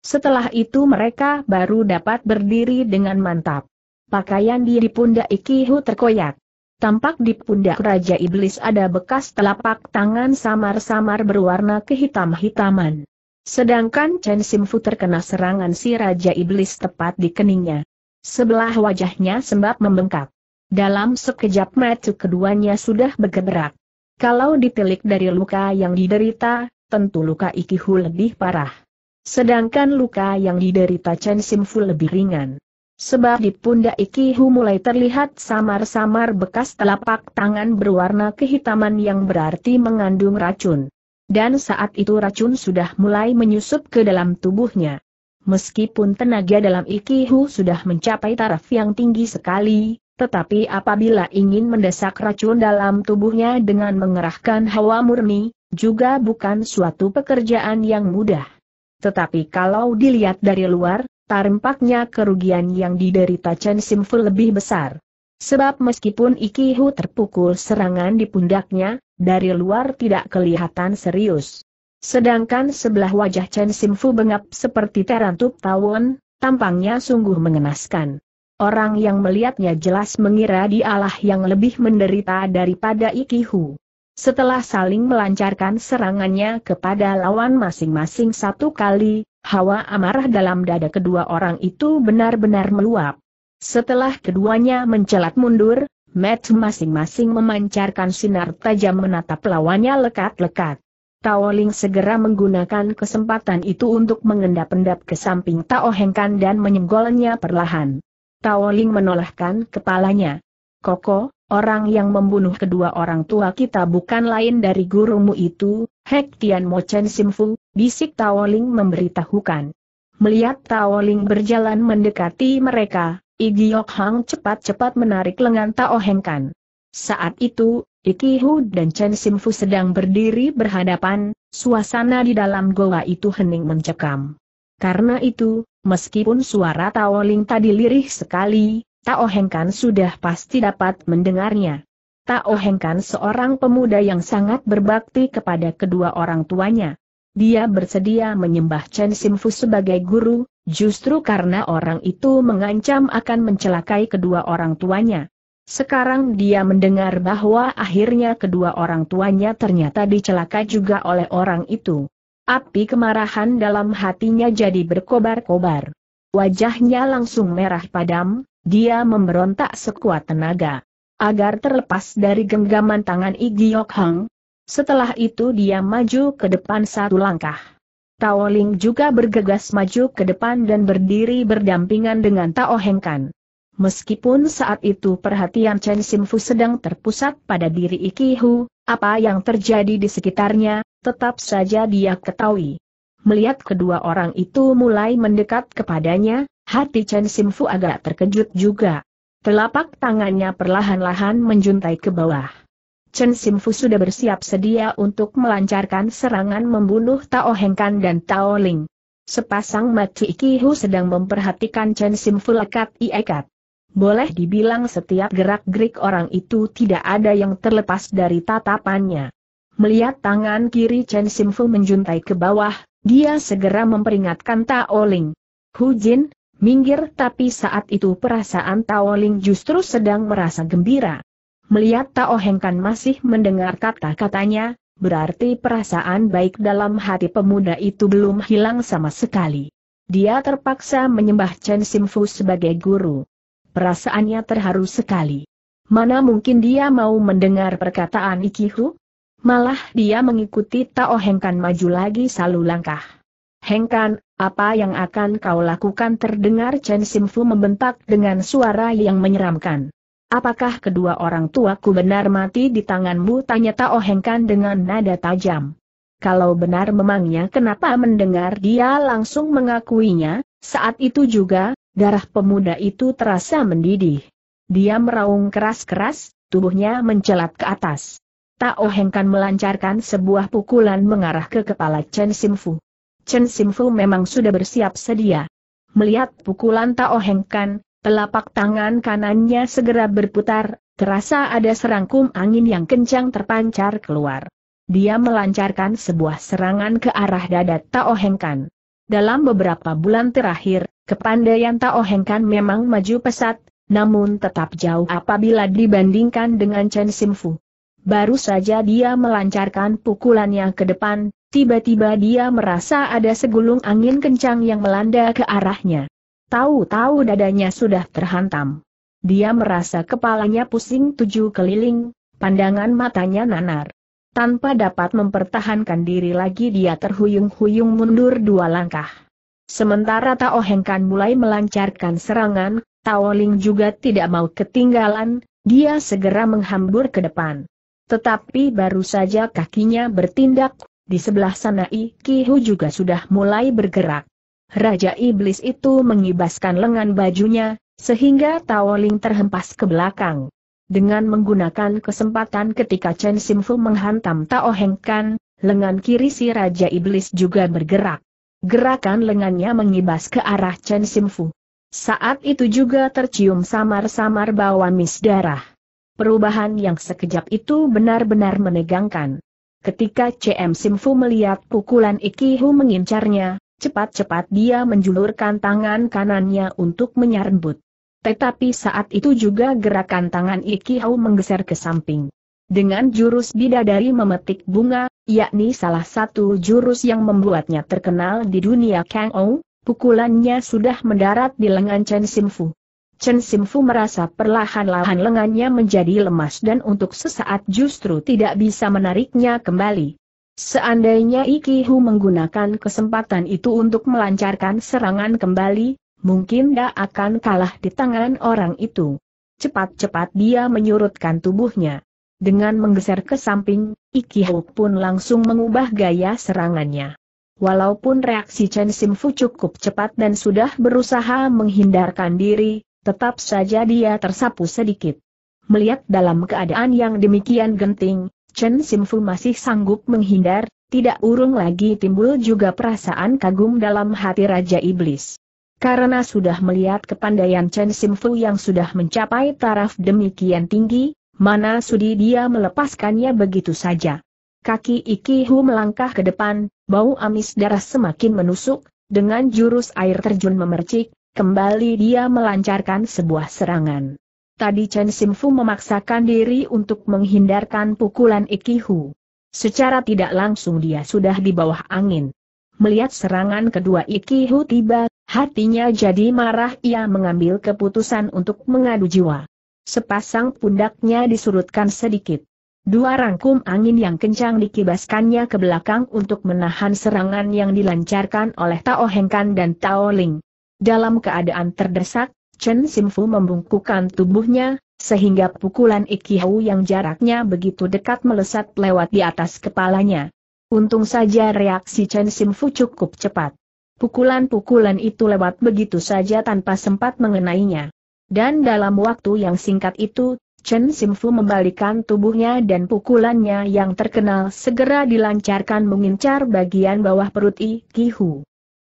Setelah itu mereka baru dapat berdiri dengan mantap. Pakaian di pundak Ikihu terkoyak. Tampak di pundak Raja Iblis ada bekas telapak tangan samar-samar berwarna kehitam-hitaman. Sedangkan Chen Simfu terkena serangan si Raja Iblis tepat di keningnya. Sebelah wajahnya sembab membengkak. Dalam sekejap mata keduanya sudah bergerak. Kalau ditilik dari luka yang diderita, tentu luka Ikihu lebih parah. Sedangkan luka yang diderita Chen Simfu lebih ringan. Sebab di pundak Ikihu mulai terlihat samar-samar bekas telapak tangan berwarna kehitaman yang berarti mengandung racun. Dan saat itu racun sudah mulai menyusup ke dalam tubuhnya. Meskipun tenaga dalam Ikihu sudah mencapai taraf yang tinggi sekali, tetapi apabila ingin mendesak racun dalam tubuhnya dengan mengerahkan hawa murni, juga bukan suatu pekerjaan yang mudah. Tetapi kalau dilihat dari luar, tampaknya kerugian yang diderita Chen Simfu lebih besar. Sebab meskipun Iki Hu terpukul serangan di pundaknya, dari luar tidak kelihatan serius. Sedangkan sebelah wajah Chen Simfu bengap seperti terantup tawon, tampangnya sungguh mengenaskan. Orang yang melihatnya jelas mengira dialah yang lebih menderita daripada Ikihu. Setelah saling melancarkan serangannya kepada lawan masing-masing satu kali, hawa amarah dalam dada kedua orang itu benar-benar meluap. Setelah keduanya mencelat mundur, Match masing-masing memancarkan sinar tajam menatap lawannya lekat-lekat. Taoling segera menggunakan kesempatan itu untuk mengendap-endap ke samping Tao Hengkan dan menyenggolnya perlahan. Tawoling menolakkan kepalanya. Koko, orang yang membunuh kedua orang tua kita bukan lain dari gurumu itu, Hek Tian Mo Chen Simfu, bisik Tawoling memberitahukan. Melihat Tawoling berjalan mendekati mereka, Igiok Hang cepat-cepat menarik lengan Tao Heng Kan. Saat itu, Iki Hu dan Chen Simfu sedang berdiri berhadapan, suasana di dalam goa itu hening mencekam. Karena itu, meskipun suara Tao Ling tadi lirih sekali, Tao Hengkan sudah pasti dapat mendengarnya. Tao Hengkan seorang pemuda yang sangat berbakti kepada kedua orang tuanya. Dia bersedia menyembah Chen Simfu sebagai guru, justru karena orang itu mengancam akan mencelakai kedua orang tuanya. Sekarang dia mendengar bahwa akhirnya kedua orang tuanya ternyata dicelakai juga oleh orang itu. Api kemarahan dalam hatinya jadi berkobar-kobar. Wajahnya langsung merah padam, dia memberontak sekuat tenaga. Agar terlepas dari genggaman tangan Igiok Hang, setelah itu dia maju ke depan satu langkah. Tao Ling juga bergegas maju ke depan dan berdiri berdampingan dengan Tao Heng Kan. Meskipun saat itu perhatian Chen Simfu sedang terpusat pada diri Hu, apa yang terjadi di sekitarnya, tetap saja dia ketahui. Melihat kedua orang itu mulai mendekat kepadanya, hati Chen Simfu agak terkejut juga. Telapak tangannya perlahan-lahan menjuntai ke bawah. Chen Simfu sudah bersiap sedia untuk melancarkan serangan membunuh Tao Hengkan dan Tao Ling. Sepasang mata Hu sedang memperhatikan Chen Simfu lekat iekat. Boleh dibilang setiap gerak-gerik orang itu tidak ada yang terlepas dari tatapannya. Melihat tangan kiri Chen Simfu menjuntai ke bawah, dia segera memperingatkan Tao Ling. Hu Jin, minggir tapi saat itu perasaan Tao Ling justru sedang merasa gembira. Melihat Tao Hengkan masih mendengar kata-katanya, berarti perasaan baik dalam hati pemuda itu belum hilang sama sekali. Dia terpaksa menyembah Chen Simfu sebagai guru. Perasaannya terharu sekali. Mana mungkin dia mau mendengar perkataan Ikihu? Malah dia mengikuti Tao Hengkan maju lagi salu langkah. Hengkan, apa yang akan kau lakukan terdengar Chen Simfu membentak dengan suara yang menyeramkan. Apakah kedua orang tuaku benar mati di tanganmu tanya Tao Hengkan dengan nada tajam. Kalau benar memangnya kenapa mendengar dia langsung mengakuinya, saat itu juga, darah pemuda itu terasa mendidih. Dia meraung keras-keras, tubuhnya mencelat ke atas. Tao Hengkan melancarkan sebuah pukulan mengarah ke kepala Chen Simfu. Chen Simfu memang sudah bersiap sedia. Melihat pukulan Tao Hengkan, telapak tangan kanannya segera berputar, terasa ada serangkum angin yang kencang terpancar keluar. Dia melancarkan sebuah serangan ke arah dada Tao Hengkan. Dalam beberapa bulan terakhir, kepandaian Tao Hengkan memang maju pesat, namun tetap jauh apabila dibandingkan dengan Chen Simfu. Baru saja dia melancarkan pukulannya ke depan, tiba-tiba dia merasa ada segulung angin kencang yang melanda ke arahnya. Tahu-tahu dadanya sudah terhantam. Dia merasa kepalanya pusing tujuh keliling, pandangan matanya nanar. Tanpa dapat mempertahankan diri lagi dia terhuyung-huyung mundur dua langkah. Sementara Tao Hengkan mulai melancarkan serangan, Tao Ling juga tidak mau ketinggalan, dia segera menghambur ke depan. Tetapi baru saja kakinya bertindak, di sebelah sana Hu juga sudah mulai bergerak. Raja Iblis itu mengibaskan lengan bajunya, sehingga Taoling terhempas ke belakang. Dengan menggunakan kesempatan ketika Chen Simfu menghantam Tao Heng Kan, lengan kiri si Raja Iblis juga bergerak. Gerakan lengannya mengibas ke arah Chen Simfu. Saat itu juga tercium samar-samar bau amis darah. Perubahan yang sekejap itu benar-benar menegangkan. Ketika CM Simfu melihat pukulan Ikihu mengincarnya, cepat-cepat dia menjulurkan tangan kanannya untuk menyerbut. Tetapi saat itu juga gerakan tangan Ikihu menggeser ke samping. Dengan jurus bidadari memetik bunga, yakni salah satu jurus yang membuatnya terkenal di dunia Kang Ou, pukulannya sudah mendarat di lengan Chen Simfu. Chen Simfu merasa perlahan-lahan lengannya menjadi lemas dan untuk sesaat justru tidak bisa menariknya kembali. Seandainya Ikihu menggunakan kesempatan itu untuk melancarkan serangan kembali, mungkin dia akan kalah di tangan orang itu. Cepat-cepat dia menyurutkan tubuhnya. Dengan menggeser ke samping, Ikihu pun langsung mengubah gaya serangannya. Walaupun reaksi Chen Simfu cukup cepat dan sudah berusaha menghindarkan diri, tetap saja dia tersapu sedikit. Melihat dalam keadaan yang demikian genting, Chen Simfu masih sanggup menghindar, tidak urung lagi timbul juga perasaan kagum dalam hati Raja Iblis. Karena sudah melihat kepandaian Chen Simfu yang sudah mencapai taraf demikian tinggi, mana sudi dia melepaskannya begitu saja. Kaki Iki Hu melangkah ke depan, bau amis darah semakin menusuk, dengan jurus air terjun memercik, Kembali dia melancarkan sebuah serangan. Tadi Chen Simfu memaksakan diri untuk menghindarkan pukulan Ikihu. Secara tidak langsung dia sudah di bawah angin. Melihat serangan kedua Ikihu tiba, hatinya jadi marah ia mengambil keputusan untuk mengadu jiwa. Sepasang pundaknya disurutkan sedikit. Dua rangkum angin yang kencang dikibaskannya ke belakang untuk menahan serangan yang dilancarkan oleh Tao Hengkan dan Tao Ling. Dalam keadaan terdesak, Chen Simfu membungkukkan tubuhnya, sehingga pukulan Ikihau yang jaraknya begitu dekat melesat lewat di atas kepalanya. Untung saja reaksi Chen Simfu cukup cepat. Pukulan-pukulan itu lewat begitu saja tanpa sempat mengenainya. Dan dalam waktu yang singkat itu, Chen Simfu membalikan tubuhnya dan pukulannya yang terkenal segera dilancarkan mengincar bagian bawah perut I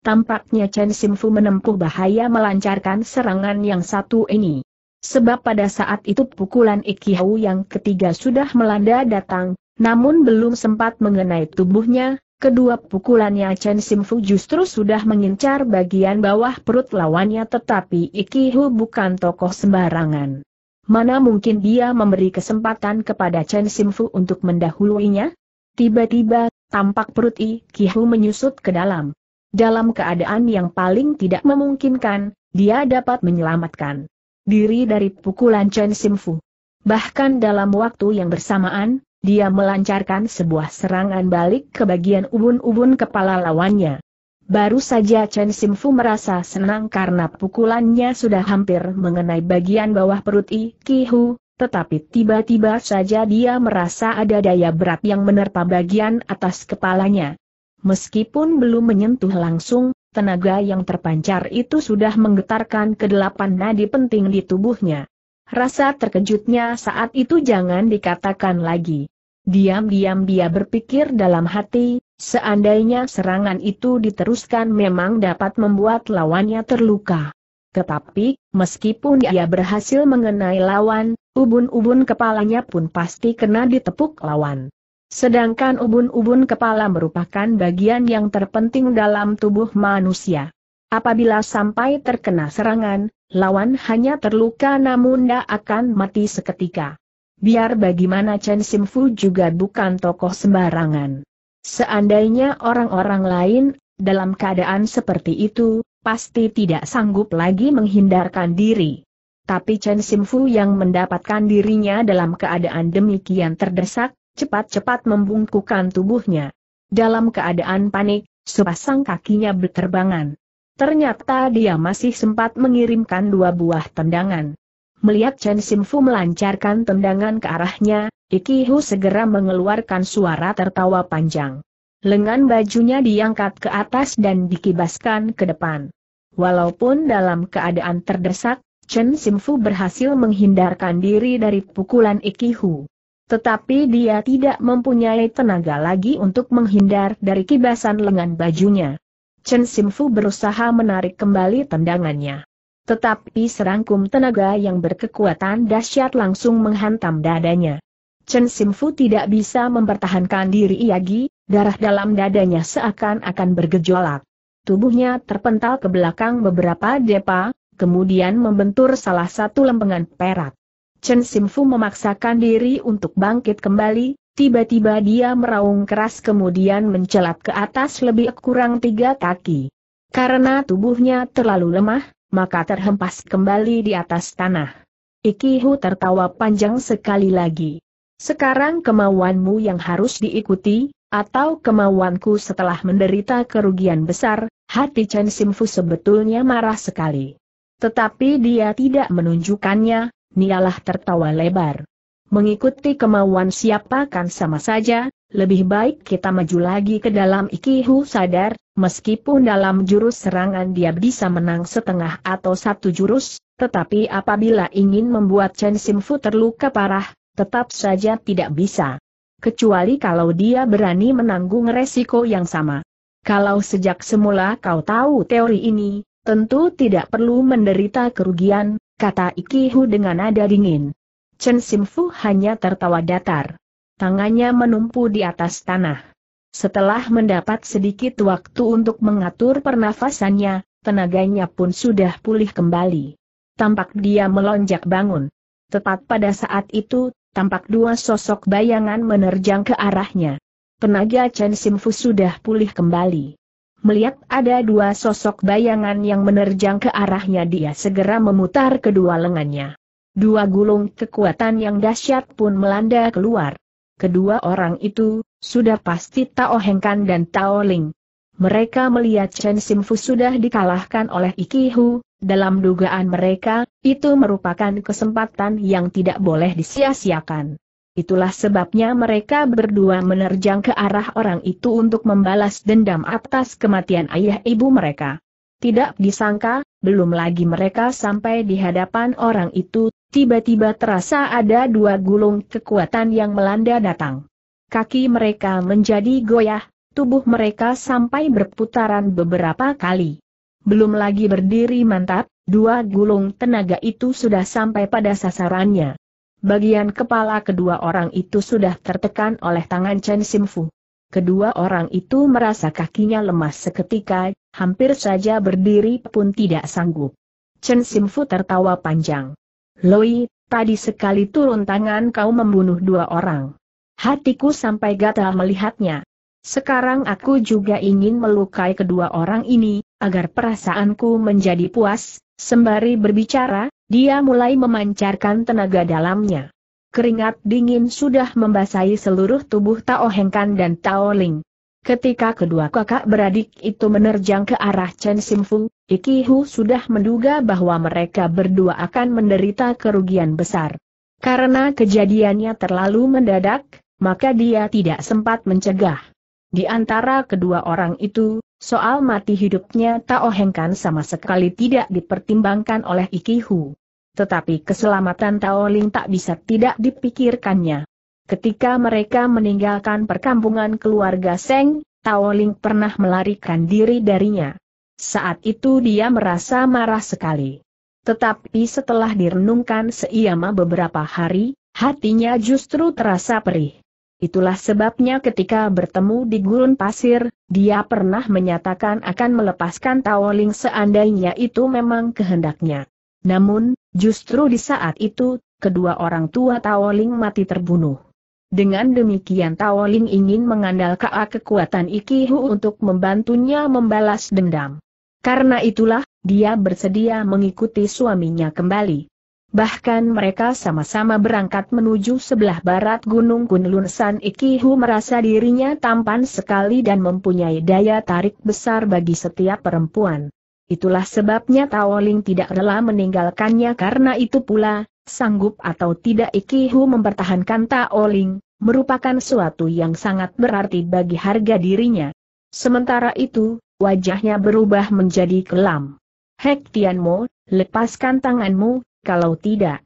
tampaknya Chen Simfu menempuh bahaya melancarkan serangan yang satu ini. Sebab pada saat itu pukulan Ikihau yang ketiga sudah melanda datang, namun belum sempat mengenai tubuhnya, kedua pukulannya Chen Simfu justru sudah mengincar bagian bawah perut lawannya tetapi Ikihau bukan tokoh sembarangan. Mana mungkin dia memberi kesempatan kepada Chen Simfu untuk mendahuluinya? Tiba-tiba, tampak perut Ikihau menyusut ke dalam. Dalam keadaan yang paling tidak memungkinkan, dia dapat menyelamatkan diri dari pukulan Chen Simfu. Bahkan dalam waktu yang bersamaan, dia melancarkan sebuah serangan balik ke bagian ubun-ubun kepala lawannya. Baru saja Chen Simfu merasa senang karena pukulannya sudah hampir mengenai bagian bawah perut I Kihu, tetapi tiba-tiba saja dia merasa ada daya berat yang menerpa bagian atas kepalanya. Meskipun belum menyentuh langsung, tenaga yang terpancar itu sudah menggetarkan kedelapan nadi penting di tubuhnya. Rasa terkejutnya saat itu jangan dikatakan lagi. Diam-diam dia berpikir dalam hati, seandainya serangan itu diteruskan memang dapat membuat lawannya terluka. Tetapi, meskipun dia berhasil mengenai lawan, ubun-ubun kepalanya pun pasti kena ditepuk lawan. Sedangkan ubun-ubun kepala merupakan bagian yang terpenting dalam tubuh manusia. Apabila sampai terkena serangan, lawan hanya terluka namun tidak akan mati seketika. Biar bagaimana Chen Simfu juga bukan tokoh sembarangan. Seandainya orang-orang lain, dalam keadaan seperti itu, pasti tidak sanggup lagi menghindarkan diri. Tapi Chen Simfu yang mendapatkan dirinya dalam keadaan demikian terdesak, cepat-cepat membungkukan tubuhnya. Dalam keadaan panik, sepasang kakinya berterbangan. Ternyata dia masih sempat mengirimkan dua buah tendangan. Melihat Chen Simfu melancarkan tendangan ke arahnya, Ikihu segera mengeluarkan suara tertawa panjang. Lengan bajunya diangkat ke atas dan dikibaskan ke depan. Walaupun dalam keadaan terdesak, Chen Simfu berhasil menghindarkan diri dari pukulan Ikihu. Tetapi dia tidak mempunyai tenaga lagi untuk menghindar dari kibasan lengan bajunya. Chen Simfu berusaha menarik kembali tendangannya. Tetapi serangkum tenaga yang berkekuatan dahsyat langsung menghantam dadanya. Chen Simfu tidak bisa mempertahankan diri Yagi, darah dalam dadanya seakan-akan bergejolak. Tubuhnya terpental ke belakang beberapa depa, kemudian membentur salah satu lempengan perak. Chen Simfu memaksakan diri untuk bangkit kembali, tiba-tiba dia meraung keras kemudian mencelat ke atas lebih kurang tiga kaki. Karena tubuhnya terlalu lemah, maka terhempas kembali di atas tanah. Ikihu tertawa panjang sekali lagi. Sekarang kemauanmu yang harus diikuti, atau kemauanku setelah menderita kerugian besar, hati Chen Simfu sebetulnya marah sekali. Tetapi dia tidak menunjukkannya, Nialah tertawa lebar. Mengikuti kemauan siapa kan sama saja, lebih baik kita maju lagi ke dalam Ikihu sadar, meskipun dalam jurus serangan dia bisa menang setengah atau satu jurus, tetapi apabila ingin membuat Chen Simfu terluka parah, tetap saja tidak bisa. Kecuali kalau dia berani menanggung resiko yang sama. Kalau sejak semula kau tahu teori ini, tentu tidak perlu menderita kerugian, kata Ikihu dengan nada dingin. Chen Simfu hanya tertawa datar. Tangannya menumpu di atas tanah. Setelah mendapat sedikit waktu untuk mengatur pernafasannya, tenaganya pun sudah pulih kembali. Tampak dia melonjak bangun. Tepat pada saat itu, tampak dua sosok bayangan menerjang ke arahnya. Tenaga Chen Simfu sudah pulih kembali melihat ada dua sosok bayangan yang menerjang ke arahnya dia segera memutar kedua lengannya. Dua gulung kekuatan yang dahsyat pun melanda keluar. Kedua orang itu, sudah pasti Tao Hengkan dan Tao Ling. Mereka melihat Chen Simfu sudah dikalahkan oleh Iki Hu, dalam dugaan mereka, itu merupakan kesempatan yang tidak boleh disia-siakan. Itulah sebabnya mereka berdua menerjang ke arah orang itu untuk membalas dendam atas kematian ayah ibu mereka. Tidak disangka, belum lagi mereka sampai di hadapan orang itu, tiba-tiba terasa ada dua gulung kekuatan yang melanda datang. Kaki mereka menjadi goyah, tubuh mereka sampai berputaran beberapa kali. Belum lagi berdiri mantap, dua gulung tenaga itu sudah sampai pada sasarannya. Bagian kepala kedua orang itu sudah tertekan oleh tangan Chen Simfu. Kedua orang itu merasa kakinya lemas seketika, hampir saja berdiri pun tidak sanggup. Chen Simfu tertawa panjang. Loi, tadi sekali turun tangan kau membunuh dua orang. Hatiku sampai gatal melihatnya. Sekarang aku juga ingin melukai kedua orang ini, agar perasaanku menjadi puas, Sembari berbicara, dia mulai memancarkan tenaga dalamnya. Keringat dingin sudah membasahi seluruh tubuh Tao Hengkan dan Tao Ling. Ketika kedua kakak beradik itu menerjang ke arah Chen Simfu, Iki Hu sudah menduga bahwa mereka berdua akan menderita kerugian besar. Karena kejadiannya terlalu mendadak, maka dia tidak sempat mencegah. Di antara kedua orang itu, Soal mati hidupnya Tao Hengkan sama sekali tidak dipertimbangkan oleh Iki Hu. Tetapi keselamatan Tao Ling tak bisa tidak dipikirkannya. Ketika mereka meninggalkan perkampungan keluarga Seng, Tao Ling pernah melarikan diri darinya. Saat itu dia merasa marah sekali. Tetapi setelah direnungkan seiyama beberapa hari, hatinya justru terasa perih. Itulah sebabnya ketika bertemu di gurun pasir, dia pernah menyatakan akan melepaskan Taoling seandainya itu memang kehendaknya. Namun, justru di saat itu, kedua orang tua Taoling mati terbunuh. Dengan demikian Taoling ingin mengandalkan kekuatan Ikihu untuk membantunya membalas dendam. Karena itulah, dia bersedia mengikuti suaminya kembali. Bahkan mereka sama-sama berangkat menuju sebelah barat Gunung Kunlun San Ikihu merasa dirinya tampan sekali dan mempunyai daya tarik besar bagi setiap perempuan. Itulah sebabnya Tao Ling tidak rela meninggalkannya karena itu pula, sanggup atau tidak Ikihu mempertahankan Tao Ling, merupakan suatu yang sangat berarti bagi harga dirinya. Sementara itu, wajahnya berubah menjadi kelam. Hek Tianmo, lepaskan tanganmu, kalau tidak.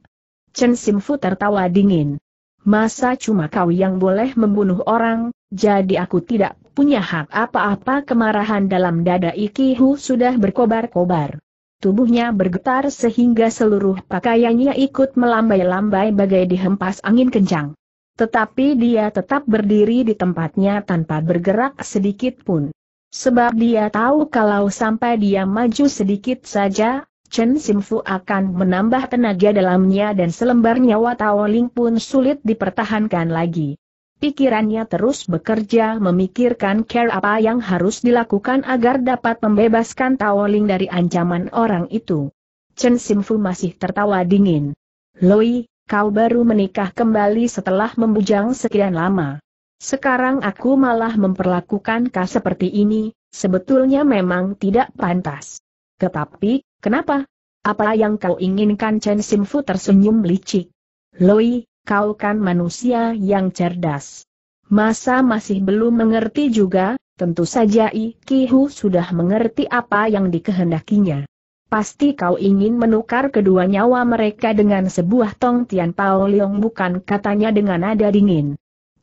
Chen Simfu tertawa dingin. Masa cuma kau yang boleh membunuh orang, jadi aku tidak punya hak apa-apa kemarahan dalam dada Iki Hu sudah berkobar-kobar. Tubuhnya bergetar sehingga seluruh pakaiannya ikut melambai-lambai bagai dihempas angin kencang. Tetapi dia tetap berdiri di tempatnya tanpa bergerak sedikit pun. Sebab dia tahu kalau sampai dia maju sedikit saja, Chen Simfu akan menambah tenaga dalamnya dan selembar nyawa Tao Ling pun sulit dipertahankan lagi. Pikirannya terus bekerja memikirkan care apa yang harus dilakukan agar dapat membebaskan Tao Ling dari ancaman orang itu. Chen Simfu masih tertawa dingin. Loi, kau baru menikah kembali setelah membujang sekian lama. Sekarang aku malah memperlakukan kau seperti ini, sebetulnya memang tidak pantas. Tetapi, Kenapa? Apa yang kau inginkan Chen Simfu tersenyum licik. Loi, kau kan manusia yang cerdas. Masa masih belum mengerti juga, tentu saja Ikihu sudah mengerti apa yang dikehendakinya. Pasti kau ingin menukar kedua nyawa mereka dengan sebuah tong Tian Pao Leong bukan katanya dengan nada dingin.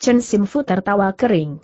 Chen Simfu tertawa kering.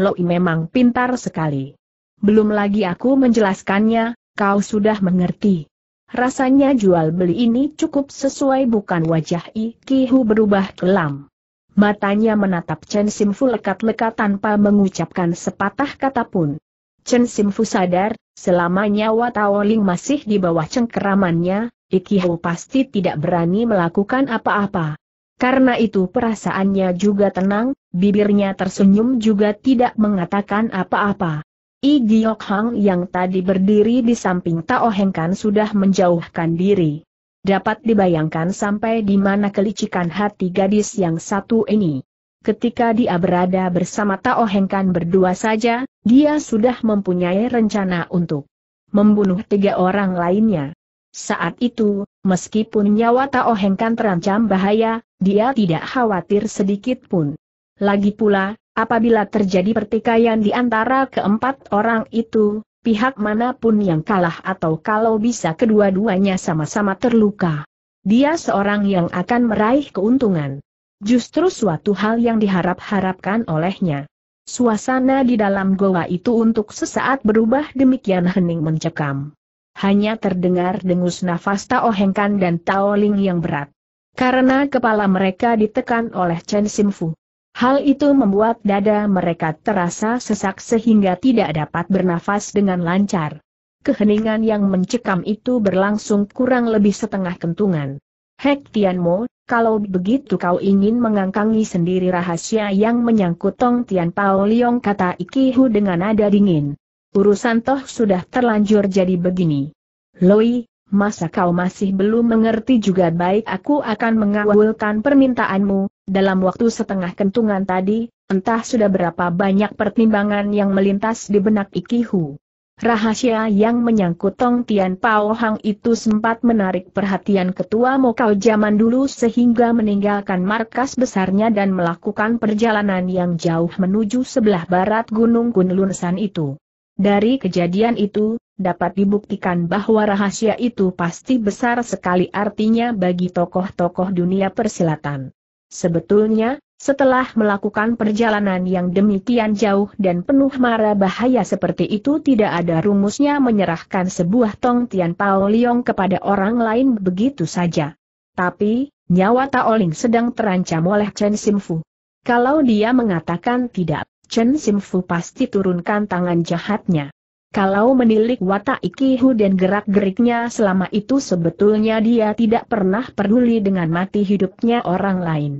Loi memang pintar sekali. Belum lagi aku menjelaskannya, kau sudah mengerti. Rasanya jual beli ini cukup sesuai bukan wajah Ikihu berubah kelam. Matanya menatap Chen Simfu lekat-lekat tanpa mengucapkan sepatah kata pun. Chen Simfu sadar, selama nyawa Taoling masih di bawah cengkeramannya, Ikihu pasti tidak berani melakukan apa-apa. Karena itu perasaannya juga tenang, bibirnya tersenyum juga tidak mengatakan apa-apa. I Giok Hang yang tadi berdiri di samping Tao Heng Kan sudah menjauhkan diri. Dapat dibayangkan sampai di mana kelicikan hati gadis yang satu ini. Ketika dia berada bersama Tao Heng Kan berdua saja, dia sudah mempunyai rencana untuk membunuh tiga orang lainnya. Saat itu, meskipun nyawa Tao Heng Kan terancam bahaya, dia tidak khawatir sedikit pun. Lagi pula, Apabila terjadi pertikaian di antara keempat orang itu, pihak manapun yang kalah atau kalau bisa kedua-duanya sama-sama terluka. Dia seorang yang akan meraih keuntungan. Justru suatu hal yang diharap-harapkan olehnya. Suasana di dalam goa itu untuk sesaat berubah demikian hening mencekam. Hanya terdengar dengus nafas Tao Hengkan dan Tao Ling yang berat. Karena kepala mereka ditekan oleh Chen Simfu. Hal itu membuat dada mereka terasa sesak sehingga tidak dapat bernafas dengan lancar. Keheningan yang mencekam itu berlangsung kurang lebih setengah kentungan. Hek Tianmo, kalau begitu kau ingin mengangkangi sendiri rahasia yang menyangkut Tong Tian Pao Liong kata Hu dengan nada dingin. Urusan toh sudah terlanjur jadi begini. Loi, masa kau masih belum mengerti juga baik aku akan mengawalkan permintaanmu, dalam waktu setengah kentungan tadi, entah sudah berapa banyak pertimbangan yang melintas di benak Ikihu. Rahasia yang menyangkut Tong Tian Pao Hang itu sempat menarik perhatian ketua Mokau zaman dulu sehingga meninggalkan markas besarnya dan melakukan perjalanan yang jauh menuju sebelah barat Gunung Kunlunsan itu. Dari kejadian itu, dapat dibuktikan bahwa rahasia itu pasti besar sekali artinya bagi tokoh-tokoh dunia persilatan. Sebetulnya, setelah melakukan perjalanan yang demikian jauh dan penuh mara bahaya seperti itu tidak ada rumusnya menyerahkan sebuah tong Tian Pao Liong kepada orang lain begitu saja. Tapi, nyawa Taoling sedang terancam oleh Chen Simfu. Kalau dia mengatakan tidak, Chen Simfu pasti turunkan tangan jahatnya. Kalau menilik watak iki Hu dan gerak-geriknya selama itu sebetulnya dia tidak pernah peduli dengan mati hidupnya orang lain.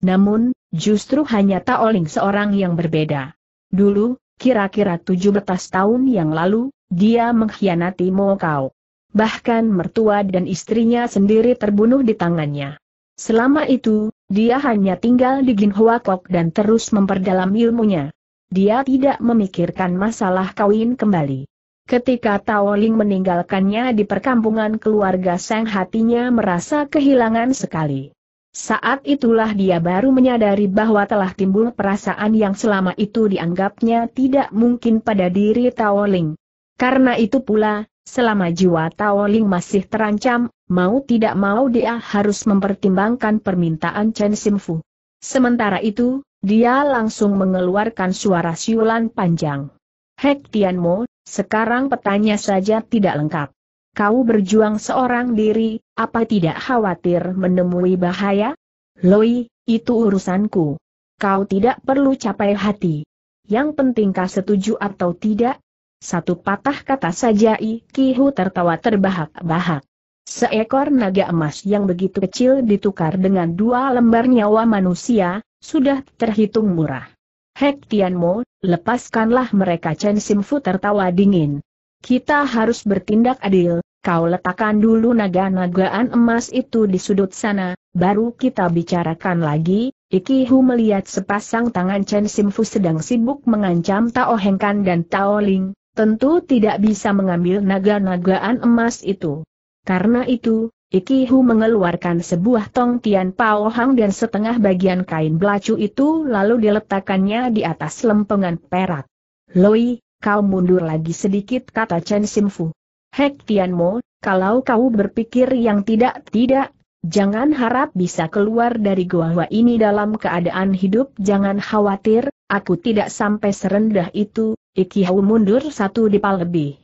Namun, justru hanya Taoling seorang yang berbeda. Dulu, kira-kira tujuh 17 tahun yang lalu, dia mengkhianati Mokau. Bahkan mertua dan istrinya sendiri terbunuh di tangannya. Selama itu, dia hanya tinggal di Ginhua Kok dan terus memperdalam ilmunya dia tidak memikirkan masalah kawin kembali. Ketika Tao Ling meninggalkannya di perkampungan keluarga Seng hatinya merasa kehilangan sekali. Saat itulah dia baru menyadari bahwa telah timbul perasaan yang selama itu dianggapnya tidak mungkin pada diri Tao Ling. Karena itu pula, selama jiwa Tao Ling masih terancam, mau tidak mau dia harus mempertimbangkan permintaan Chen Simfu. Sementara itu, dia langsung mengeluarkan suara siulan panjang. Hek Tianmo, sekarang petanya saja tidak lengkap. Kau berjuang seorang diri, apa tidak khawatir menemui bahaya? Loi, itu urusanku. Kau tidak perlu capai hati. Yang penting kau setuju atau tidak? Satu patah kata saja Ikihu tertawa terbahak-bahak. Seekor naga emas yang begitu kecil ditukar dengan dua lembar nyawa manusia, sudah terhitung murah. Hek Tianmo, lepaskanlah mereka Chen Simfu tertawa dingin. Kita harus bertindak adil, kau letakkan dulu naga-nagaan emas itu di sudut sana, baru kita bicarakan lagi, Iki Hu melihat sepasang tangan Chen Simfu sedang sibuk mengancam Tao Hengkan dan Tao Ling, tentu tidak bisa mengambil naga-nagaan emas itu. Karena itu, Ikihu mengeluarkan sebuah tong tian pao dan setengah bagian kain belacu itu lalu diletakkannya di atas lempengan perak. Loi, kau mundur lagi sedikit kata Chen Simfu. Hek Tianmo, kalau kau berpikir yang tidak-tidak, jangan harap bisa keluar dari gua-gua ini dalam keadaan hidup jangan khawatir, aku tidak sampai serendah itu, Ikihu mundur satu dipal lebih.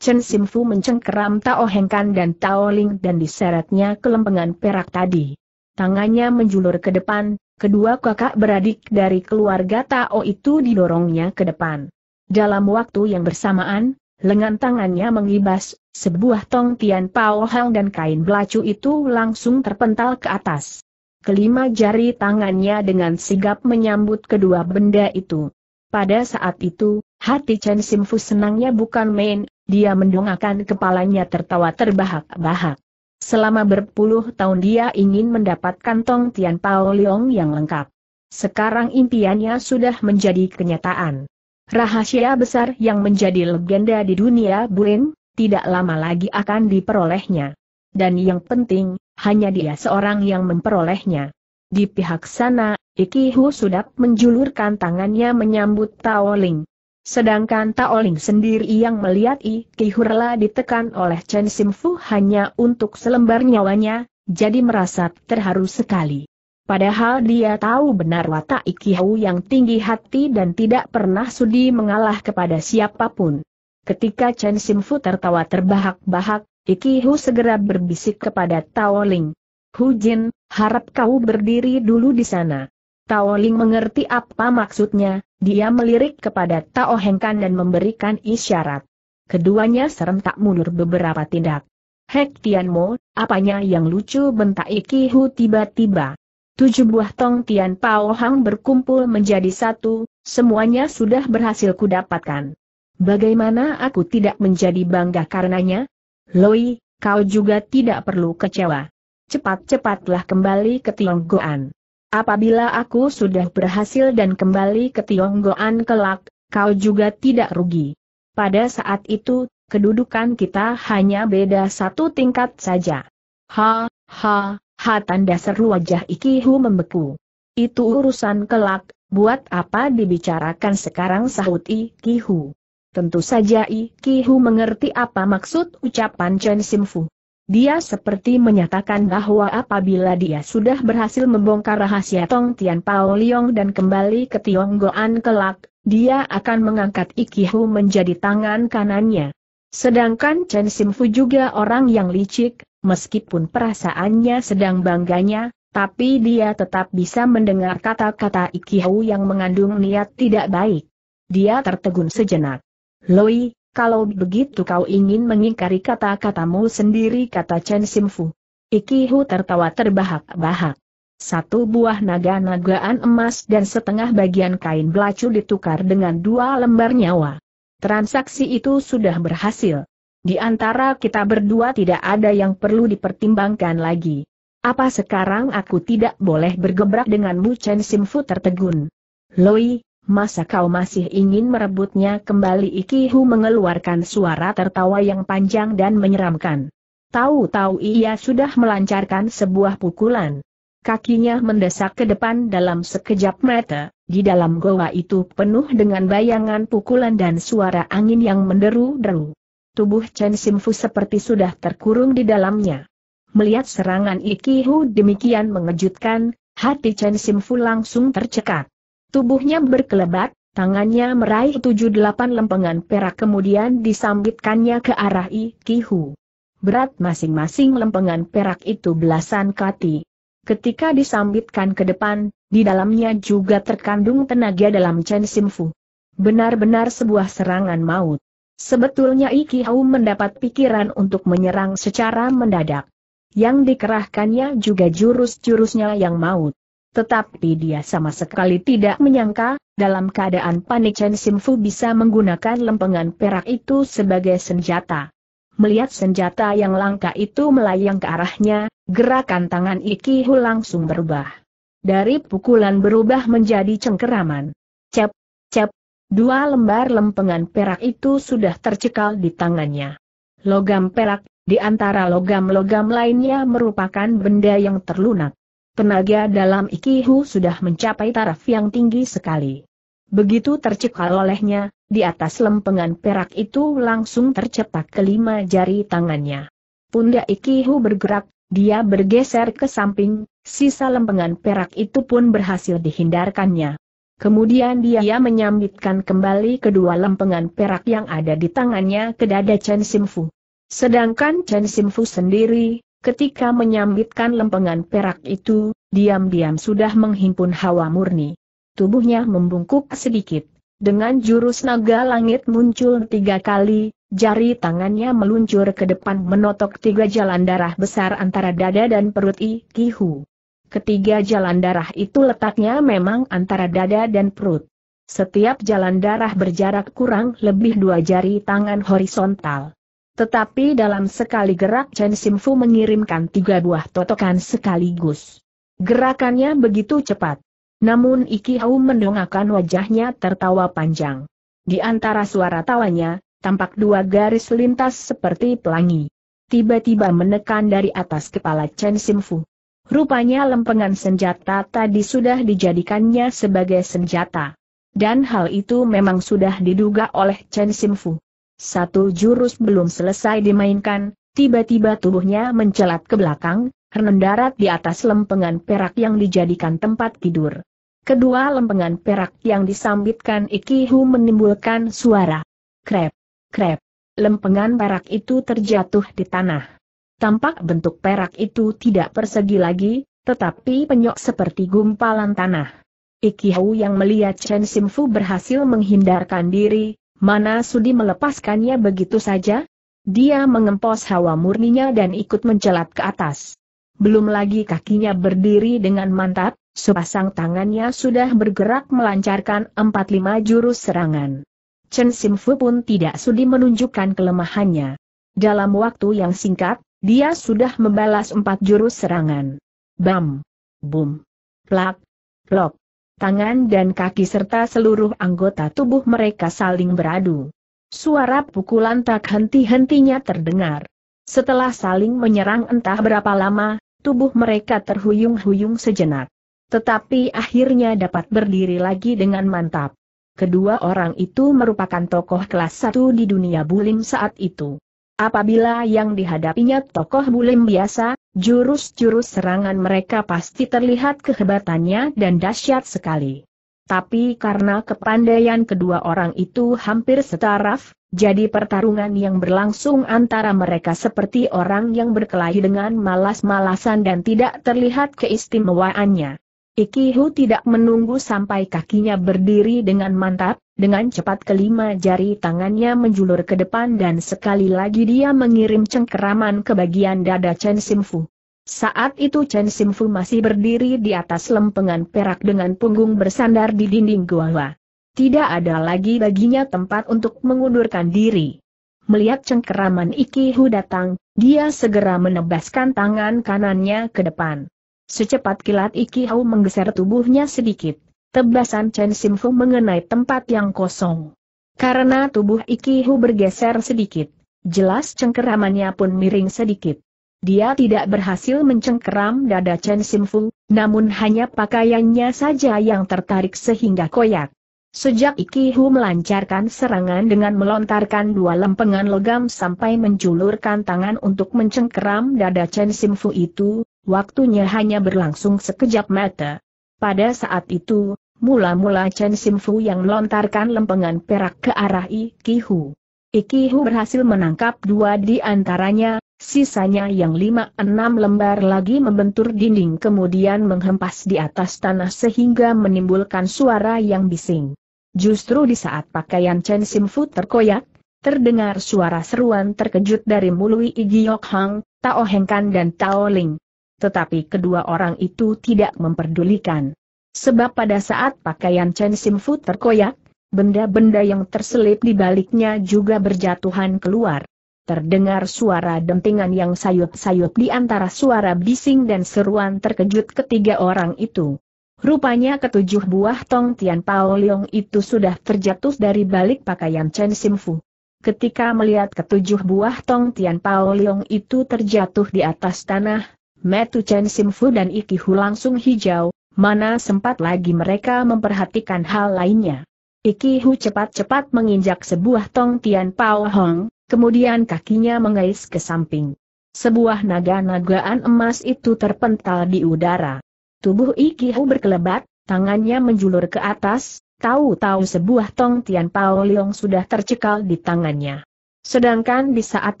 Chen Simfu mencengkeram Tao Hengkan dan Tao Ling dan diseretnya ke lempengan perak tadi. Tangannya menjulur ke depan, kedua kakak beradik dari keluarga Tao itu didorongnya ke depan. Dalam waktu yang bersamaan, lengan tangannya mengibas, sebuah tong tian pao hang dan kain belacu itu langsung terpental ke atas. Kelima jari tangannya dengan sigap menyambut kedua benda itu. Pada saat itu, hati Chen Simfu senangnya bukan main, dia mendongakkan kepalanya tertawa terbahak-bahak. Selama berpuluh tahun dia ingin mendapatkan Tong Tian Pao Leong yang lengkap. Sekarang impiannya sudah menjadi kenyataan. Rahasia besar yang menjadi legenda di dunia Buren, tidak lama lagi akan diperolehnya. Dan yang penting, hanya dia seorang yang memperolehnya. Di pihak sana, Iki Hu sudah menjulurkan tangannya menyambut Tao Ling. Sedangkan Taoling sendiri yang melihat I Kihurla ditekan oleh Chen Simfu hanya untuk selembar nyawanya, jadi merasa terharu sekali. Padahal dia tahu benar watak I Kihau yang tinggi hati dan tidak pernah sudi mengalah kepada siapapun. Ketika Chen Simfu tertawa terbahak-bahak, I Ikihu segera berbisik kepada Taoling. Hu Jin, harap kau berdiri dulu di sana. Tao Ling mengerti apa maksudnya, dia melirik kepada Tao Hengkan dan memberikan isyarat. Keduanya serentak mundur beberapa tindak. Hek Tianmo, apanya yang lucu bentak Iki Hu tiba-tiba. Tujuh buah tong Tian Pao Hang berkumpul menjadi satu, semuanya sudah berhasil kudapatkan. Bagaimana aku tidak menjadi bangga karenanya? Loi, kau juga tidak perlu kecewa. Cepat-cepatlah kembali ke Tionggoan. Apabila aku sudah berhasil dan kembali ke Tionggoan kelak, kau juga tidak rugi. Pada saat itu, kedudukan kita hanya beda satu tingkat saja. Ha, ha, ha tanda seru wajah Ikihu membeku. Itu urusan kelak, buat apa dibicarakan sekarang sahut Ikihu. Tentu saja Ikihu mengerti apa maksud ucapan Chen Simfu. Dia seperti menyatakan bahwa apabila dia sudah berhasil membongkar rahasia Tong Tian Pao Liong dan kembali ke Goan kelak, dia akan mengangkat Ikihu menjadi tangan kanannya. Sedangkan Chen Simfu juga orang yang licik, meskipun perasaannya sedang bangganya, tapi dia tetap bisa mendengar kata-kata Ikihu yang mengandung niat tidak baik. Dia tertegun sejenak. Loi, kalau begitu kau ingin mengingkari kata-katamu sendiri kata Chen Simfu. Ikihu tertawa terbahak-bahak. Satu buah naga-nagaan emas dan setengah bagian kain belacu ditukar dengan dua lembar nyawa. Transaksi itu sudah berhasil. Di antara kita berdua tidak ada yang perlu dipertimbangkan lagi. Apa sekarang aku tidak boleh bergebrak denganmu Chen Simfu tertegun. Loi, masa kau masih ingin merebutnya kembali Ikihu mengeluarkan suara tertawa yang panjang dan menyeramkan. Tahu-tahu ia sudah melancarkan sebuah pukulan. Kakinya mendesak ke depan dalam sekejap mata, di dalam goa itu penuh dengan bayangan pukulan dan suara angin yang menderu-deru. Tubuh Chen Simfu seperti sudah terkurung di dalamnya. Melihat serangan Ikihu demikian mengejutkan, hati Chen Simfu langsung tercekat. Tubuhnya berkelebat, tangannya meraih tujuh delapan lempengan perak kemudian disambitkannya ke arah I Kihu. Berat masing-masing lempengan perak itu belasan kati. Ketika disambitkan ke depan, di dalamnya juga terkandung tenaga dalam Chen Simfu. Benar-benar sebuah serangan maut. Sebetulnya Iki Hau mendapat pikiran untuk menyerang secara mendadak. Yang dikerahkannya juga jurus-jurusnya yang maut. Tetapi dia sama sekali tidak menyangka, dalam keadaan panik Chen Simfu bisa menggunakan lempengan perak itu sebagai senjata. Melihat senjata yang langka itu melayang ke arahnya, gerakan tangan Iki Hu langsung berubah. Dari pukulan berubah menjadi cengkeraman. Cep, cep, dua lembar lempengan perak itu sudah tercekal di tangannya. Logam perak, di antara logam-logam lainnya merupakan benda yang terlunak. Tenaga dalam Ikihu sudah mencapai taraf yang tinggi sekali. Begitu tercekal olehnya, di atas lempengan perak itu langsung tercetak kelima jari tangannya. Pundak Ikihu bergerak, dia bergeser ke samping, sisa lempengan perak itu pun berhasil dihindarkannya. Kemudian dia menyambitkan kembali kedua lempengan perak yang ada di tangannya ke dada Chen Simfu. Sedangkan Chen Simfu sendiri, Ketika menyambitkan lempengan perak itu, diam-diam sudah menghimpun hawa murni. Tubuhnya membungkuk sedikit. Dengan jurus naga langit muncul tiga kali, jari tangannya meluncur ke depan menotok tiga jalan darah besar antara dada dan perut I Kihu. Ketiga jalan darah itu letaknya memang antara dada dan perut. Setiap jalan darah berjarak kurang lebih dua jari tangan horizontal. Tetapi dalam sekali gerak Chen Simfu mengirimkan tiga buah totokan sekaligus. Gerakannya begitu cepat. Namun Iki Hau mendongakkan wajahnya tertawa panjang. Di antara suara tawanya, tampak dua garis lintas seperti pelangi. Tiba-tiba menekan dari atas kepala Chen Simfu. Rupanya lempengan senjata tadi sudah dijadikannya sebagai senjata. Dan hal itu memang sudah diduga oleh Chen Simfu. Satu jurus belum selesai dimainkan, tiba-tiba tubuhnya mencelat ke belakang, mendarat di atas lempengan perak yang dijadikan tempat tidur. Kedua lempengan perak yang disambitkan Ikihu menimbulkan suara. Krep, krep. Lempengan perak itu terjatuh di tanah. Tampak bentuk perak itu tidak persegi lagi, tetapi penyok seperti gumpalan tanah. Ikihu yang melihat Chen Simfu berhasil menghindarkan diri, Mana sudi melepaskannya begitu saja? Dia mengempos hawa murninya dan ikut mencelat ke atas. Belum lagi kakinya berdiri dengan mantap, sepasang tangannya sudah bergerak melancarkan empat lima jurus serangan. Chen Simfu pun tidak sudi menunjukkan kelemahannya. Dalam waktu yang singkat, dia sudah membalas empat jurus serangan. Bam! Bum! Plak! Plok! tangan dan kaki serta seluruh anggota tubuh mereka saling beradu. Suara pukulan tak henti-hentinya terdengar. Setelah saling menyerang entah berapa lama, tubuh mereka terhuyung-huyung sejenak. Tetapi akhirnya dapat berdiri lagi dengan mantap. Kedua orang itu merupakan tokoh kelas satu di dunia bulim saat itu. Apabila yang dihadapinya tokoh bulim biasa, Jurus-jurus serangan mereka pasti terlihat kehebatannya dan dahsyat sekali. Tapi karena kepandaian kedua orang itu hampir setaraf, jadi pertarungan yang berlangsung antara mereka seperti orang yang berkelahi dengan malas-malasan dan tidak terlihat keistimewaannya. Ikihu tidak menunggu sampai kakinya berdiri dengan mantap, dengan cepat kelima jari tangannya menjulur ke depan dan sekali lagi dia mengirim cengkeraman ke bagian dada Chen Simfu. Saat itu Chen Simfu masih berdiri di atas lempengan perak dengan punggung bersandar di dinding gua. Tidak ada lagi baginya tempat untuk mengundurkan diri. Melihat cengkeraman Ikihu datang, dia segera menebaskan tangan kanannya ke depan. Secepat kilat Iki Hau menggeser tubuhnya sedikit. Tebasan Chen Simfu mengenai tempat yang kosong. Karena tubuh Iki Hau bergeser sedikit, jelas cengkeramannya pun miring sedikit. Dia tidak berhasil mencengkeram dada Chen Simfu, namun hanya pakaiannya saja yang tertarik sehingga koyak. Sejak Iki Hu melancarkan serangan dengan melontarkan dua lempengan logam sampai menjulurkan tangan untuk mencengkeram dada Chen Simfu itu, Waktunya hanya berlangsung sekejap mata. Pada saat itu, mula-mula Chen Simfu yang melontarkan lempengan perak ke arah Ikihu. Ikihu berhasil menangkap dua di antaranya, sisanya yang lima enam lembar lagi membentur dinding kemudian menghempas di atas tanah sehingga menimbulkan suara yang bising. Justru di saat pakaian Chen Simfu terkoyak, terdengar suara seruan terkejut dari Mului Igiok Hang, Tao Hengkan dan Tao Ling tetapi kedua orang itu tidak memperdulikan. Sebab pada saat pakaian Chen Simfu terkoyak, benda-benda yang terselip di baliknya juga berjatuhan keluar. Terdengar suara dentingan yang sayup-sayup di antara suara bising dan seruan terkejut ketiga orang itu. Rupanya ketujuh buah tong Tian Pao Leong itu sudah terjatuh dari balik pakaian Chen Simfu. Ketika melihat ketujuh buah tong Tian Pao Leong itu terjatuh di atas tanah, Metu Chen Simfu dan Ikihu langsung hijau, mana sempat lagi mereka memperhatikan hal lainnya. Ikihu cepat-cepat menginjak sebuah tong Tian Pao Hong, kemudian kakinya mengais ke samping. Sebuah naga-nagaan emas itu terpental di udara. Tubuh Ikihu berkelebat, tangannya menjulur ke atas, tahu-tahu sebuah tong Tian Pao Liong sudah tercekal di tangannya. Sedangkan di saat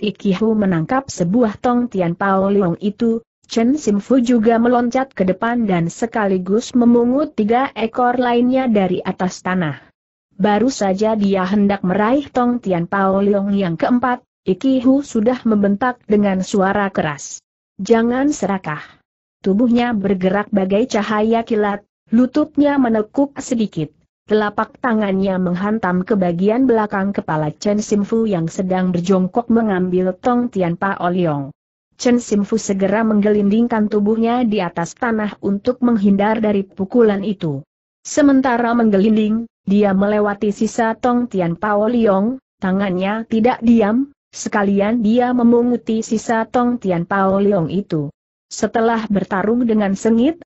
Ikihu menangkap sebuah tong Tian Pao Liong itu, Chen Simfu juga meloncat ke depan dan sekaligus memungut tiga ekor lainnya dari atas tanah. Baru saja dia hendak meraih Tong Tian Pao Leong yang keempat, Ikihu sudah membentak dengan suara keras. Jangan serakah. Tubuhnya bergerak bagai cahaya kilat, lututnya menekuk sedikit. Telapak tangannya menghantam ke bagian belakang kepala Chen Simfu yang sedang berjongkok mengambil Tong Tian Pao Leong. Chen Simfu segera menggelindingkan tubuhnya di atas tanah untuk menghindar dari pukulan itu. Sementara menggelinding, dia melewati sisa Tong Tian Pao Liong, tangannya tidak diam, sekalian dia memunguti sisa Tong Tian Pao Liong itu. Setelah bertarung dengan sengit,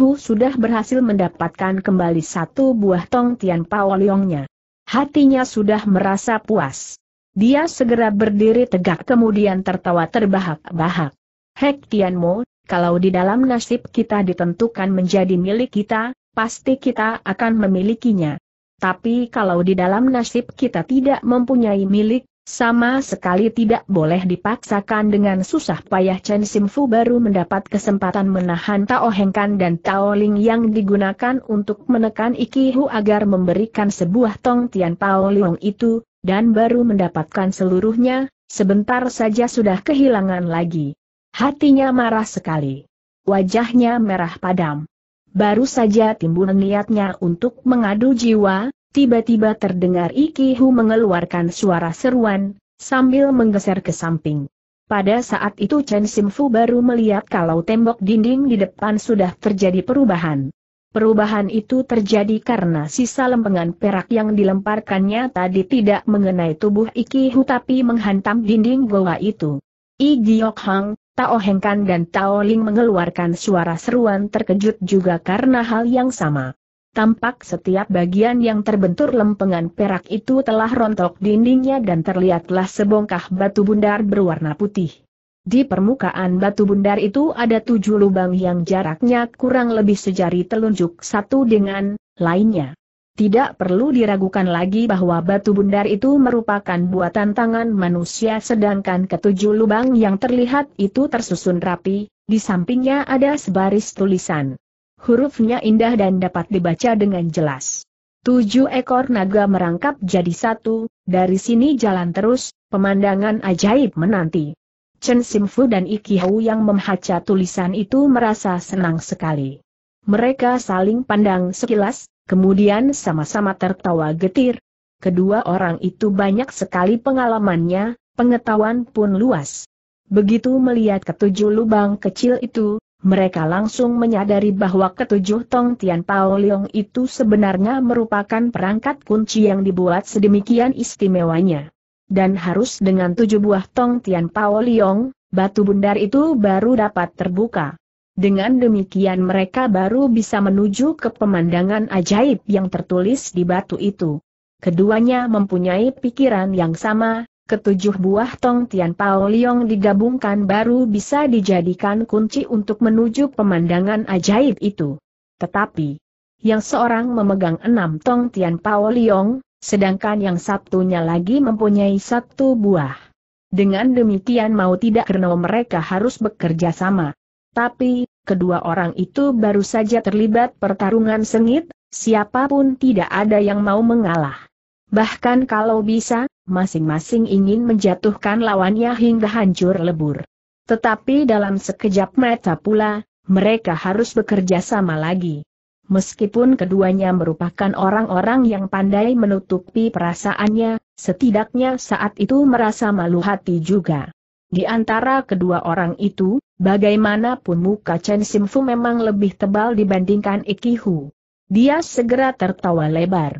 Hu sudah berhasil mendapatkan kembali satu buah Tong Tian Pao Liongnya. Hatinya sudah merasa puas. Dia segera berdiri tegak kemudian tertawa terbahak-bahak. Hek Tianmo, kalau di dalam nasib kita ditentukan menjadi milik kita, pasti kita akan memilikinya. Tapi kalau di dalam nasib kita tidak mempunyai milik, sama sekali tidak boleh dipaksakan dengan susah payah Chen Simfu baru mendapat kesempatan menahan Tao Hengkan dan Tao Ling yang digunakan untuk menekan Iki Hu agar memberikan sebuah tong Tian Pao Leong itu, dan baru mendapatkan seluruhnya, sebentar saja sudah kehilangan lagi. Hatinya marah sekali. Wajahnya merah padam. Baru saja timbul niatnya untuk mengadu jiwa, tiba-tiba terdengar Iki Hu mengeluarkan suara seruan, sambil menggeser ke samping. Pada saat itu Chen Simfu baru melihat kalau tembok dinding di depan sudah terjadi perubahan. Perubahan itu terjadi karena sisa lempengan perak yang dilemparkannya tadi tidak mengenai tubuh Iki Hu tapi menghantam dinding goa itu. I Giok Hang, Tao Hengkan dan Tao Ling mengeluarkan suara seruan terkejut juga karena hal yang sama. Tampak setiap bagian yang terbentur lempengan perak itu telah rontok dindingnya dan terlihatlah sebongkah batu bundar berwarna putih. Di permukaan batu bundar itu ada tujuh lubang yang jaraknya kurang lebih sejari telunjuk satu dengan lainnya. Tidak perlu diragukan lagi bahwa batu bundar itu merupakan buatan tangan manusia sedangkan ketujuh lubang yang terlihat itu tersusun rapi, di sampingnya ada sebaris tulisan. Hurufnya indah dan dapat dibaca dengan jelas. Tujuh ekor naga merangkap jadi satu, dari sini jalan terus, pemandangan ajaib menanti. Chen Simfu dan Iki Hau yang membaca tulisan itu merasa senang sekali. Mereka saling pandang sekilas, kemudian sama-sama tertawa getir. Kedua orang itu banyak sekali pengalamannya, pengetahuan pun luas. Begitu melihat ketujuh lubang kecil itu, mereka langsung menyadari bahwa ketujuh Tong Tian Pao Leong itu sebenarnya merupakan perangkat kunci yang dibuat sedemikian istimewanya. Dan harus dengan tujuh buah Tong Tian Pao Leong, batu bundar itu baru dapat terbuka. Dengan demikian mereka baru bisa menuju ke pemandangan ajaib yang tertulis di batu itu. Keduanya mempunyai pikiran yang sama, ketujuh buah tong Tian Pao Liong digabungkan baru bisa dijadikan kunci untuk menuju pemandangan ajaib itu. Tetapi, yang seorang memegang enam tong Tian Pao Liong, sedangkan yang satunya lagi mempunyai satu buah. Dengan demikian mau tidak karena mereka harus bekerja sama. Tapi, kedua orang itu baru saja terlibat pertarungan sengit, siapapun tidak ada yang mau mengalah. Bahkan kalau bisa, masing-masing ingin menjatuhkan lawannya hingga hancur lebur. Tetapi dalam sekejap mata pula, mereka harus bekerja sama lagi. Meskipun keduanya merupakan orang-orang yang pandai menutupi perasaannya, setidaknya saat itu merasa malu hati juga. Di antara kedua orang itu, bagaimanapun muka Chen Simfu memang lebih tebal dibandingkan Ikihu. Dia segera tertawa lebar.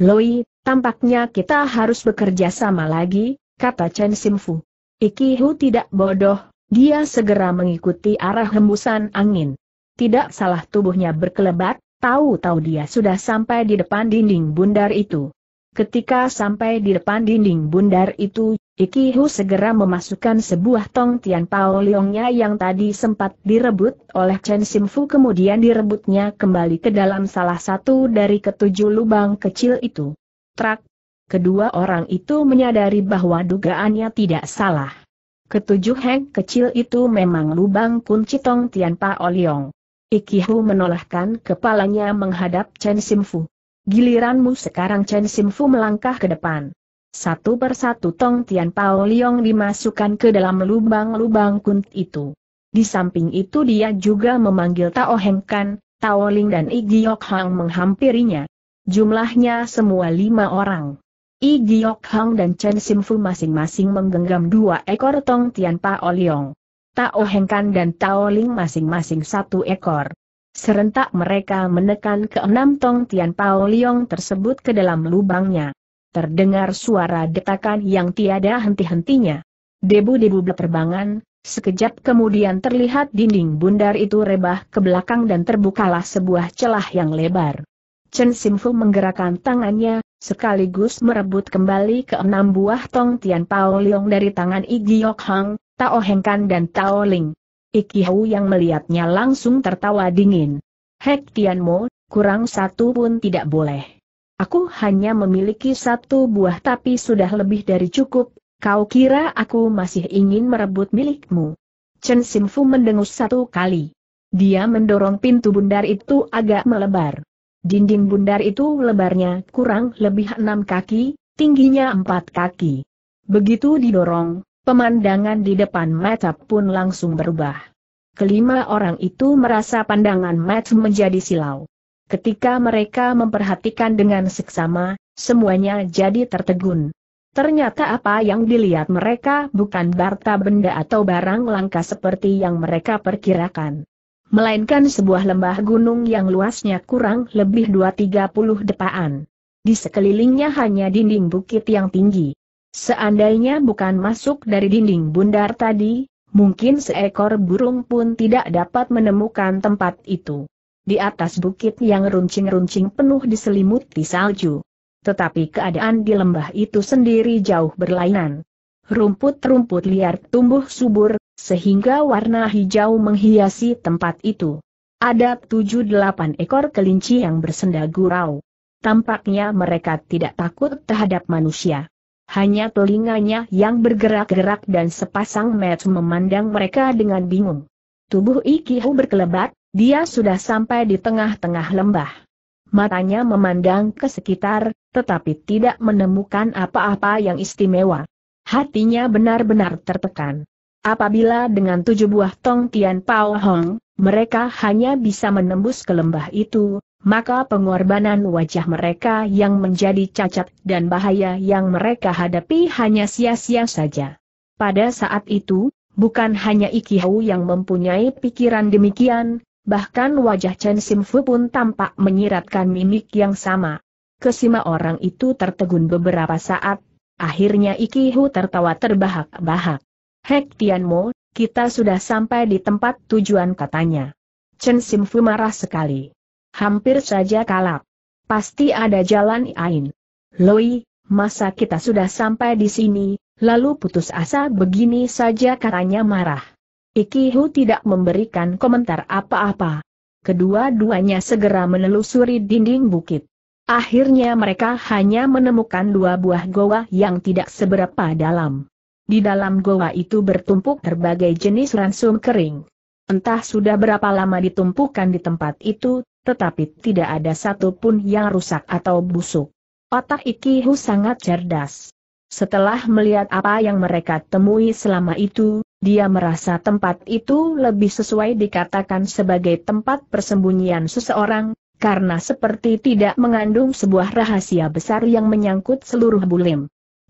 Loi, Tampaknya kita harus bekerja sama lagi, kata Chen Simfu. Ikihu tidak bodoh, dia segera mengikuti arah hembusan angin. Tidak salah tubuhnya berkelebat, tahu-tahu dia sudah sampai di depan dinding bundar itu. Ketika sampai di depan dinding bundar itu, Ikihu segera memasukkan sebuah tong Tian Pao Leongnya yang tadi sempat direbut oleh Chen Simfu kemudian direbutnya kembali ke dalam salah satu dari ketujuh lubang kecil itu. Trak. Kedua orang itu menyadari bahwa dugaannya tidak salah. Ketujuh heng kecil itu memang lubang kunci Tong Tian Pa Oliong. Ikihu menolehkan kepalanya menghadap Chen Simfu. Giliranmu sekarang Chen Simfu melangkah ke depan. Satu persatu Tong Tian Pao Liong dimasukkan ke dalam lubang-lubang kunci itu. Di samping itu dia juga memanggil Tao Heng Kan, Tao Ling dan Igi Yok Hang menghampirinya. Jumlahnya semua lima orang. I Giok Hang dan Chen Sim Fu masing-masing menggenggam dua ekor Tong Tian Pa Oliong. Tao Hengkan dan Tao Ling masing-masing satu ekor. Serentak mereka menekan keenam Tong Tian Pa Oliong tersebut ke dalam lubangnya. Terdengar suara detakan yang tiada henti-hentinya. Debu-debu berterbangan, sekejap kemudian terlihat dinding bundar itu rebah ke belakang dan terbukalah sebuah celah yang lebar. Chen Simfu menggerakkan tangannya, sekaligus merebut kembali ke enam buah tong Tian Pao Liong dari tangan yok Hang, Tao heng kan dan Tao Ling. Iki Hau yang melihatnya langsung tertawa dingin. Hek Tianmo, kurang satu pun tidak boleh. Aku hanya memiliki satu buah tapi sudah lebih dari cukup, kau kira aku masih ingin merebut milikmu. Chen Simfu mendengus satu kali. Dia mendorong pintu bundar itu agak melebar. Dinding bundar itu lebarnya kurang lebih enam kaki, tingginya empat kaki. Begitu didorong, pemandangan di depan mata pun langsung berubah. Kelima orang itu merasa pandangan mata menjadi silau. Ketika mereka memperhatikan dengan seksama, semuanya jadi tertegun. Ternyata apa yang dilihat mereka bukan barta benda atau barang langka seperti yang mereka perkirakan melainkan sebuah lembah gunung yang luasnya kurang lebih 2-30 depaan. Di sekelilingnya hanya dinding bukit yang tinggi. Seandainya bukan masuk dari dinding bundar tadi, mungkin seekor burung pun tidak dapat menemukan tempat itu. Di atas bukit yang runcing-runcing penuh diselimuti salju. Tetapi keadaan di lembah itu sendiri jauh berlainan. Rumput-rumput liar tumbuh subur, sehingga warna hijau menghiasi tempat itu. Ada tujuh delapan ekor kelinci yang bersenda gurau. Tampaknya mereka tidak takut terhadap manusia. Hanya telinganya yang bergerak-gerak dan sepasang mata memandang mereka dengan bingung. Tubuh Ikihu berkelebat, dia sudah sampai di tengah-tengah lembah. Matanya memandang ke sekitar, tetapi tidak menemukan apa-apa yang istimewa. Hatinya benar-benar tertekan. Apabila dengan tujuh buah tong Tian Pao Hong, mereka hanya bisa menembus ke lembah itu, maka pengorbanan wajah mereka yang menjadi cacat dan bahaya yang mereka hadapi hanya sia-sia saja. Pada saat itu, bukan hanya Ikihau yang mempunyai pikiran demikian, bahkan wajah Chen Simfu pun tampak menyiratkan mimik yang sama. Kesima orang itu tertegun beberapa saat, akhirnya Ikihu tertawa terbahak-bahak. Hek Tianmo, kita sudah sampai di tempat tujuan katanya. Chen Simfu marah sekali. Hampir saja kalap. Pasti ada jalan lain. Loi, masa kita sudah sampai di sini, lalu putus asa begini saja katanya marah. Ikihu tidak memberikan komentar apa-apa. Kedua-duanya segera menelusuri dinding bukit. Akhirnya mereka hanya menemukan dua buah goa yang tidak seberapa dalam. Di dalam goa itu bertumpuk berbagai jenis ransum kering. Entah sudah berapa lama ditumpukan di tempat itu, tetapi tidak ada satupun yang rusak atau busuk. Otak Ikihu sangat cerdas. Setelah melihat apa yang mereka temui selama itu, dia merasa tempat itu lebih sesuai dikatakan sebagai tempat persembunyian seseorang, karena seperti tidak mengandung sebuah rahasia besar yang menyangkut seluruh bulim.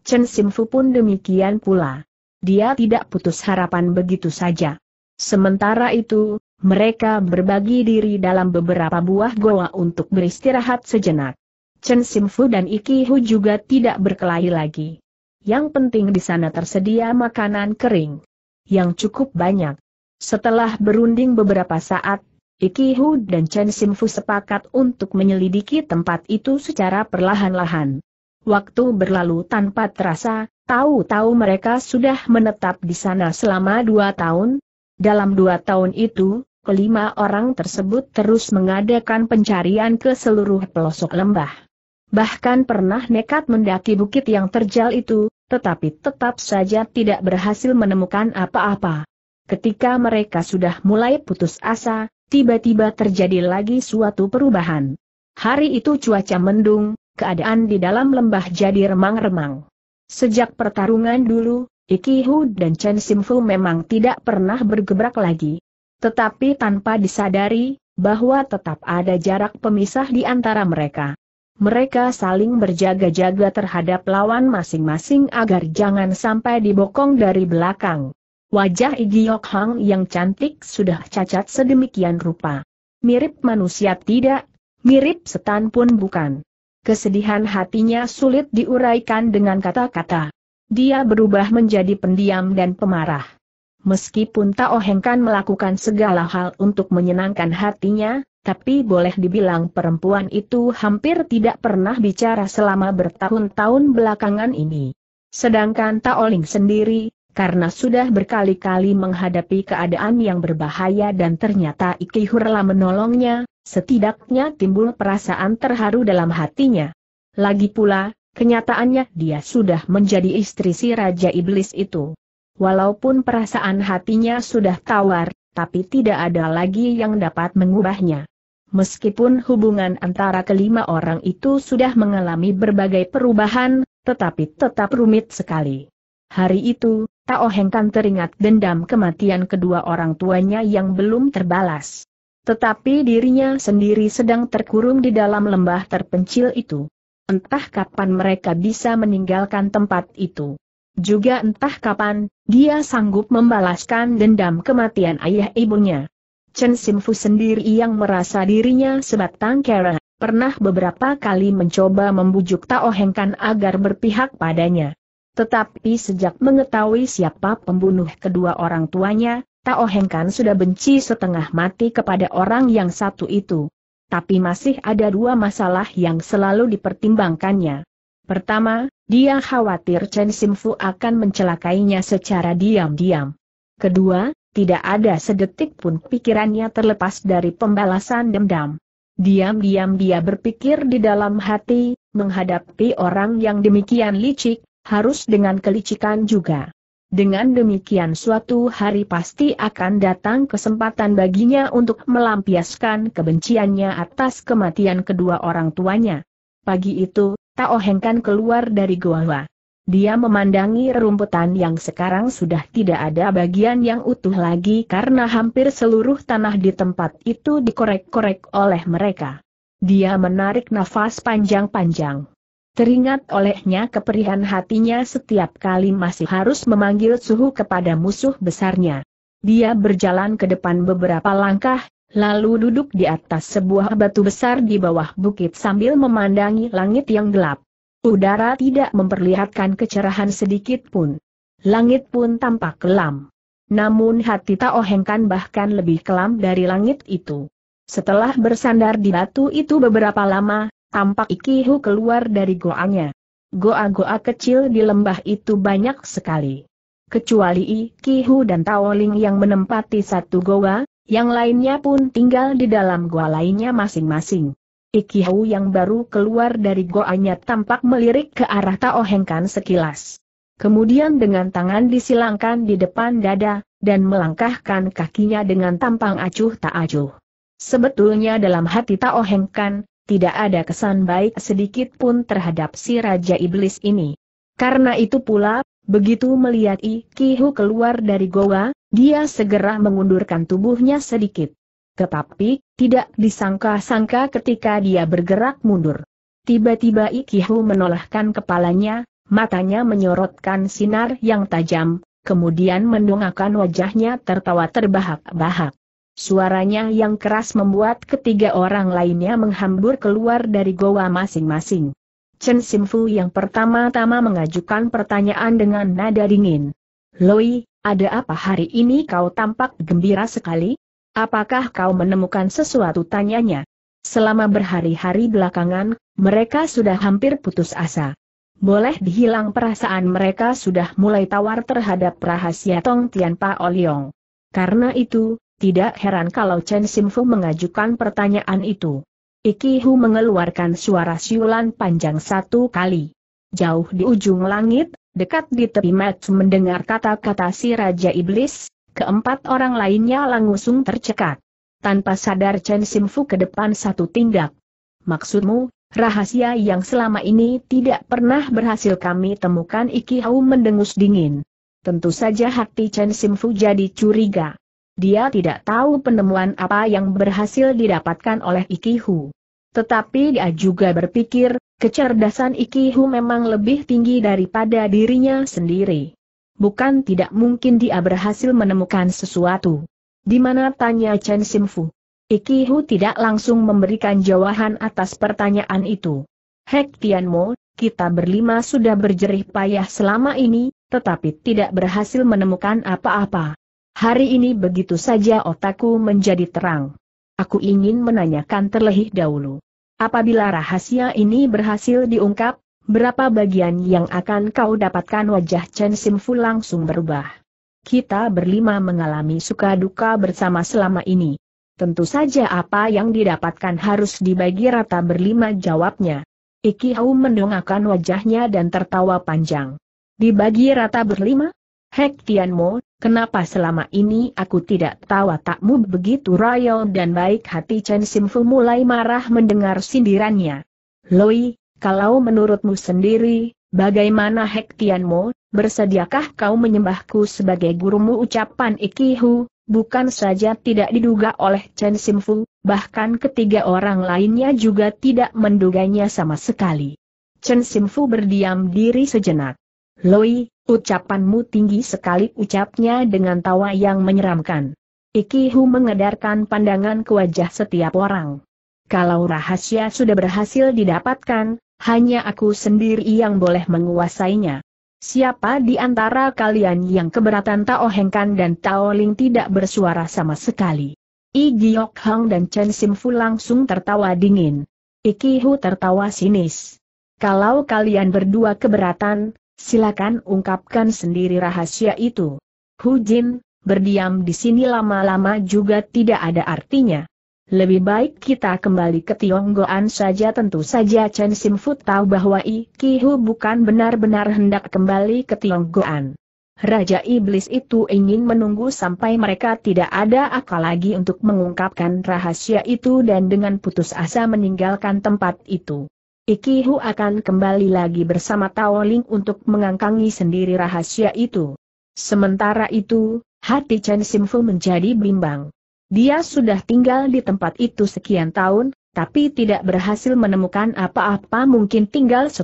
Chen Simfu pun demikian pula. Dia tidak putus harapan begitu saja. Sementara itu, mereka berbagi diri dalam beberapa buah goa untuk beristirahat sejenak. Chen Simfu dan Iki Hu juga tidak berkelahi lagi. Yang penting di sana tersedia makanan kering. Yang cukup banyak. Setelah berunding beberapa saat, Iki Hu dan Chen Simfu sepakat untuk menyelidiki tempat itu secara perlahan-lahan. Waktu berlalu tanpa terasa, tahu-tahu mereka sudah menetap di sana selama dua tahun. Dalam dua tahun itu, kelima orang tersebut terus mengadakan pencarian ke seluruh pelosok lembah. Bahkan pernah nekat mendaki bukit yang terjal itu, tetapi tetap saja tidak berhasil menemukan apa-apa. Ketika mereka sudah mulai putus asa, tiba-tiba terjadi lagi suatu perubahan. Hari itu cuaca mendung, keadaan di dalam lembah jadi remang-remang. Sejak pertarungan dulu, Hu dan Chen Simfu memang tidak pernah bergebrak lagi. Tetapi tanpa disadari, bahwa tetap ada jarak pemisah di antara mereka. Mereka saling berjaga-jaga terhadap lawan masing-masing agar jangan sampai dibokong dari belakang. Wajah Yok Hang yang cantik sudah cacat sedemikian rupa. Mirip manusia tidak, mirip setan pun bukan. Kesedihan hatinya sulit diuraikan dengan kata-kata. Dia berubah menjadi pendiam dan pemarah. Meskipun Tao Heng melakukan segala hal untuk menyenangkan hatinya, tapi boleh dibilang perempuan itu hampir tidak pernah bicara selama bertahun-tahun belakangan ini. Sedangkan Tao Ling sendiri, karena sudah berkali-kali menghadapi keadaan yang berbahaya dan ternyata Iki Hurla menolongnya, setidaknya timbul perasaan terharu dalam hatinya. Lagi pula, kenyataannya dia sudah menjadi istri si Raja Iblis itu. Walaupun perasaan hatinya sudah tawar, tapi tidak ada lagi yang dapat mengubahnya. Meskipun hubungan antara kelima orang itu sudah mengalami berbagai perubahan, tetapi tetap rumit sekali. Hari itu, Tao Hengkan teringat dendam kematian kedua orang tuanya yang belum terbalas. Tetapi dirinya sendiri sedang terkurung di dalam lembah terpencil itu. Entah kapan mereka bisa meninggalkan tempat itu. Juga entah kapan, dia sanggup membalaskan dendam kematian ayah ibunya. Chen Simfu sendiri yang merasa dirinya sebatang kera, pernah beberapa kali mencoba membujuk Tao Hengkan agar berpihak padanya. Tetapi sejak mengetahui siapa pembunuh kedua orang tuanya, Tao Heng sudah benci setengah mati kepada orang yang satu itu. Tapi masih ada dua masalah yang selalu dipertimbangkannya. Pertama, dia khawatir Chen Simfu akan mencelakainya secara diam-diam. Kedua, tidak ada sedetik pun pikirannya terlepas dari pembalasan dendam. Diam-diam dia berpikir di dalam hati, menghadapi orang yang demikian licik, harus dengan kelicikan juga. Dengan demikian suatu hari pasti akan datang kesempatan baginya untuk melampiaskan kebenciannya atas kematian kedua orang tuanya. Pagi itu, Tao Heng kan keluar dari goa. Dia memandangi rumputan yang sekarang sudah tidak ada bagian yang utuh lagi karena hampir seluruh tanah di tempat itu dikorek-korek oleh mereka. Dia menarik nafas panjang-panjang. Teringat olehnya keperihan hatinya setiap kali masih harus memanggil suhu kepada musuh besarnya. Dia berjalan ke depan beberapa langkah, lalu duduk di atas sebuah batu besar di bawah bukit sambil memandangi langit yang gelap. Udara tidak memperlihatkan kecerahan sedikit pun. Langit pun tampak kelam. Namun hati tak ohengkan bahkan lebih kelam dari langit itu. Setelah bersandar di batu itu beberapa lama, tampak Ikihu keluar dari goanya. Goa-goa kecil di lembah itu banyak sekali. Kecuali Ikihu dan Taoling yang menempati satu goa, yang lainnya pun tinggal di dalam goa lainnya masing-masing. Ikihu yang baru keluar dari goanya tampak melirik ke arah Taohengkan sekilas. Kemudian dengan tangan disilangkan di depan dada, dan melangkahkan kakinya dengan tampang acuh tak acuh. Sebetulnya dalam hati Taohengkan, tidak ada kesan baik sedikit pun terhadap si Raja Iblis ini. Karena itu pula, begitu melihat Ikihu keluar dari goa, dia segera mengundurkan tubuhnya sedikit. Tetapi, tidak disangka-sangka ketika dia bergerak mundur. Tiba-tiba Ikihu menolakkan kepalanya, matanya menyorotkan sinar yang tajam, kemudian mendongakkan wajahnya tertawa terbahak-bahak. Suaranya yang keras membuat ketiga orang lainnya menghambur keluar dari goa masing-masing. Chen Simfu yang pertama-tama mengajukan pertanyaan dengan nada dingin. Loi, ada apa hari ini kau tampak gembira sekali? Apakah kau menemukan sesuatu tanyanya? Selama berhari-hari belakangan, mereka sudah hampir putus asa. Boleh dihilang perasaan mereka sudah mulai tawar terhadap rahasia Tong Tian Pa Oliong. Karena itu, tidak heran kalau Chen Simfu mengajukan pertanyaan itu. Iki Hu mengeluarkan suara siulan panjang satu kali. Jauh di ujung langit, dekat di tepi mat mendengar kata-kata si Raja Iblis, keempat orang lainnya langsung tercekat. Tanpa sadar Chen Simfu ke depan satu tindak. Maksudmu, Rahasia yang selama ini tidak pernah berhasil kami temukan Iki Hu mendengus dingin. Tentu saja hati Chen Simfu jadi curiga. Dia tidak tahu penemuan apa yang berhasil didapatkan oleh Ikihu. Tetapi dia juga berpikir, kecerdasan Ikihu memang lebih tinggi daripada dirinya sendiri. Bukan tidak mungkin dia berhasil menemukan sesuatu. Di mana tanya Chen Simfu? Ikihu tidak langsung memberikan jawaban atas pertanyaan itu. Hek Tianmo, kita berlima sudah berjerih payah selama ini, tetapi tidak berhasil menemukan apa-apa. Hari ini begitu saja otakku menjadi terang. Aku ingin menanyakan terlebih dahulu. Apabila rahasia ini berhasil diungkap, berapa bagian yang akan kau dapatkan wajah Chen Simfu langsung berubah. Kita berlima mengalami suka duka bersama selama ini. Tentu saja apa yang didapatkan harus dibagi rata berlima jawabnya. Iki Hau mendongakkan wajahnya dan tertawa panjang. Dibagi rata berlima? Hek Tianmo, kenapa selama ini aku tidak tahu takmu begitu royal dan baik hati Chen Simfu mulai marah mendengar sindirannya. Loi, kalau menurutmu sendiri, bagaimana Hek Tianmo, bersediakah kau menyembahku sebagai gurumu ucapan Ikihu, bukan saja tidak diduga oleh Chen Simfu, bahkan ketiga orang lainnya juga tidak menduganya sama sekali. Chen Simfu berdiam diri sejenak. Loi, Ucapanmu tinggi sekali ucapnya dengan tawa yang menyeramkan. Ikihu mengedarkan pandangan ke wajah setiap orang. Kalau rahasia sudah berhasil didapatkan, hanya aku sendiri yang boleh menguasainya. Siapa di antara kalian yang keberatan Tao Hengkan dan Tao Ling tidak bersuara sama sekali? I Giok Hang dan Chen Simfu langsung tertawa dingin. Ikihu tertawa sinis. Kalau kalian berdua keberatan, Silakan ungkapkan sendiri rahasia itu. Hu Jin, berdiam di sini lama-lama juga tidak ada artinya. Lebih baik kita kembali ke Tionggoan saja tentu saja Chen Simfu tahu bahwa Iki Hu bukan benar-benar hendak kembali ke Tionggoan. Raja Iblis itu ingin menunggu sampai mereka tidak ada akal lagi untuk mengungkapkan rahasia itu dan dengan putus asa meninggalkan tempat itu. Ikihu akan kembali lagi bersama Tao Ling untuk mengangkangi sendiri rahasia itu. Sementara itu, hati Chen Simfu menjadi bimbang. Dia sudah tinggal di tempat itu sekian tahun, tapi tidak berhasil menemukan apa-apa mungkin tinggal 10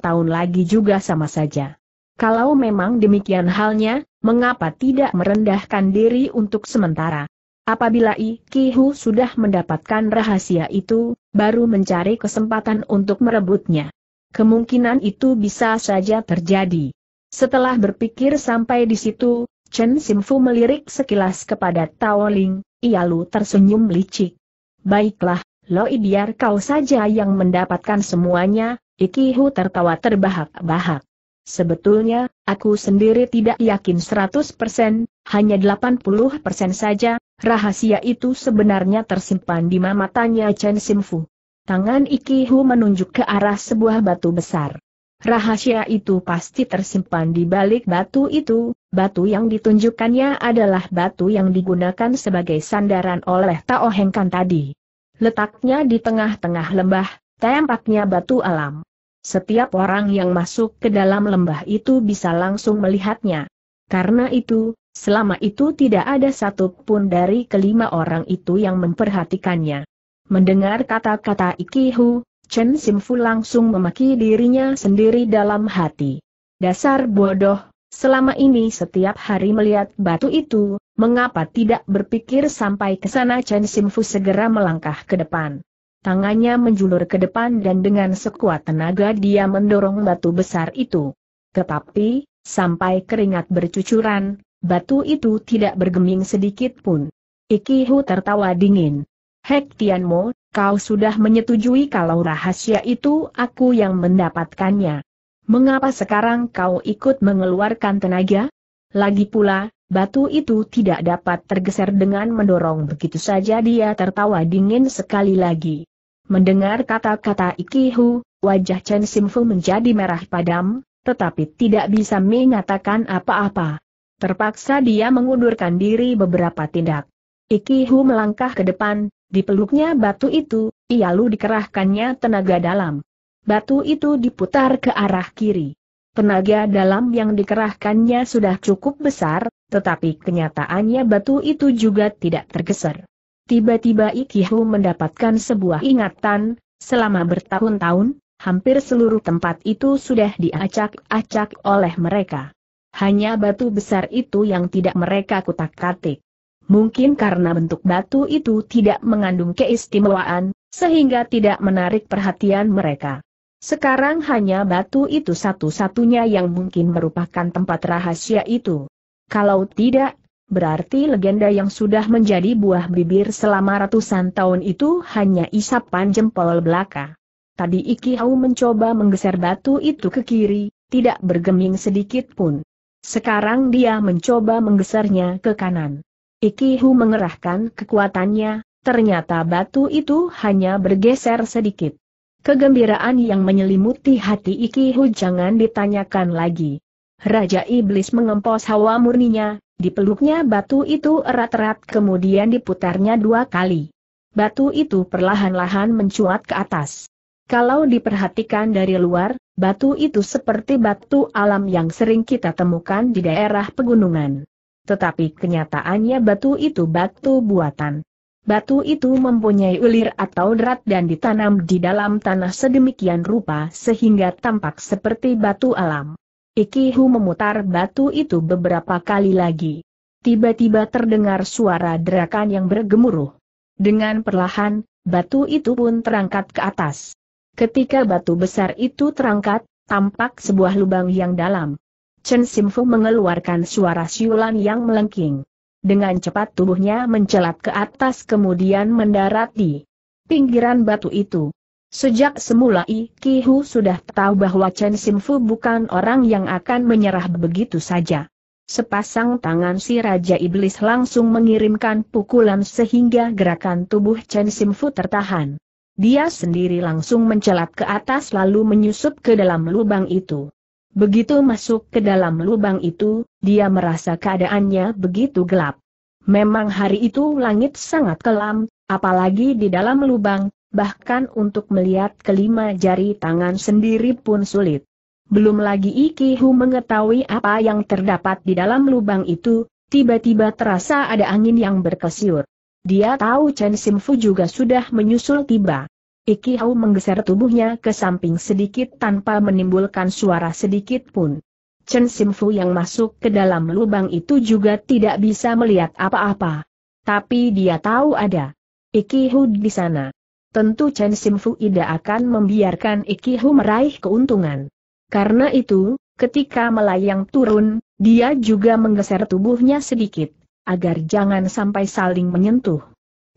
tahun lagi juga sama saja. Kalau memang demikian halnya, mengapa tidak merendahkan diri untuk sementara? Apabila Ikihu sudah mendapatkan rahasia itu, baru mencari kesempatan untuk merebutnya. Kemungkinan itu bisa saja terjadi. Setelah berpikir sampai di situ, Chen Simfu melirik sekilas kepada Tao Ling, ia lu tersenyum licik. Baiklah, lo biar kau saja yang mendapatkan semuanya, Ikihu tertawa terbahak-bahak. Sebetulnya, aku sendiri tidak yakin 100%, hanya 80% saja, Rahasia itu sebenarnya tersimpan di matanya Chen Simfu. Tangan Iki Hu menunjuk ke arah sebuah batu besar. Rahasia itu pasti tersimpan di balik batu itu, batu yang ditunjukkannya adalah batu yang digunakan sebagai sandaran oleh Tao Hengkan tadi. Letaknya di tengah-tengah lembah, Tampaknya batu alam. Setiap orang yang masuk ke dalam lembah itu bisa langsung melihatnya. Karena itu, Selama itu tidak ada satupun dari kelima orang itu yang memperhatikannya. Mendengar kata-kata Ikihu, Chen Simfu langsung memaki dirinya sendiri dalam hati. Dasar bodoh, selama ini setiap hari melihat batu itu, mengapa tidak berpikir sampai ke sana Chen Simfu segera melangkah ke depan. Tangannya menjulur ke depan dan dengan sekuat tenaga dia mendorong batu besar itu. Tetapi, sampai keringat bercucuran, Batu itu tidak bergeming sedikit pun. Ikihu tertawa dingin. Hek Tianmo, kau sudah menyetujui kalau rahasia itu aku yang mendapatkannya. Mengapa sekarang kau ikut mengeluarkan tenaga? Lagi pula, batu itu tidak dapat tergeser dengan mendorong begitu saja dia tertawa dingin sekali lagi. Mendengar kata-kata Ikihu, wajah Chen Simfu menjadi merah padam, tetapi tidak bisa mengatakan apa-apa. Terpaksa dia mengundurkan diri beberapa tindak. Ikihu melangkah ke depan, dipeluknya batu itu, Ia lalu dikerahkannya tenaga dalam. Batu itu diputar ke arah kiri. Tenaga dalam yang dikerahkannya sudah cukup besar, tetapi kenyataannya batu itu juga tidak tergeser. Tiba-tiba Ikihu mendapatkan sebuah ingatan, selama bertahun-tahun, hampir seluruh tempat itu sudah diacak-acak oleh mereka. Hanya batu besar itu yang tidak mereka kutak-katik. Mungkin karena bentuk batu itu tidak mengandung keistimewaan, sehingga tidak menarik perhatian mereka. Sekarang hanya batu itu satu-satunya yang mungkin merupakan tempat rahasia itu. Kalau tidak, berarti legenda yang sudah menjadi buah bibir selama ratusan tahun itu hanya isapan jempol belaka. Tadi Iki Hau mencoba menggeser batu itu ke kiri, tidak bergeming sedikit pun. Sekarang dia mencoba menggesernya ke kanan. Ikihu mengerahkan kekuatannya, ternyata batu itu hanya bergeser sedikit. Kegembiraan yang menyelimuti hati Ikihu jangan ditanyakan lagi. Raja Iblis mengempos hawa murninya, dipeluknya batu itu erat-erat kemudian diputarnya dua kali. Batu itu perlahan-lahan mencuat ke atas. Kalau diperhatikan dari luar, Batu itu seperti batu alam yang sering kita temukan di daerah pegunungan. Tetapi kenyataannya batu itu batu buatan. Batu itu mempunyai ulir atau derat dan ditanam di dalam tanah sedemikian rupa sehingga tampak seperti batu alam. Ikihu memutar batu itu beberapa kali lagi. Tiba-tiba terdengar suara derakan yang bergemuruh. Dengan perlahan, batu itu pun terangkat ke atas. Ketika batu besar itu terangkat, tampak sebuah lubang yang dalam. Chen Simfu mengeluarkan suara siulan yang melengking. Dengan cepat tubuhnya mencelat ke atas kemudian mendarat di pinggiran batu itu. Sejak semula Iki Hu sudah tahu bahwa Chen Simfu bukan orang yang akan menyerah begitu saja. Sepasang tangan si Raja Iblis langsung mengirimkan pukulan sehingga gerakan tubuh Chen Simfu tertahan. Dia sendiri langsung mencelat ke atas lalu menyusup ke dalam lubang itu. Begitu masuk ke dalam lubang itu, dia merasa keadaannya begitu gelap. Memang hari itu langit sangat kelam, apalagi di dalam lubang, bahkan untuk melihat kelima jari tangan sendiri pun sulit. Belum lagi Ikihu mengetahui apa yang terdapat di dalam lubang itu, tiba-tiba terasa ada angin yang berkesiur. Dia tahu Chen Simfu juga sudah menyusul tiba. Iki Hao menggeser tubuhnya ke samping sedikit tanpa menimbulkan suara sedikit pun. Chen Simfu yang masuk ke dalam lubang itu juga tidak bisa melihat apa-apa. Tapi dia tahu ada Iki Hu di sana. Tentu Chen Simfu tidak akan membiarkan Iki Hu meraih keuntungan. Karena itu, ketika melayang turun, dia juga menggeser tubuhnya sedikit agar jangan sampai saling menyentuh.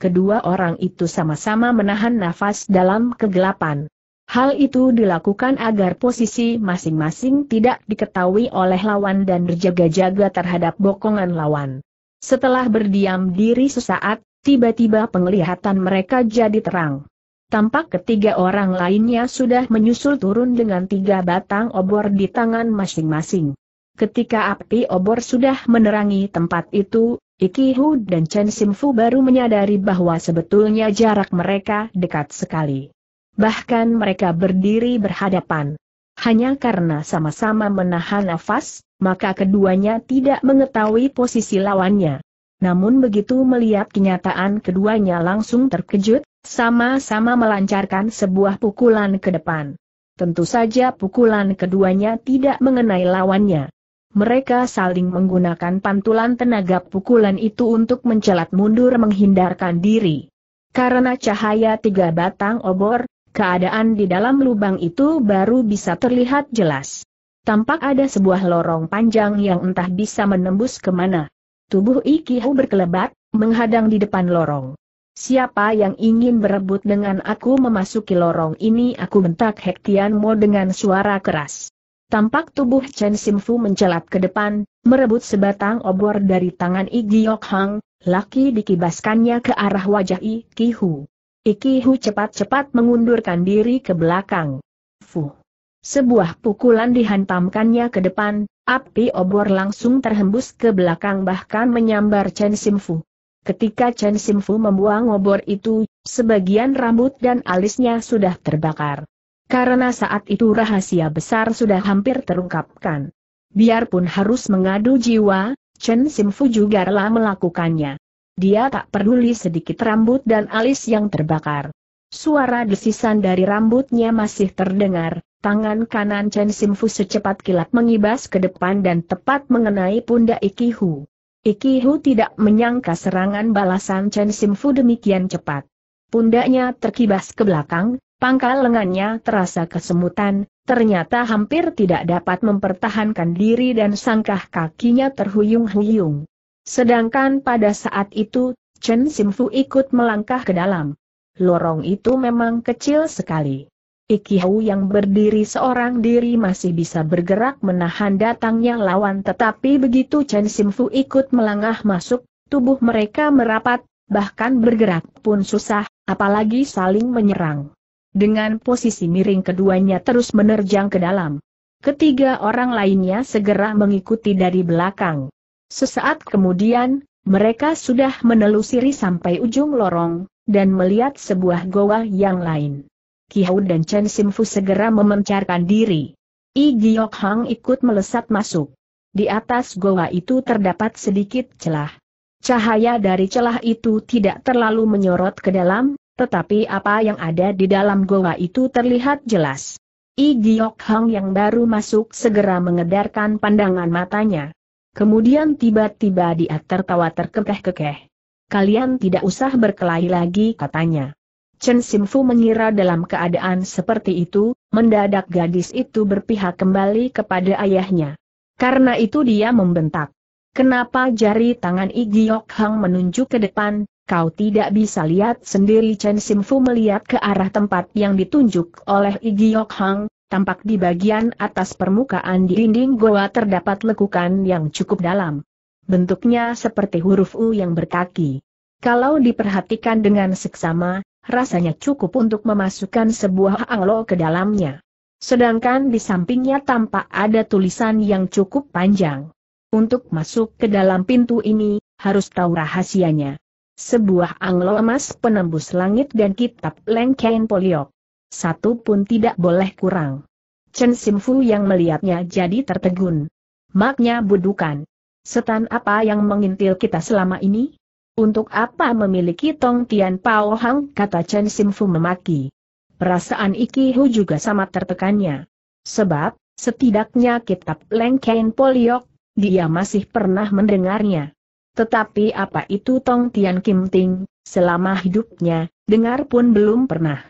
Kedua orang itu sama-sama menahan nafas dalam kegelapan. Hal itu dilakukan agar posisi masing-masing tidak diketahui oleh lawan dan berjaga-jaga terhadap bokongan lawan. Setelah berdiam diri sesaat, tiba-tiba penglihatan mereka jadi terang. Tampak ketiga orang lainnya sudah menyusul turun dengan tiga batang obor di tangan masing-masing. Ketika api obor sudah menerangi tempat itu, Ikihu dan Chen Simfu baru menyadari bahwa sebetulnya jarak mereka dekat sekali. Bahkan mereka berdiri berhadapan. Hanya karena sama-sama menahan nafas, maka keduanya tidak mengetahui posisi lawannya. Namun begitu melihat kenyataan keduanya langsung terkejut, sama-sama melancarkan sebuah pukulan ke depan. Tentu saja pukulan keduanya tidak mengenai lawannya mereka saling menggunakan pantulan tenaga pukulan itu untuk mencelat mundur menghindarkan diri. Karena cahaya tiga batang obor, keadaan di dalam lubang itu baru bisa terlihat jelas. Tampak ada sebuah lorong panjang yang entah bisa menembus kemana. Tubuh Ikihu berkelebat, menghadang di depan lorong. Siapa yang ingin berebut dengan aku memasuki lorong ini aku bentak Hektianmo dengan suara keras. Tampak tubuh Chen Simfu mencelat ke depan, merebut sebatang obor dari tangan Igi Yok Hang, laki dikibaskannya ke arah wajah Iki Hu. Iki Hu cepat-cepat mengundurkan diri ke belakang. Fu. Sebuah pukulan dihantamkannya ke depan, api obor langsung terhembus ke belakang bahkan menyambar Chen Simfu. Ketika Chen Simfu membuang obor itu, sebagian rambut dan alisnya sudah terbakar. Karena saat itu rahasia besar sudah hampir terungkapkan. Biarpun harus mengadu jiwa, Chen Simfu juga rela melakukannya. Dia tak peduli sedikit rambut dan alis yang terbakar. Suara desisan dari rambutnya masih terdengar, tangan kanan Chen Simfu secepat kilat mengibas ke depan dan tepat mengenai pundak Ikihu. Ikihu tidak menyangka serangan balasan Chen Simfu demikian cepat. Pundaknya terkibas ke belakang, Pangkal lengannya terasa kesemutan, ternyata hampir tidak dapat mempertahankan diri dan sangkah kakinya terhuyung-huyung. Sedangkan pada saat itu, Chen Simfu ikut melangkah ke dalam. Lorong itu memang kecil sekali. Ikihau yang berdiri seorang diri masih bisa bergerak menahan datangnya lawan tetapi begitu Chen Simfu ikut melangkah masuk, tubuh mereka merapat, bahkan bergerak pun susah, apalagi saling menyerang. Dengan posisi miring keduanya terus menerjang ke dalam. Ketiga orang lainnya segera mengikuti dari belakang. Sesaat kemudian, mereka sudah menelusuri sampai ujung lorong, dan melihat sebuah goa yang lain. Kihau dan Chen Simfu segera memencarkan diri. I Giok Hang ikut melesat masuk. Di atas goa itu terdapat sedikit celah. Cahaya dari celah itu tidak terlalu menyorot ke dalam, tetapi apa yang ada di dalam goa itu terlihat jelas. I Giok Hang yang baru masuk segera mengedarkan pandangan matanya. Kemudian tiba-tiba dia tertawa terkekeh-kekeh. Kalian tidak usah berkelahi lagi katanya. Chen Simfu mengira dalam keadaan seperti itu, mendadak gadis itu berpihak kembali kepada ayahnya. Karena itu dia membentak. Kenapa jari tangan Igiok Hang menunjuk ke depan, Kau tidak bisa lihat sendiri Chen Simfu melihat ke arah tempat yang ditunjuk oleh Igi Yok Hang, tampak di bagian atas permukaan di dinding goa terdapat lekukan yang cukup dalam. Bentuknya seperti huruf U yang berkaki. Kalau diperhatikan dengan seksama, rasanya cukup untuk memasukkan sebuah anglo ke dalamnya. Sedangkan di sampingnya tampak ada tulisan yang cukup panjang. Untuk masuk ke dalam pintu ini, harus tahu rahasianya sebuah anglo emas penembus langit dan kitab Lengkain Poliok. Satu pun tidak boleh kurang. Chen Simfu yang melihatnya jadi tertegun. Maknya budukan. Setan apa yang mengintil kita selama ini? Untuk apa memiliki Tong Tian Pao Hang kata Chen Simfu memaki. Perasaan Iki Ikihu juga sama tertekannya. Sebab, setidaknya kitab Lengkain Poliok, dia masih pernah mendengarnya. Tetapi apa itu Tong Tian Kim Ting, selama hidupnya, dengar pun belum pernah.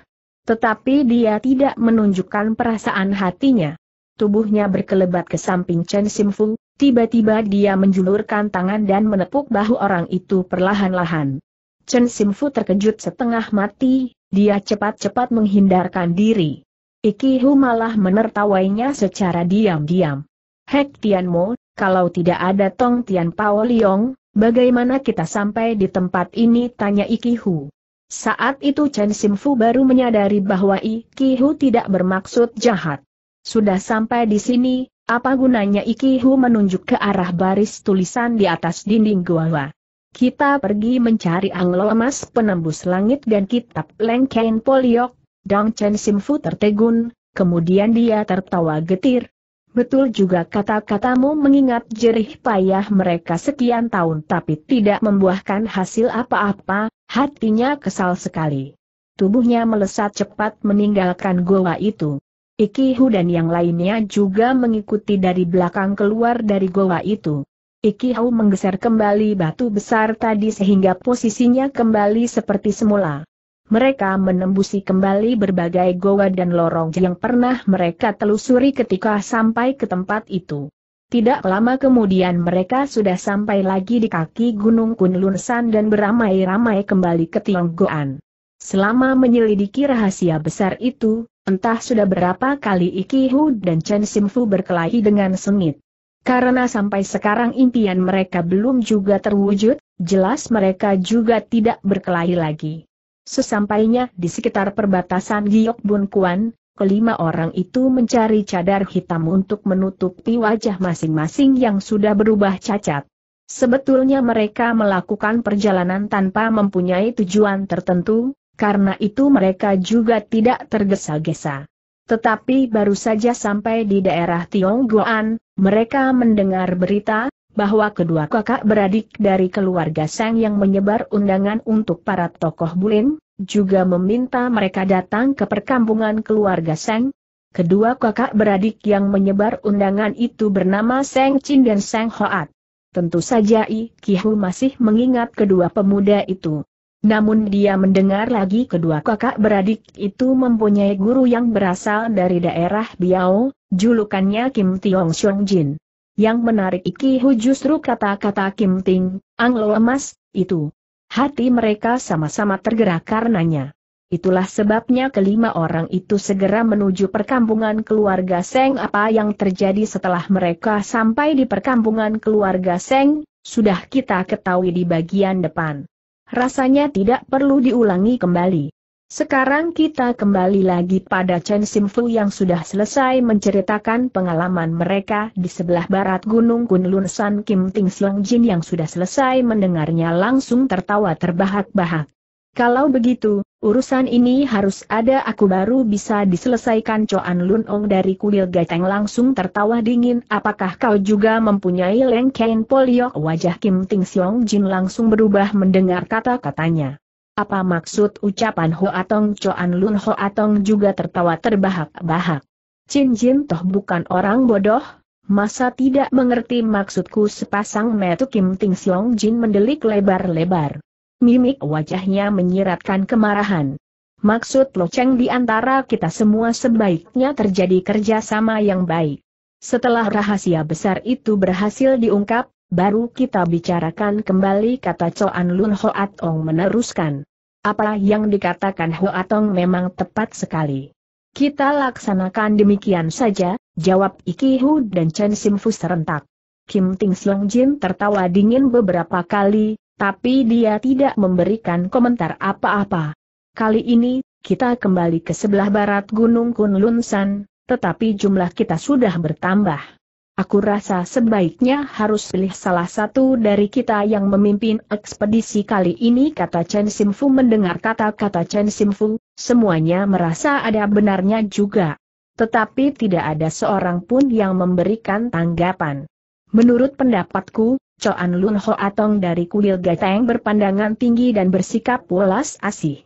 Tetapi dia tidak menunjukkan perasaan hatinya. Tubuhnya berkelebat ke samping Chen Simfu. tiba-tiba dia menjulurkan tangan dan menepuk bahu orang itu perlahan-lahan. Chen Simfu terkejut setengah mati, dia cepat-cepat menghindarkan diri. Iki Hu malah menertawainya secara diam-diam. Hek Mo, kalau tidak ada Tong Tian Pao Liong, Bagaimana kita sampai di tempat ini? Tanya Ikihu. Saat itu Chen Simfu baru menyadari bahwa Iki Hu tidak bermaksud jahat. Sudah sampai di sini, apa gunanya Iki Hu menunjuk ke arah baris tulisan di atas dinding gua? Kita pergi mencari anglo emas penembus langit dan kitab Kain Poliok, Dong Chen Simfu tertegun, kemudian dia tertawa getir, Betul juga kata-katamu mengingat jerih payah mereka sekian tahun tapi tidak membuahkan hasil apa-apa, hatinya kesal sekali. Tubuhnya melesat cepat meninggalkan goa itu. Iki dan yang lainnya juga mengikuti dari belakang keluar dari goa itu. Iki menggeser kembali batu besar tadi sehingga posisinya kembali seperti semula mereka menembusi kembali berbagai goa dan lorong yang pernah mereka telusuri ketika sampai ke tempat itu. Tidak lama kemudian mereka sudah sampai lagi di kaki Gunung Kunlunsan dan beramai-ramai kembali ke Tionggoan. Selama menyelidiki rahasia besar itu, entah sudah berapa kali Hu dan Chen Simfu berkelahi dengan sengit. Karena sampai sekarang impian mereka belum juga terwujud, jelas mereka juga tidak berkelahi lagi. Sesampainya di sekitar perbatasan Giok Bun Kuan, kelima orang itu mencari cadar hitam untuk menutupi wajah masing-masing yang sudah berubah cacat. Sebetulnya mereka melakukan perjalanan tanpa mempunyai tujuan tertentu, karena itu mereka juga tidak tergesa-gesa. Tetapi baru saja sampai di daerah Tionggoan, mereka mendengar berita bahwa kedua kakak beradik dari keluarga Sang yang menyebar undangan untuk para tokoh Bulin, juga meminta mereka datang ke perkampungan keluarga Sang. Kedua kakak beradik yang menyebar undangan itu bernama Seng Chin dan Seng Hoat. Tentu saja I Kihu masih mengingat kedua pemuda itu. Namun dia mendengar lagi kedua kakak beradik itu mempunyai guru yang berasal dari daerah Biao, julukannya Kim Tiong Xiong Jin. Yang menarik iki Hu justru kata-kata Kim Ting, Anglo Emas, itu. Hati mereka sama-sama tergerak karenanya. Itulah sebabnya kelima orang itu segera menuju perkampungan keluarga Seng apa yang terjadi setelah mereka sampai di perkampungan keluarga Seng, sudah kita ketahui di bagian depan. Rasanya tidak perlu diulangi kembali. Sekarang kita kembali lagi pada Chen Simfu yang sudah selesai menceritakan pengalaman mereka di sebelah barat Gunung Kunlun San Kim Ting Siong Jin yang sudah selesai mendengarnya langsung tertawa terbahak-bahak. Kalau begitu, urusan ini harus ada aku baru bisa diselesaikan Coan Lun Ong dari kuil Gateng langsung tertawa dingin apakah kau juga mempunyai lengkain polio wajah Kim Ting Siong Jin langsung berubah mendengar kata-katanya. Apa maksud ucapan Hoatong Choan Lun Hoatong juga tertawa terbahak-bahak. Chin Jin toh bukan orang bodoh, masa tidak mengerti maksudku sepasang metu Kim Ting Siong Jin mendelik lebar-lebar. Mimik wajahnya menyiratkan kemarahan. Maksud loceng di antara kita semua sebaiknya terjadi kerjasama yang baik. Setelah rahasia besar itu berhasil diungkap, baru kita bicarakan kembali kata Coan Lun Hoat Ong meneruskan. Apa yang dikatakan Hoat Ong memang tepat sekali. Kita laksanakan demikian saja, jawab Iki Hu dan Chen Simfu serentak. Kim Ting Song Jin tertawa dingin beberapa kali, tapi dia tidak memberikan komentar apa-apa. Kali ini, kita kembali ke sebelah barat Gunung Kunlunsan, tetapi jumlah kita sudah bertambah. Aku rasa sebaiknya harus pilih salah satu dari kita yang memimpin ekspedisi kali ini kata Chen Simfu mendengar kata-kata Chen Simfu, semuanya merasa ada benarnya juga. Tetapi tidak ada seorang pun yang memberikan tanggapan. Menurut pendapatku, Coan Lun Ho Atong dari kuil Gateng berpandangan tinggi dan bersikap pulas asih.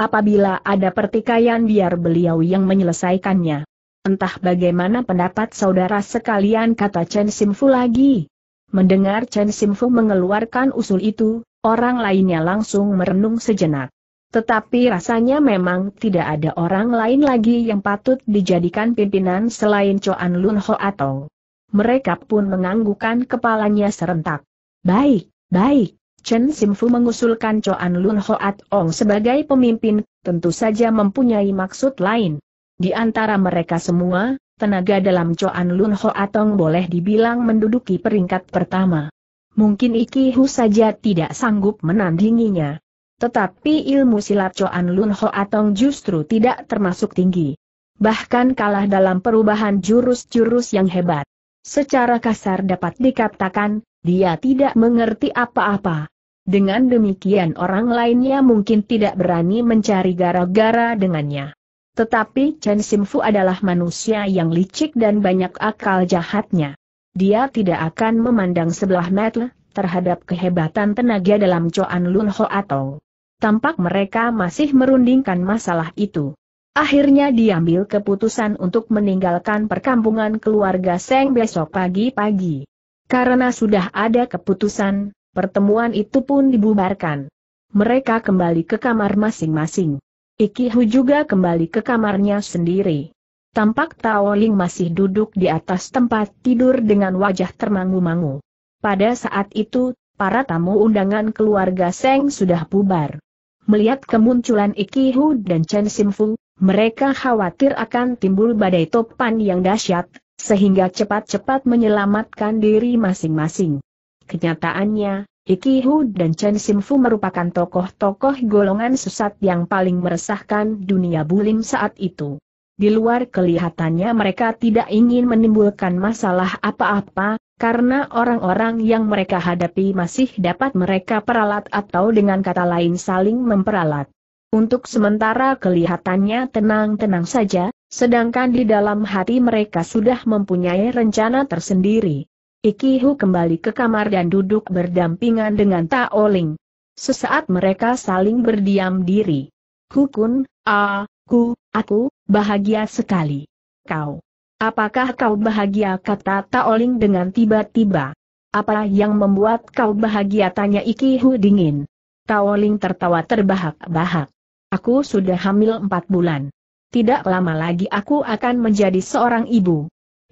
Apabila ada pertikaian biar beliau yang menyelesaikannya. Entah bagaimana pendapat saudara sekalian kata Chen Simfu lagi. Mendengar Chen Simfu mengeluarkan usul itu, orang lainnya langsung merenung sejenak. Tetapi rasanya memang tidak ada orang lain lagi yang patut dijadikan pimpinan selain Chuan Lun Ho atau. Mereka pun menganggukkan kepalanya serentak. Baik, baik, Chen Simfu mengusulkan Chuan Lun Ho Atong sebagai pemimpin, tentu saja mempunyai maksud lain. Di antara mereka semua, tenaga dalam Coan Lun Ho Atong boleh dibilang menduduki peringkat pertama. Mungkin Iki Hu saja tidak sanggup menandinginya. Tetapi ilmu silat Coan Lun Ho Atong justru tidak termasuk tinggi. Bahkan kalah dalam perubahan jurus-jurus yang hebat. Secara kasar dapat dikatakan, dia tidak mengerti apa-apa. Dengan demikian orang lainnya mungkin tidak berani mencari gara-gara dengannya. Tetapi Chen Simfu adalah manusia yang licik dan banyak akal jahatnya. Dia tidak akan memandang sebelah mata terhadap kehebatan tenaga dalam Coan Lun Ho atau tampak mereka masih merundingkan masalah itu. Akhirnya diambil keputusan untuk meninggalkan perkampungan keluarga Seng besok pagi-pagi. Karena sudah ada keputusan, pertemuan itu pun dibubarkan. Mereka kembali ke kamar masing-masing. Ikihu juga kembali ke kamarnya sendiri. Tampak Tao Ling masih duduk di atas tempat tidur dengan wajah termangu-mangu. Pada saat itu, para tamu undangan keluarga Seng sudah bubar. Melihat kemunculan Ikihu dan Chen Simfu, mereka khawatir akan timbul badai topan yang dahsyat, sehingga cepat-cepat menyelamatkan diri masing-masing. Kenyataannya, Hu dan Chen Simfu merupakan tokoh-tokoh golongan sesat yang paling meresahkan dunia bulim saat itu. Di luar kelihatannya mereka tidak ingin menimbulkan masalah apa-apa, karena orang-orang yang mereka hadapi masih dapat mereka peralat atau dengan kata lain saling memperalat. Untuk sementara kelihatannya tenang-tenang saja, sedangkan di dalam hati mereka sudah mempunyai rencana tersendiri. Ikihu kembali ke kamar dan duduk berdampingan dengan Taoling. Sesaat mereka saling berdiam diri. Kukun, aku, aku, bahagia sekali. Kau. Apakah kau bahagia kata Taoling dengan tiba-tiba? Apa yang membuat kau bahagia tanya Ikihu dingin. Taoling tertawa terbahak-bahak. Aku sudah hamil empat bulan. Tidak lama lagi aku akan menjadi seorang ibu.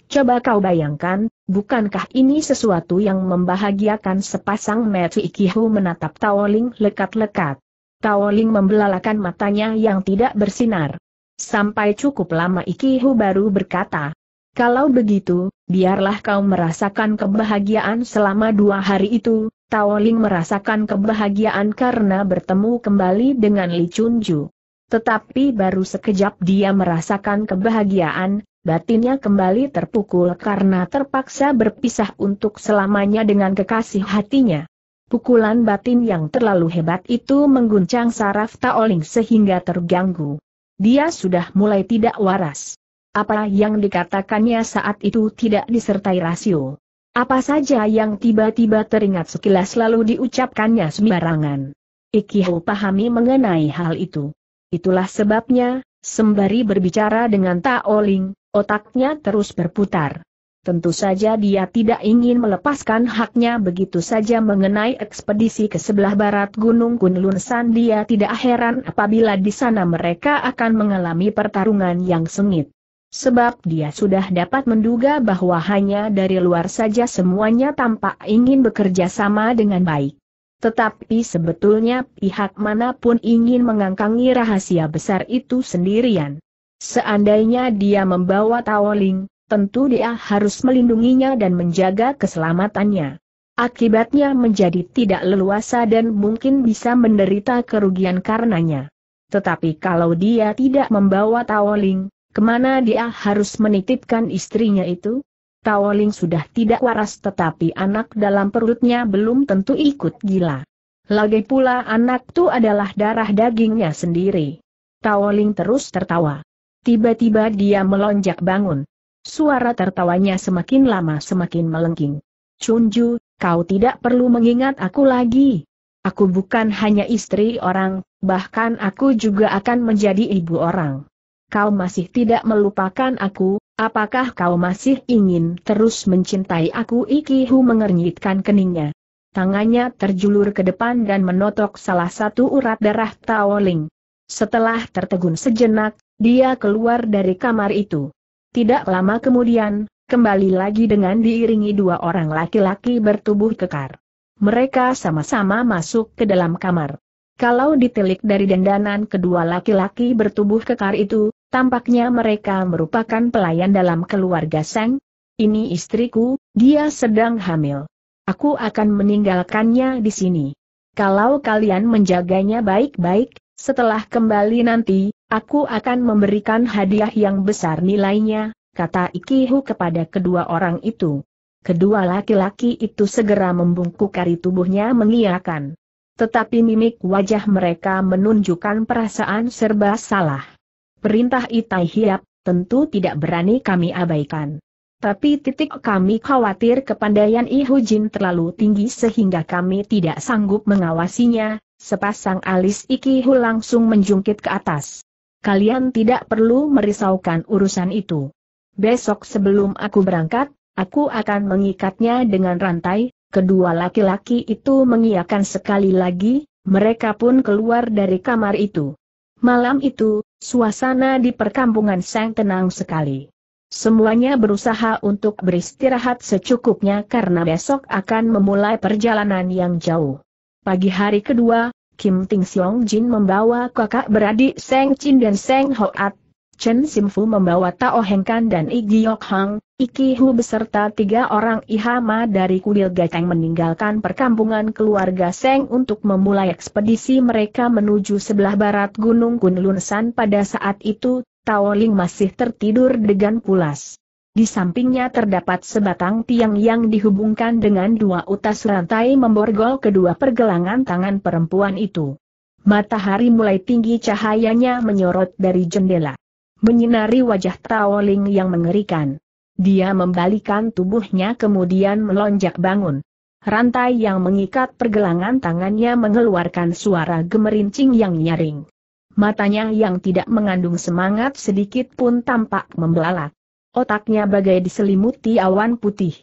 Coba kau bayangkan, bukankah ini sesuatu yang membahagiakan sepasang Matthew Ikihu menatap Taoling lekat-lekat. Taoling membelalakan matanya yang tidak bersinar. Sampai cukup lama Ikihu baru berkata, kalau begitu, biarlah kau merasakan kebahagiaan selama dua hari itu, Taoling merasakan kebahagiaan karena bertemu kembali dengan Li Chunju. Tetapi baru sekejap dia merasakan kebahagiaan, Batinnya kembali terpukul karena terpaksa berpisah untuk selamanya dengan kekasih hatinya. Pukulan batin yang terlalu hebat itu mengguncang saraf Taoling sehingga terganggu. Dia sudah mulai tidak waras. Apa yang dikatakannya saat itu tidak disertai rasio. Apa saja yang tiba-tiba teringat sekilas lalu diucapkannya sembarangan. Ikiho pahami mengenai hal itu. Itulah sebabnya, sembari berbicara dengan Taoling, Otaknya terus berputar. Tentu saja dia tidak ingin melepaskan haknya begitu saja mengenai ekspedisi ke sebelah barat Gunung Kunlun San dia tidak heran apabila di sana mereka akan mengalami pertarungan yang sengit. Sebab dia sudah dapat menduga bahwa hanya dari luar saja semuanya tampak ingin bekerja sama dengan baik. Tetapi sebetulnya pihak manapun ingin mengangkangi rahasia besar itu sendirian. Seandainya dia membawa Taoling, tentu dia harus melindunginya dan menjaga keselamatannya. Akibatnya menjadi tidak leluasa dan mungkin bisa menderita kerugian karenanya. Tetapi kalau dia tidak membawa Taoling, kemana dia harus menitipkan istrinya itu? Taoling sudah tidak waras tetapi anak dalam perutnya belum tentu ikut gila. Lagi pula anak itu adalah darah dagingnya sendiri. Taoling terus tertawa. Tiba-tiba dia melonjak bangun. Suara tertawanya semakin lama semakin melengking. Chunju, kau tidak perlu mengingat aku lagi. Aku bukan hanya istri orang, bahkan aku juga akan menjadi ibu orang. Kau masih tidak melupakan aku, apakah kau masih ingin terus mencintai aku? Ikihu mengernyitkan keningnya. Tangannya terjulur ke depan dan menotok salah satu urat darah Taoling. Setelah tertegun sejenak, dia keluar dari kamar itu. Tidak lama kemudian, kembali lagi dengan diiringi dua orang laki-laki bertubuh kekar. Mereka sama-sama masuk ke dalam kamar. Kalau ditilik dari dendanan kedua laki-laki bertubuh kekar itu, tampaknya mereka merupakan pelayan dalam keluarga Seng. Ini istriku, dia sedang hamil. Aku akan meninggalkannya di sini. Kalau kalian menjaganya baik-baik, setelah kembali nanti, Aku akan memberikan hadiah yang besar nilainya, kata Ikihu kepada kedua orang itu. Kedua laki-laki itu segera membungkuk kari tubuhnya mengiakan. Tetapi mimik wajah mereka menunjukkan perasaan serba salah. Perintah Itai Hiap, tentu tidak berani kami abaikan. Tapi titik kami khawatir kepandaian Jin terlalu tinggi sehingga kami tidak sanggup mengawasinya, sepasang alis Ikihu langsung menjungkit ke atas kalian tidak perlu merisaukan urusan itu. Besok sebelum aku berangkat, aku akan mengikatnya dengan rantai, kedua laki-laki itu mengiakan sekali lagi, mereka pun keluar dari kamar itu. Malam itu, suasana di perkampungan Sang tenang sekali. Semuanya berusaha untuk beristirahat secukupnya karena besok akan memulai perjalanan yang jauh. Pagi hari kedua, Kim Ting Siong Jin membawa kakak beradik Seng Chin dan Seng Hoat. Chen Sim Fu membawa Tao Kan dan Igiok Hang, Iki Hu beserta tiga orang Ihama dari Kudil Gateng meninggalkan perkampungan keluarga Seng untuk memulai ekspedisi mereka menuju sebelah barat Gunung San pada saat itu, Tao Ling masih tertidur dengan pulas. Di sampingnya terdapat sebatang tiang yang dihubungkan dengan dua utas rantai memborgol kedua pergelangan tangan perempuan itu. Matahari mulai tinggi cahayanya menyorot dari jendela. Menyinari wajah Taoling yang mengerikan. Dia membalikan tubuhnya kemudian melonjak bangun. Rantai yang mengikat pergelangan tangannya mengeluarkan suara gemerincing yang nyaring. Matanya yang tidak mengandung semangat sedikit pun tampak membelalak. Otaknya bagai diselimuti awan putih.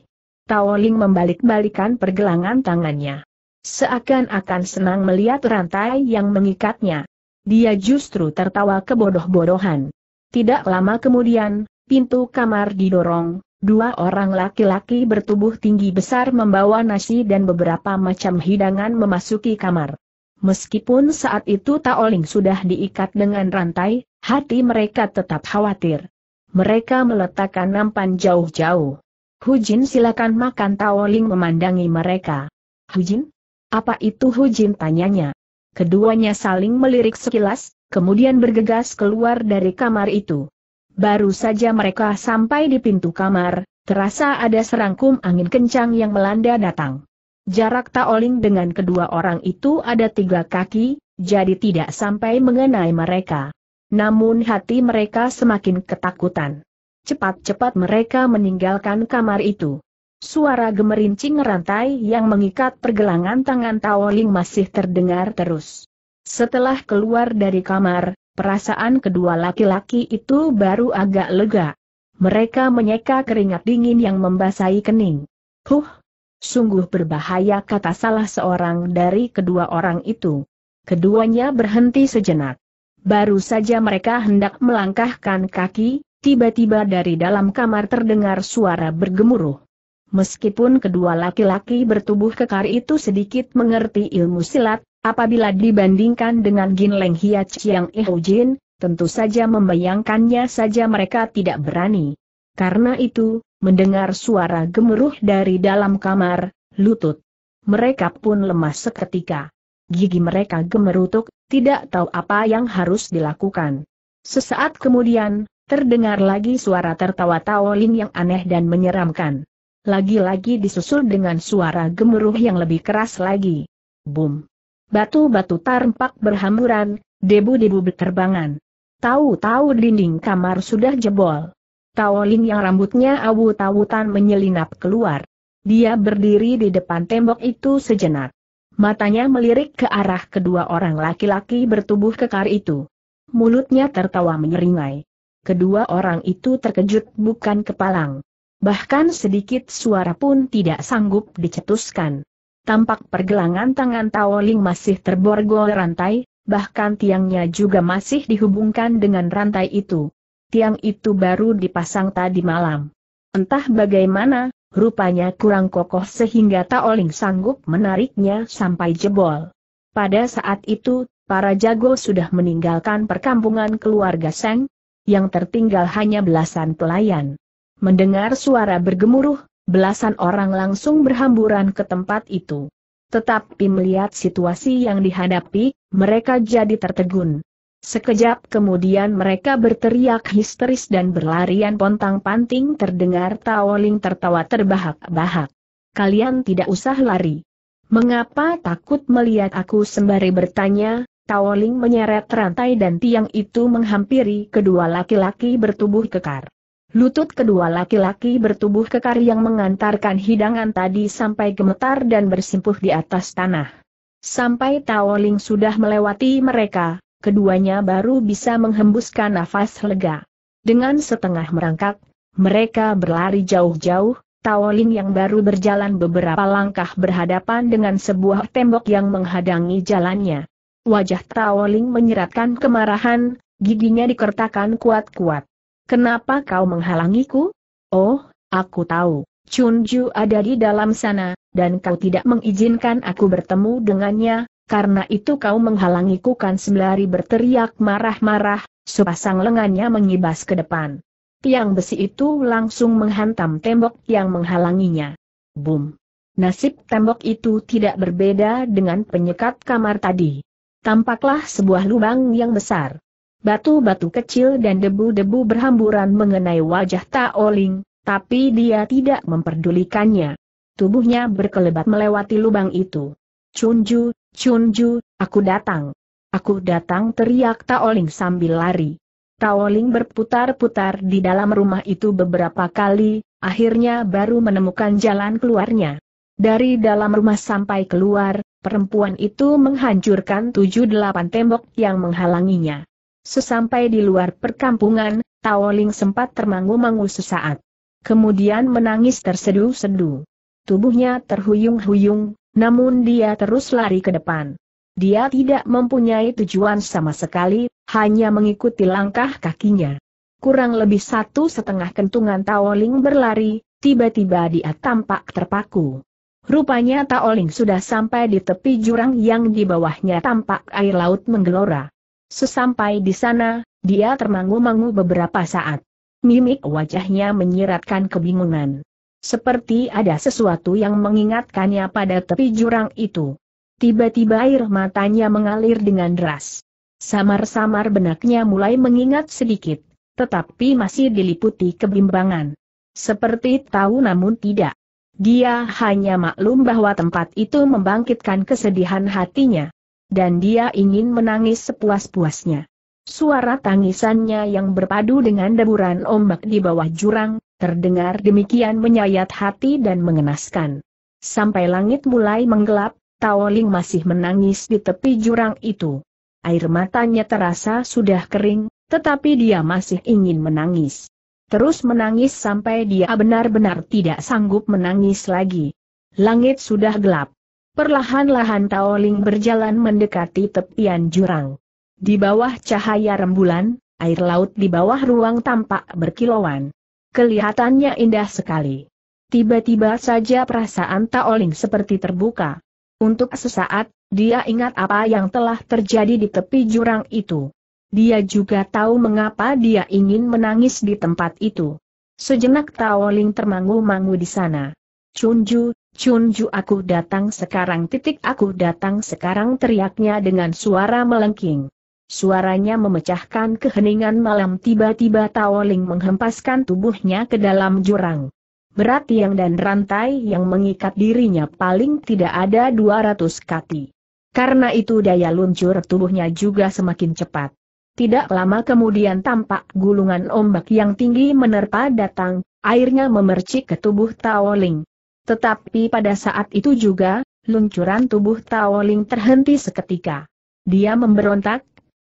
Taoling membalik-balikan pergelangan tangannya. Seakan-akan senang melihat rantai yang mengikatnya. Dia justru tertawa kebodoh-bodohan. Tidak lama kemudian, pintu kamar didorong, dua orang laki-laki bertubuh tinggi besar membawa nasi dan beberapa macam hidangan memasuki kamar. Meskipun saat itu Taoling sudah diikat dengan rantai, hati mereka tetap khawatir. Mereka meletakkan nampan jauh-jauh. Hujin silakan makan Taoling memandangi mereka. Hujin? Apa itu Hujin tanyanya? Keduanya saling melirik sekilas, kemudian bergegas keluar dari kamar itu. Baru saja mereka sampai di pintu kamar, terasa ada serangkum angin kencang yang melanda datang. Jarak Taoling dengan kedua orang itu ada tiga kaki, jadi tidak sampai mengenai mereka. Namun hati mereka semakin ketakutan. Cepat-cepat mereka meninggalkan kamar itu. Suara gemerincing rantai yang mengikat pergelangan tangan Taoling masih terdengar terus. Setelah keluar dari kamar, perasaan kedua laki-laki itu baru agak lega. Mereka menyeka keringat dingin yang membasahi kening. Huh, sungguh berbahaya kata salah seorang dari kedua orang itu. Keduanya berhenti sejenak. Baru saja mereka hendak melangkahkan kaki, tiba-tiba dari dalam kamar terdengar suara bergemuruh. Meskipun kedua laki-laki bertubuh kekar itu sedikit mengerti ilmu silat, apabila dibandingkan dengan Gin Leng Hia Chiang Eho Jin, tentu saja membayangkannya saja mereka tidak berani. Karena itu, mendengar suara gemuruh dari dalam kamar, lutut. Mereka pun lemas seketika. Gigi mereka gemerutuk, tidak tahu apa yang harus dilakukan. Sesaat kemudian, terdengar lagi suara tertawa Taolin yang aneh dan menyeramkan. Lagi-lagi disusul dengan suara gemuruh yang lebih keras lagi. Boom! Batu-batu tarpak berhamburan, debu-debu berterbangan. Tahu-tahu dinding kamar sudah jebol. Taolin yang rambutnya awu-tawutan menyelinap keluar. Dia berdiri di depan tembok itu sejenak. Matanya melirik ke arah kedua orang laki-laki bertubuh kekar itu. Mulutnya tertawa menyeringai. Kedua orang itu terkejut bukan kepalang. Bahkan sedikit suara pun tidak sanggup dicetuskan. Tampak pergelangan tangan Taoling masih terborgol rantai, bahkan tiangnya juga masih dihubungkan dengan rantai itu. Tiang itu baru dipasang tadi malam. Entah bagaimana, rupanya kurang kokoh sehingga Taoling sanggup menariknya sampai jebol. Pada saat itu, para jago sudah meninggalkan perkampungan keluarga Seng, yang tertinggal hanya belasan pelayan. Mendengar suara bergemuruh, belasan orang langsung berhamburan ke tempat itu. Tetapi melihat situasi yang dihadapi, mereka jadi tertegun. Sekejap kemudian mereka berteriak histeris dan berlarian pontang-panting terdengar Taoling tertawa terbahak-bahak. Kalian tidak usah lari. Mengapa takut melihat aku sembari bertanya, Taoling menyeret rantai dan tiang itu menghampiri kedua laki-laki bertubuh kekar. Lutut kedua laki-laki bertubuh kekar yang mengantarkan hidangan tadi sampai gemetar dan bersimpuh di atas tanah. Sampai Taoling sudah melewati mereka, keduanya baru bisa menghembuskan nafas lega. Dengan setengah merangkak, mereka berlari jauh-jauh, Taolin yang baru berjalan beberapa langkah berhadapan dengan sebuah tembok yang menghadangi jalannya. Wajah Taolin menyeratkan kemarahan, giginya dikertakan kuat-kuat. Kenapa kau menghalangiku? Oh, aku tahu, Chunju ada di dalam sana, dan kau tidak mengizinkan aku bertemu dengannya, karena itu kau menghalangiku kan sembari berteriak marah-marah, sepasang lengannya mengibas ke depan. Tiang besi itu langsung menghantam tembok yang menghalanginya. Boom! Nasib tembok itu tidak berbeda dengan penyekat kamar tadi. Tampaklah sebuah lubang yang besar. Batu-batu kecil dan debu-debu berhamburan mengenai wajah Taoling, tapi dia tidak memperdulikannya. Tubuhnya berkelebat melewati lubang itu. Chunju, Chunju, aku datang. Aku datang teriak Taoling sambil lari. Taoling berputar-putar di dalam rumah itu beberapa kali, akhirnya baru menemukan jalan keluarnya. Dari dalam rumah sampai keluar, perempuan itu menghancurkan tujuh delapan tembok yang menghalanginya. Sesampai di luar perkampungan, Taoling sempat termangu-mangu sesaat. Kemudian menangis terseduh-seduh. Tubuhnya terhuyung-huyung, namun dia terus lari ke depan. Dia tidak mempunyai tujuan sama sekali, hanya mengikuti langkah kakinya. Kurang lebih satu setengah kentungan Taoling berlari, tiba-tiba dia tampak terpaku. Rupanya Taoling sudah sampai di tepi jurang yang di bawahnya tampak air laut menggelora. Sesampai di sana, dia termangu-mangu beberapa saat. Mimik wajahnya menyiratkan kebingungan. Seperti ada sesuatu yang mengingatkannya pada tepi jurang itu. Tiba-tiba air matanya mengalir dengan deras. Samar-samar benaknya mulai mengingat sedikit, tetapi masih diliputi kebimbangan. Seperti tahu namun tidak. Dia hanya maklum bahwa tempat itu membangkitkan kesedihan hatinya. Dan dia ingin menangis sepuas-puasnya. Suara tangisannya yang berpadu dengan deburan ombak di bawah jurang, Terdengar demikian menyayat hati dan mengenaskan. Sampai langit mulai menggelap, Taoling masih menangis di tepi jurang itu. Air matanya terasa sudah kering, tetapi dia masih ingin menangis. Terus menangis sampai dia benar-benar tidak sanggup menangis lagi. Langit sudah gelap. Perlahan-lahan Taoling berjalan mendekati tepian jurang. Di bawah cahaya rembulan, air laut di bawah ruang tampak berkilauan. Kelihatannya indah sekali. Tiba-tiba saja perasaan Taoling seperti terbuka. Untuk sesaat, dia ingat apa yang telah terjadi di tepi jurang itu. Dia juga tahu mengapa dia ingin menangis di tempat itu. Sejenak Taoling termangu-mangu di sana. Chunju, Chunju aku datang sekarang titik aku datang sekarang teriaknya dengan suara melengking. Suaranya memecahkan keheningan malam tiba-tiba Taoling menghempaskan tubuhnya ke dalam jurang. Berat yang dan rantai yang mengikat dirinya paling tidak ada 200 kati. Karena itu daya luncur tubuhnya juga semakin cepat. Tidak lama kemudian tampak gulungan ombak yang tinggi menerpa datang, airnya memercik ke tubuh Taoling. Tetapi pada saat itu juga, luncuran tubuh Taoling terhenti seketika. Dia memberontak,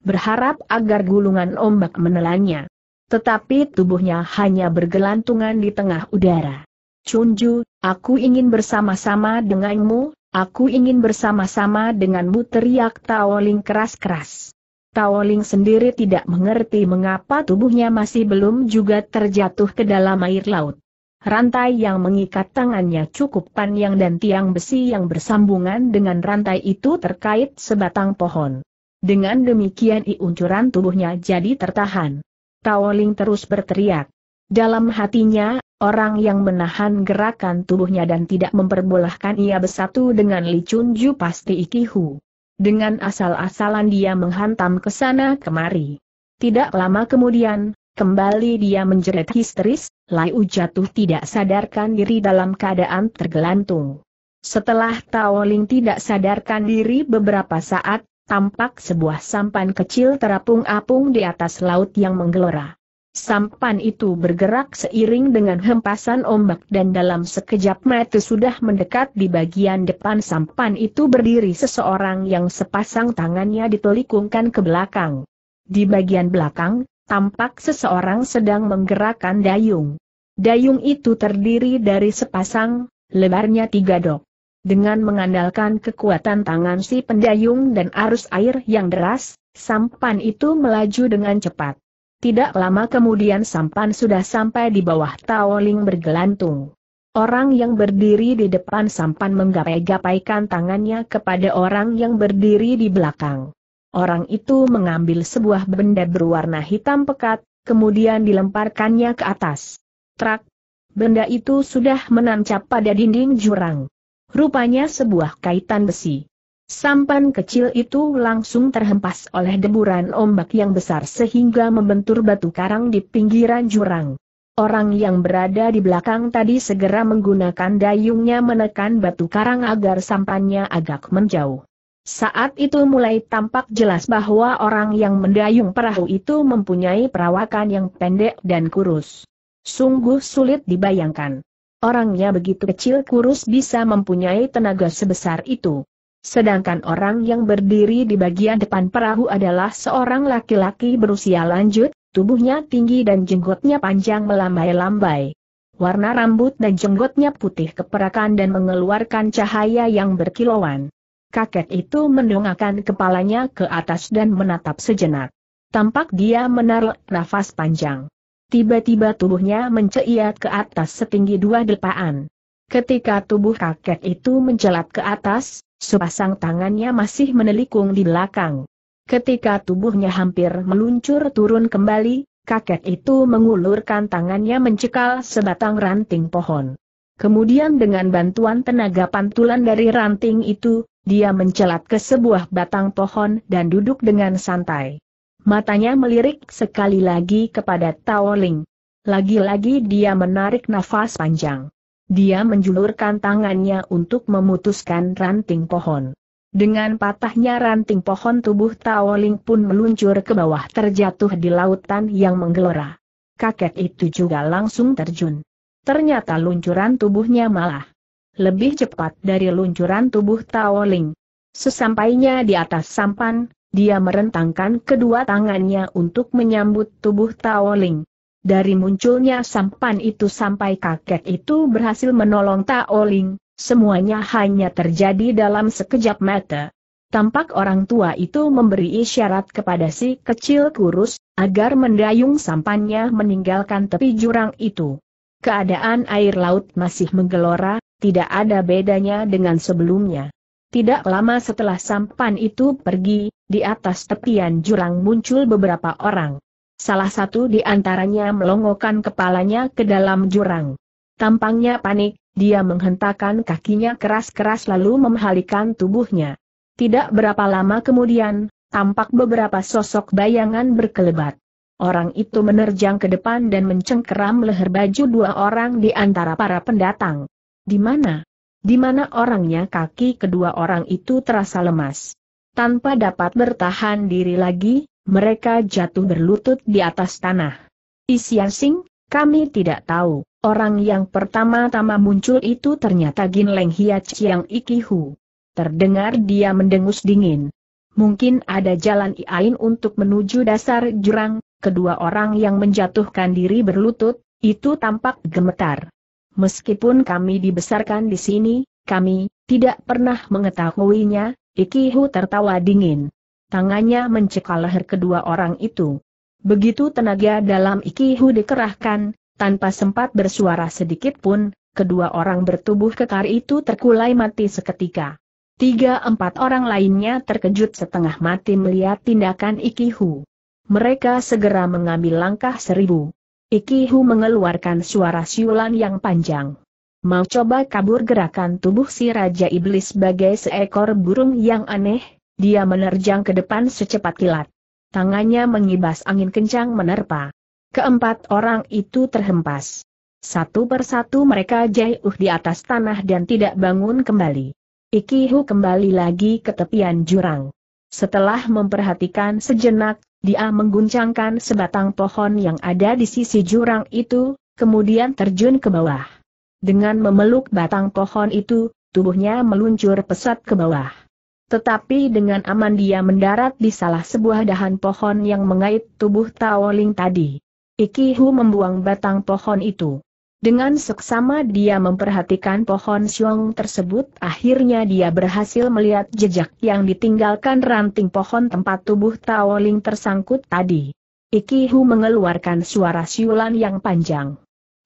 berharap agar gulungan ombak menelannya. Tetapi tubuhnya hanya bergelantungan di tengah udara. Chunju, aku ingin bersama-sama denganmu, aku ingin bersama-sama denganmu teriak Taoling keras-keras. Taoling sendiri tidak mengerti mengapa tubuhnya masih belum juga terjatuh ke dalam air laut. Rantai yang mengikat tangannya cukup panjang dan tiang besi yang bersambungan dengan rantai itu terkait sebatang pohon. Dengan demikian iuncuran tubuhnya jadi tertahan. Taoling terus berteriak. Dalam hatinya, orang yang menahan gerakan tubuhnya dan tidak memperbolehkan ia bersatu dengan Li Chun pasti Ikihu. Dengan asal-asalan dia menghantam ke sana kemari. Tidak lama kemudian, kembali dia menjerit histeris, Laiu jatuh tidak sadarkan diri dalam keadaan tergelantung. Setelah Taoling tidak sadarkan diri beberapa saat, tampak sebuah sampan kecil terapung-apung di atas laut yang menggelora. Sampan itu bergerak seiring dengan hempasan ombak dan dalam sekejap mata sudah mendekat di bagian depan sampan itu berdiri seseorang yang sepasang tangannya ditelikungkan ke belakang. Di bagian belakang, tampak seseorang sedang menggerakkan dayung. Dayung itu terdiri dari sepasang, lebarnya tiga dok. Dengan mengandalkan kekuatan tangan si pendayung dan arus air yang deras, sampan itu melaju dengan cepat. Tidak lama kemudian sampan sudah sampai di bawah tawoling bergelantung. Orang yang berdiri di depan sampan menggapai-gapaikan tangannya kepada orang yang berdiri di belakang. Orang itu mengambil sebuah benda berwarna hitam pekat, kemudian dilemparkannya ke atas. Trak! Benda itu sudah menancap pada dinding jurang rupanya sebuah kaitan besi. Sampan kecil itu langsung terhempas oleh deburan ombak yang besar sehingga membentur batu karang di pinggiran jurang. Orang yang berada di belakang tadi segera menggunakan dayungnya menekan batu karang agar sampannya agak menjauh. Saat itu mulai tampak jelas bahwa orang yang mendayung perahu itu mempunyai perawakan yang pendek dan kurus. Sungguh sulit dibayangkan. Orangnya begitu kecil kurus bisa mempunyai tenaga sebesar itu. Sedangkan orang yang berdiri di bagian depan perahu adalah seorang laki-laki berusia lanjut, tubuhnya tinggi dan jenggotnya panjang melambai-lambai. Warna rambut dan jenggotnya putih keperakan dan mengeluarkan cahaya yang berkilauan. Kakek itu mendongakkan kepalanya ke atas dan menatap sejenak. Tampak dia menarik nafas panjang. Tiba-tiba tubuhnya menceiat ke atas setinggi dua depaan. Ketika tubuh kakek itu menjelat ke atas, sepasang tangannya masih menelikung di belakang. Ketika tubuhnya hampir meluncur turun kembali, kakek itu mengulurkan tangannya mencekal sebatang ranting pohon. Kemudian dengan bantuan tenaga pantulan dari ranting itu, dia mencelat ke sebuah batang pohon dan duduk dengan santai. Matanya melirik sekali lagi kepada Tao Lagi-lagi dia menarik nafas panjang. Dia menjulurkan tangannya untuk memutuskan ranting pohon. Dengan patahnya ranting pohon tubuh Tao pun meluncur ke bawah terjatuh di lautan yang menggelora. Kakek itu juga langsung terjun. Ternyata luncuran tubuhnya malah lebih cepat dari luncuran tubuh Tao Sesampainya di atas sampan, dia merentangkan kedua tangannya untuk menyambut tubuh Taoling. Dari munculnya sampan itu sampai kakek itu berhasil menolong Taoling, semuanya hanya terjadi dalam sekejap mata. Tampak orang tua itu memberi isyarat kepada si kecil kurus, agar mendayung sampannya meninggalkan tepi jurang itu. Keadaan air laut masih menggelora, tidak ada bedanya dengan sebelumnya. Tidak lama setelah sampan itu pergi, di atas tepian jurang muncul beberapa orang. Salah satu di antaranya melongokkan kepalanya ke dalam jurang. Tampangnya panik, dia menghentakkan kakinya keras-keras lalu memhalikan tubuhnya. Tidak berapa lama kemudian, tampak beberapa sosok bayangan berkelebat. Orang itu menerjang ke depan dan mencengkeram leher baju dua orang di antara para pendatang. Di mana? Di mana orangnya kaki kedua orang itu terasa lemas. Tanpa dapat bertahan diri lagi, mereka jatuh berlutut di atas tanah. Isian Sing, kami tidak tahu, orang yang pertama-tama muncul itu ternyata Gin Leng yang Chiang Ikihu. Terdengar dia mendengus dingin. Mungkin ada jalan Iain untuk menuju dasar jurang, kedua orang yang menjatuhkan diri berlutut, itu tampak gemetar. Meskipun kami dibesarkan di sini, kami tidak pernah mengetahuinya, Ikihu tertawa dingin. Tangannya mencekal leher kedua orang itu. Begitu tenaga dalam Ikihu dikerahkan, tanpa sempat bersuara sedikit pun, kedua orang bertubuh kekar itu terkulai mati seketika. Tiga empat orang lainnya terkejut setengah mati melihat tindakan Ikihu. Mereka segera mengambil langkah seribu. Ikihu mengeluarkan suara siulan yang panjang mau coba kabur gerakan tubuh si Raja Iblis sebagai seekor burung yang aneh, dia menerjang ke depan secepat kilat. Tangannya mengibas angin kencang menerpa. Keempat orang itu terhempas. Satu persatu mereka jayuh di atas tanah dan tidak bangun kembali. Ikihu kembali lagi ke tepian jurang. Setelah memperhatikan sejenak, dia mengguncangkan sebatang pohon yang ada di sisi jurang itu, kemudian terjun ke bawah. Dengan memeluk batang pohon itu, tubuhnya meluncur pesat ke bawah. Tetapi dengan aman dia mendarat di salah sebuah dahan pohon yang mengait tubuh Taoling tadi. Ikihu membuang batang pohon itu. Dengan seksama dia memperhatikan pohon siong tersebut akhirnya dia berhasil melihat jejak yang ditinggalkan ranting pohon tempat tubuh Taoling tersangkut tadi. Ikihu mengeluarkan suara siulan yang panjang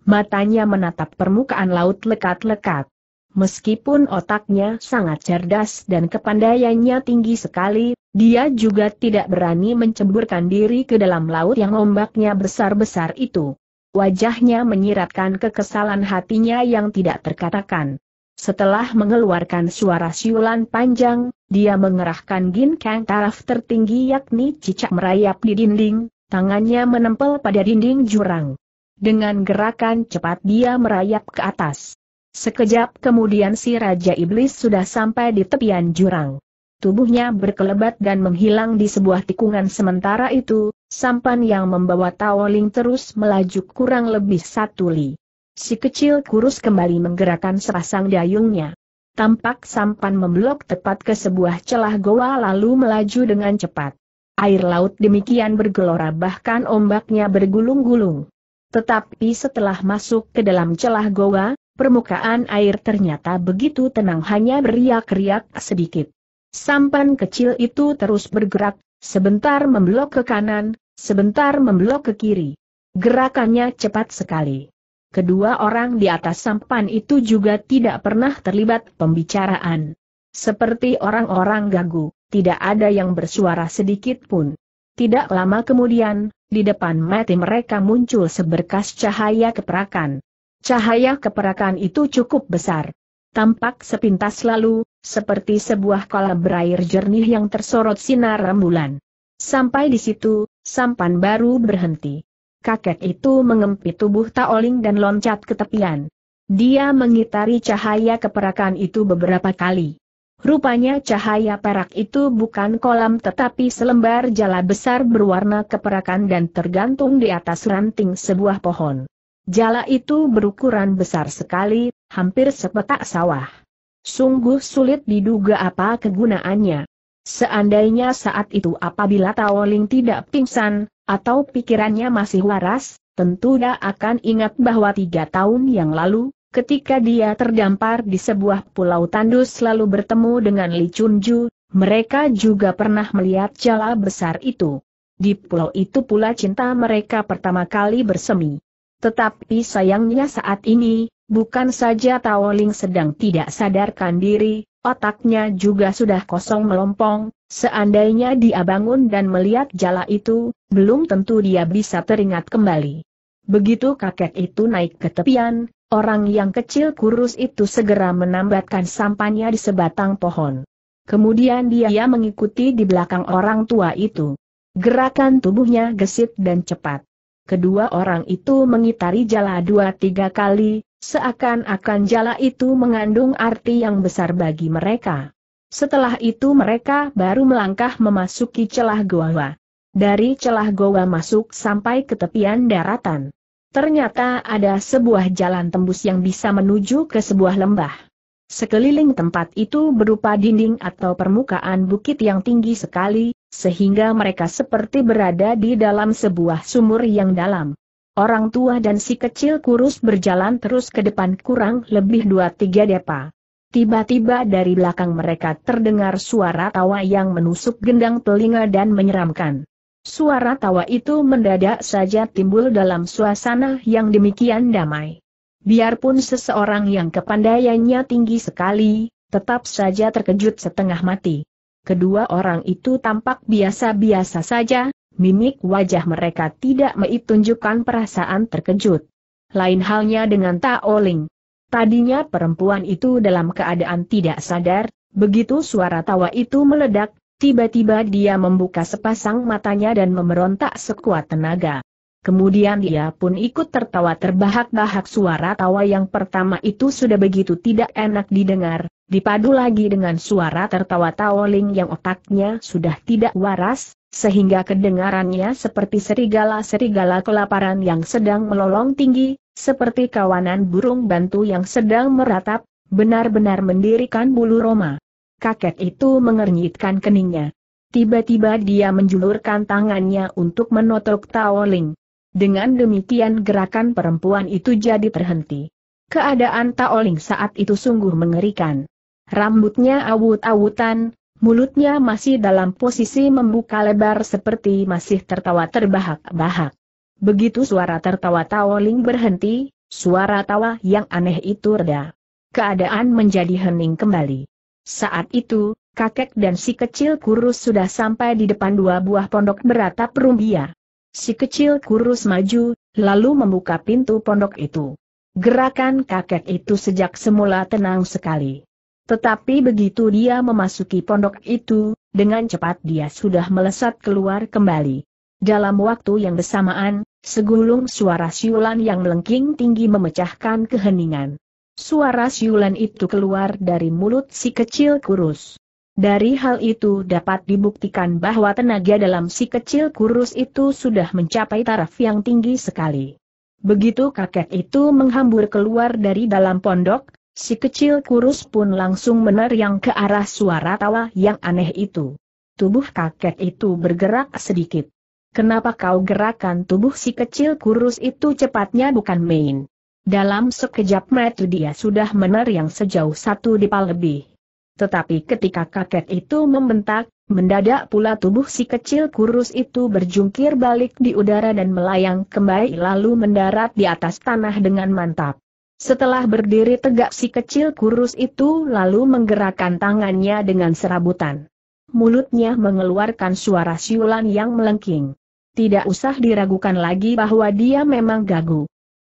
matanya menatap permukaan laut lekat-lekat. Meskipun otaknya sangat cerdas dan kepandaiannya tinggi sekali, dia juga tidak berani menceburkan diri ke dalam laut yang ombaknya besar-besar itu. Wajahnya menyiratkan kekesalan hatinya yang tidak terkatakan. Setelah mengeluarkan suara siulan panjang, dia mengerahkan ginkang taraf tertinggi yakni cicak merayap di dinding, tangannya menempel pada dinding jurang. Dengan gerakan cepat dia merayap ke atas. Sekejap kemudian si Raja Iblis sudah sampai di tepian jurang. Tubuhnya berkelebat dan menghilang di sebuah tikungan sementara itu, sampan yang membawa tawoling terus melaju kurang lebih satu li. Si kecil kurus kembali menggerakkan sepasang dayungnya. Tampak sampan memblok tepat ke sebuah celah goa lalu melaju dengan cepat. Air laut demikian bergelora bahkan ombaknya bergulung-gulung. Tetapi setelah masuk ke dalam celah goa, permukaan air ternyata begitu tenang hanya beriak-riak sedikit. Sampan kecil itu terus bergerak, sebentar membelok ke kanan, sebentar membelok ke kiri. Gerakannya cepat sekali. Kedua orang di atas sampan itu juga tidak pernah terlibat pembicaraan. Seperti orang-orang gagu, tidak ada yang bersuara sedikit pun. Tidak lama kemudian, di depan mati mereka muncul seberkas cahaya keperakan. Cahaya keperakan itu cukup besar. Tampak sepintas lalu, seperti sebuah kolam berair jernih yang tersorot sinar rembulan. Sampai di situ, sampan baru berhenti. Kakek itu mengempit tubuh Taoling dan loncat ke tepian. Dia mengitari cahaya keperakan itu beberapa kali. Rupanya cahaya perak itu bukan kolam tetapi selembar jala besar berwarna keperakan dan tergantung di atas ranting sebuah pohon. Jala itu berukuran besar sekali, hampir sepetak sawah. Sungguh sulit diduga apa kegunaannya. Seandainya saat itu apabila Tawoling tidak pingsan, atau pikirannya masih waras, tentu dia akan ingat bahwa tiga tahun yang lalu, Ketika dia terdampar di sebuah pulau tandus lalu bertemu dengan Li Chunju, mereka juga pernah melihat jala besar itu. Di pulau itu pula cinta mereka pertama kali bersemi. Tetapi sayangnya saat ini, bukan saja Tao sedang tidak sadarkan diri, otaknya juga sudah kosong melompong, seandainya dia bangun dan melihat jala itu, belum tentu dia bisa teringat kembali. Begitu kakek itu naik ke tepian, Orang yang kecil kurus itu segera menambatkan sampannya di sebatang pohon. Kemudian dia mengikuti di belakang orang tua itu. Gerakan tubuhnya gesit dan cepat. Kedua orang itu mengitari jala dua tiga kali, seakan-akan jala itu mengandung arti yang besar bagi mereka. Setelah itu mereka baru melangkah memasuki celah goa. Dari celah goa masuk sampai ke tepian daratan. Ternyata ada sebuah jalan tembus yang bisa menuju ke sebuah lembah. Sekeliling tempat itu berupa dinding atau permukaan bukit yang tinggi sekali, sehingga mereka seperti berada di dalam sebuah sumur yang dalam. Orang tua dan si kecil kurus berjalan terus ke depan kurang lebih dua tiga depa. Tiba-tiba dari belakang mereka terdengar suara tawa yang menusuk gendang telinga dan menyeramkan. Suara tawa itu mendadak saja timbul dalam suasana yang demikian damai. Biarpun seseorang yang kepandaiannya tinggi sekali, tetap saja terkejut setengah mati. Kedua orang itu tampak biasa-biasa saja, mimik wajah mereka tidak menunjukkan perasaan terkejut. Lain halnya dengan Taoling. Tadinya perempuan itu dalam keadaan tidak sadar, begitu suara tawa itu meledak, Tiba-tiba dia membuka sepasang matanya dan memberontak sekuat tenaga. Kemudian dia pun ikut tertawa terbahak-bahak suara tawa yang pertama itu sudah begitu tidak enak didengar, dipadu lagi dengan suara tertawa tawoling yang otaknya sudah tidak waras, sehingga kedengarannya seperti serigala-serigala kelaparan yang sedang melolong tinggi, seperti kawanan burung bantu yang sedang meratap, benar-benar mendirikan bulu roma kakek itu mengernyitkan keningnya. Tiba-tiba dia menjulurkan tangannya untuk menotok Taoling. Dengan demikian gerakan perempuan itu jadi terhenti. Keadaan Taoling saat itu sungguh mengerikan. Rambutnya awut-awutan, mulutnya masih dalam posisi membuka lebar seperti masih tertawa terbahak-bahak. Begitu suara tertawa Taoling berhenti, suara tawa yang aneh itu reda. Keadaan menjadi hening kembali. Saat itu, kakek dan si kecil kurus sudah sampai di depan dua buah pondok beratap rumbia. Si kecil kurus maju, lalu membuka pintu pondok itu. Gerakan kakek itu sejak semula tenang sekali. Tetapi begitu dia memasuki pondok itu, dengan cepat dia sudah melesat keluar kembali. Dalam waktu yang bersamaan, segulung suara siulan yang melengking tinggi memecahkan keheningan. Suara siulan itu keluar dari mulut si kecil kurus. Dari hal itu dapat dibuktikan bahwa tenaga dalam si kecil kurus itu sudah mencapai taraf yang tinggi sekali. Begitu kakek itu menghambur keluar dari dalam pondok, si kecil kurus pun langsung menerjang ke arah suara tawa yang aneh itu. Tubuh kakek itu bergerak sedikit. Kenapa kau gerakan tubuh si kecil kurus itu cepatnya bukan main? Dalam sekejap mata dia sudah menerjang sejauh satu dipal lebih. Tetapi ketika kakek itu membentak, mendadak pula tubuh si kecil kurus itu berjungkir balik di udara dan melayang kembali lalu mendarat di atas tanah dengan mantap. Setelah berdiri tegak si kecil kurus itu lalu menggerakkan tangannya dengan serabutan. Mulutnya mengeluarkan suara siulan yang melengking. Tidak usah diragukan lagi bahwa dia memang gagu.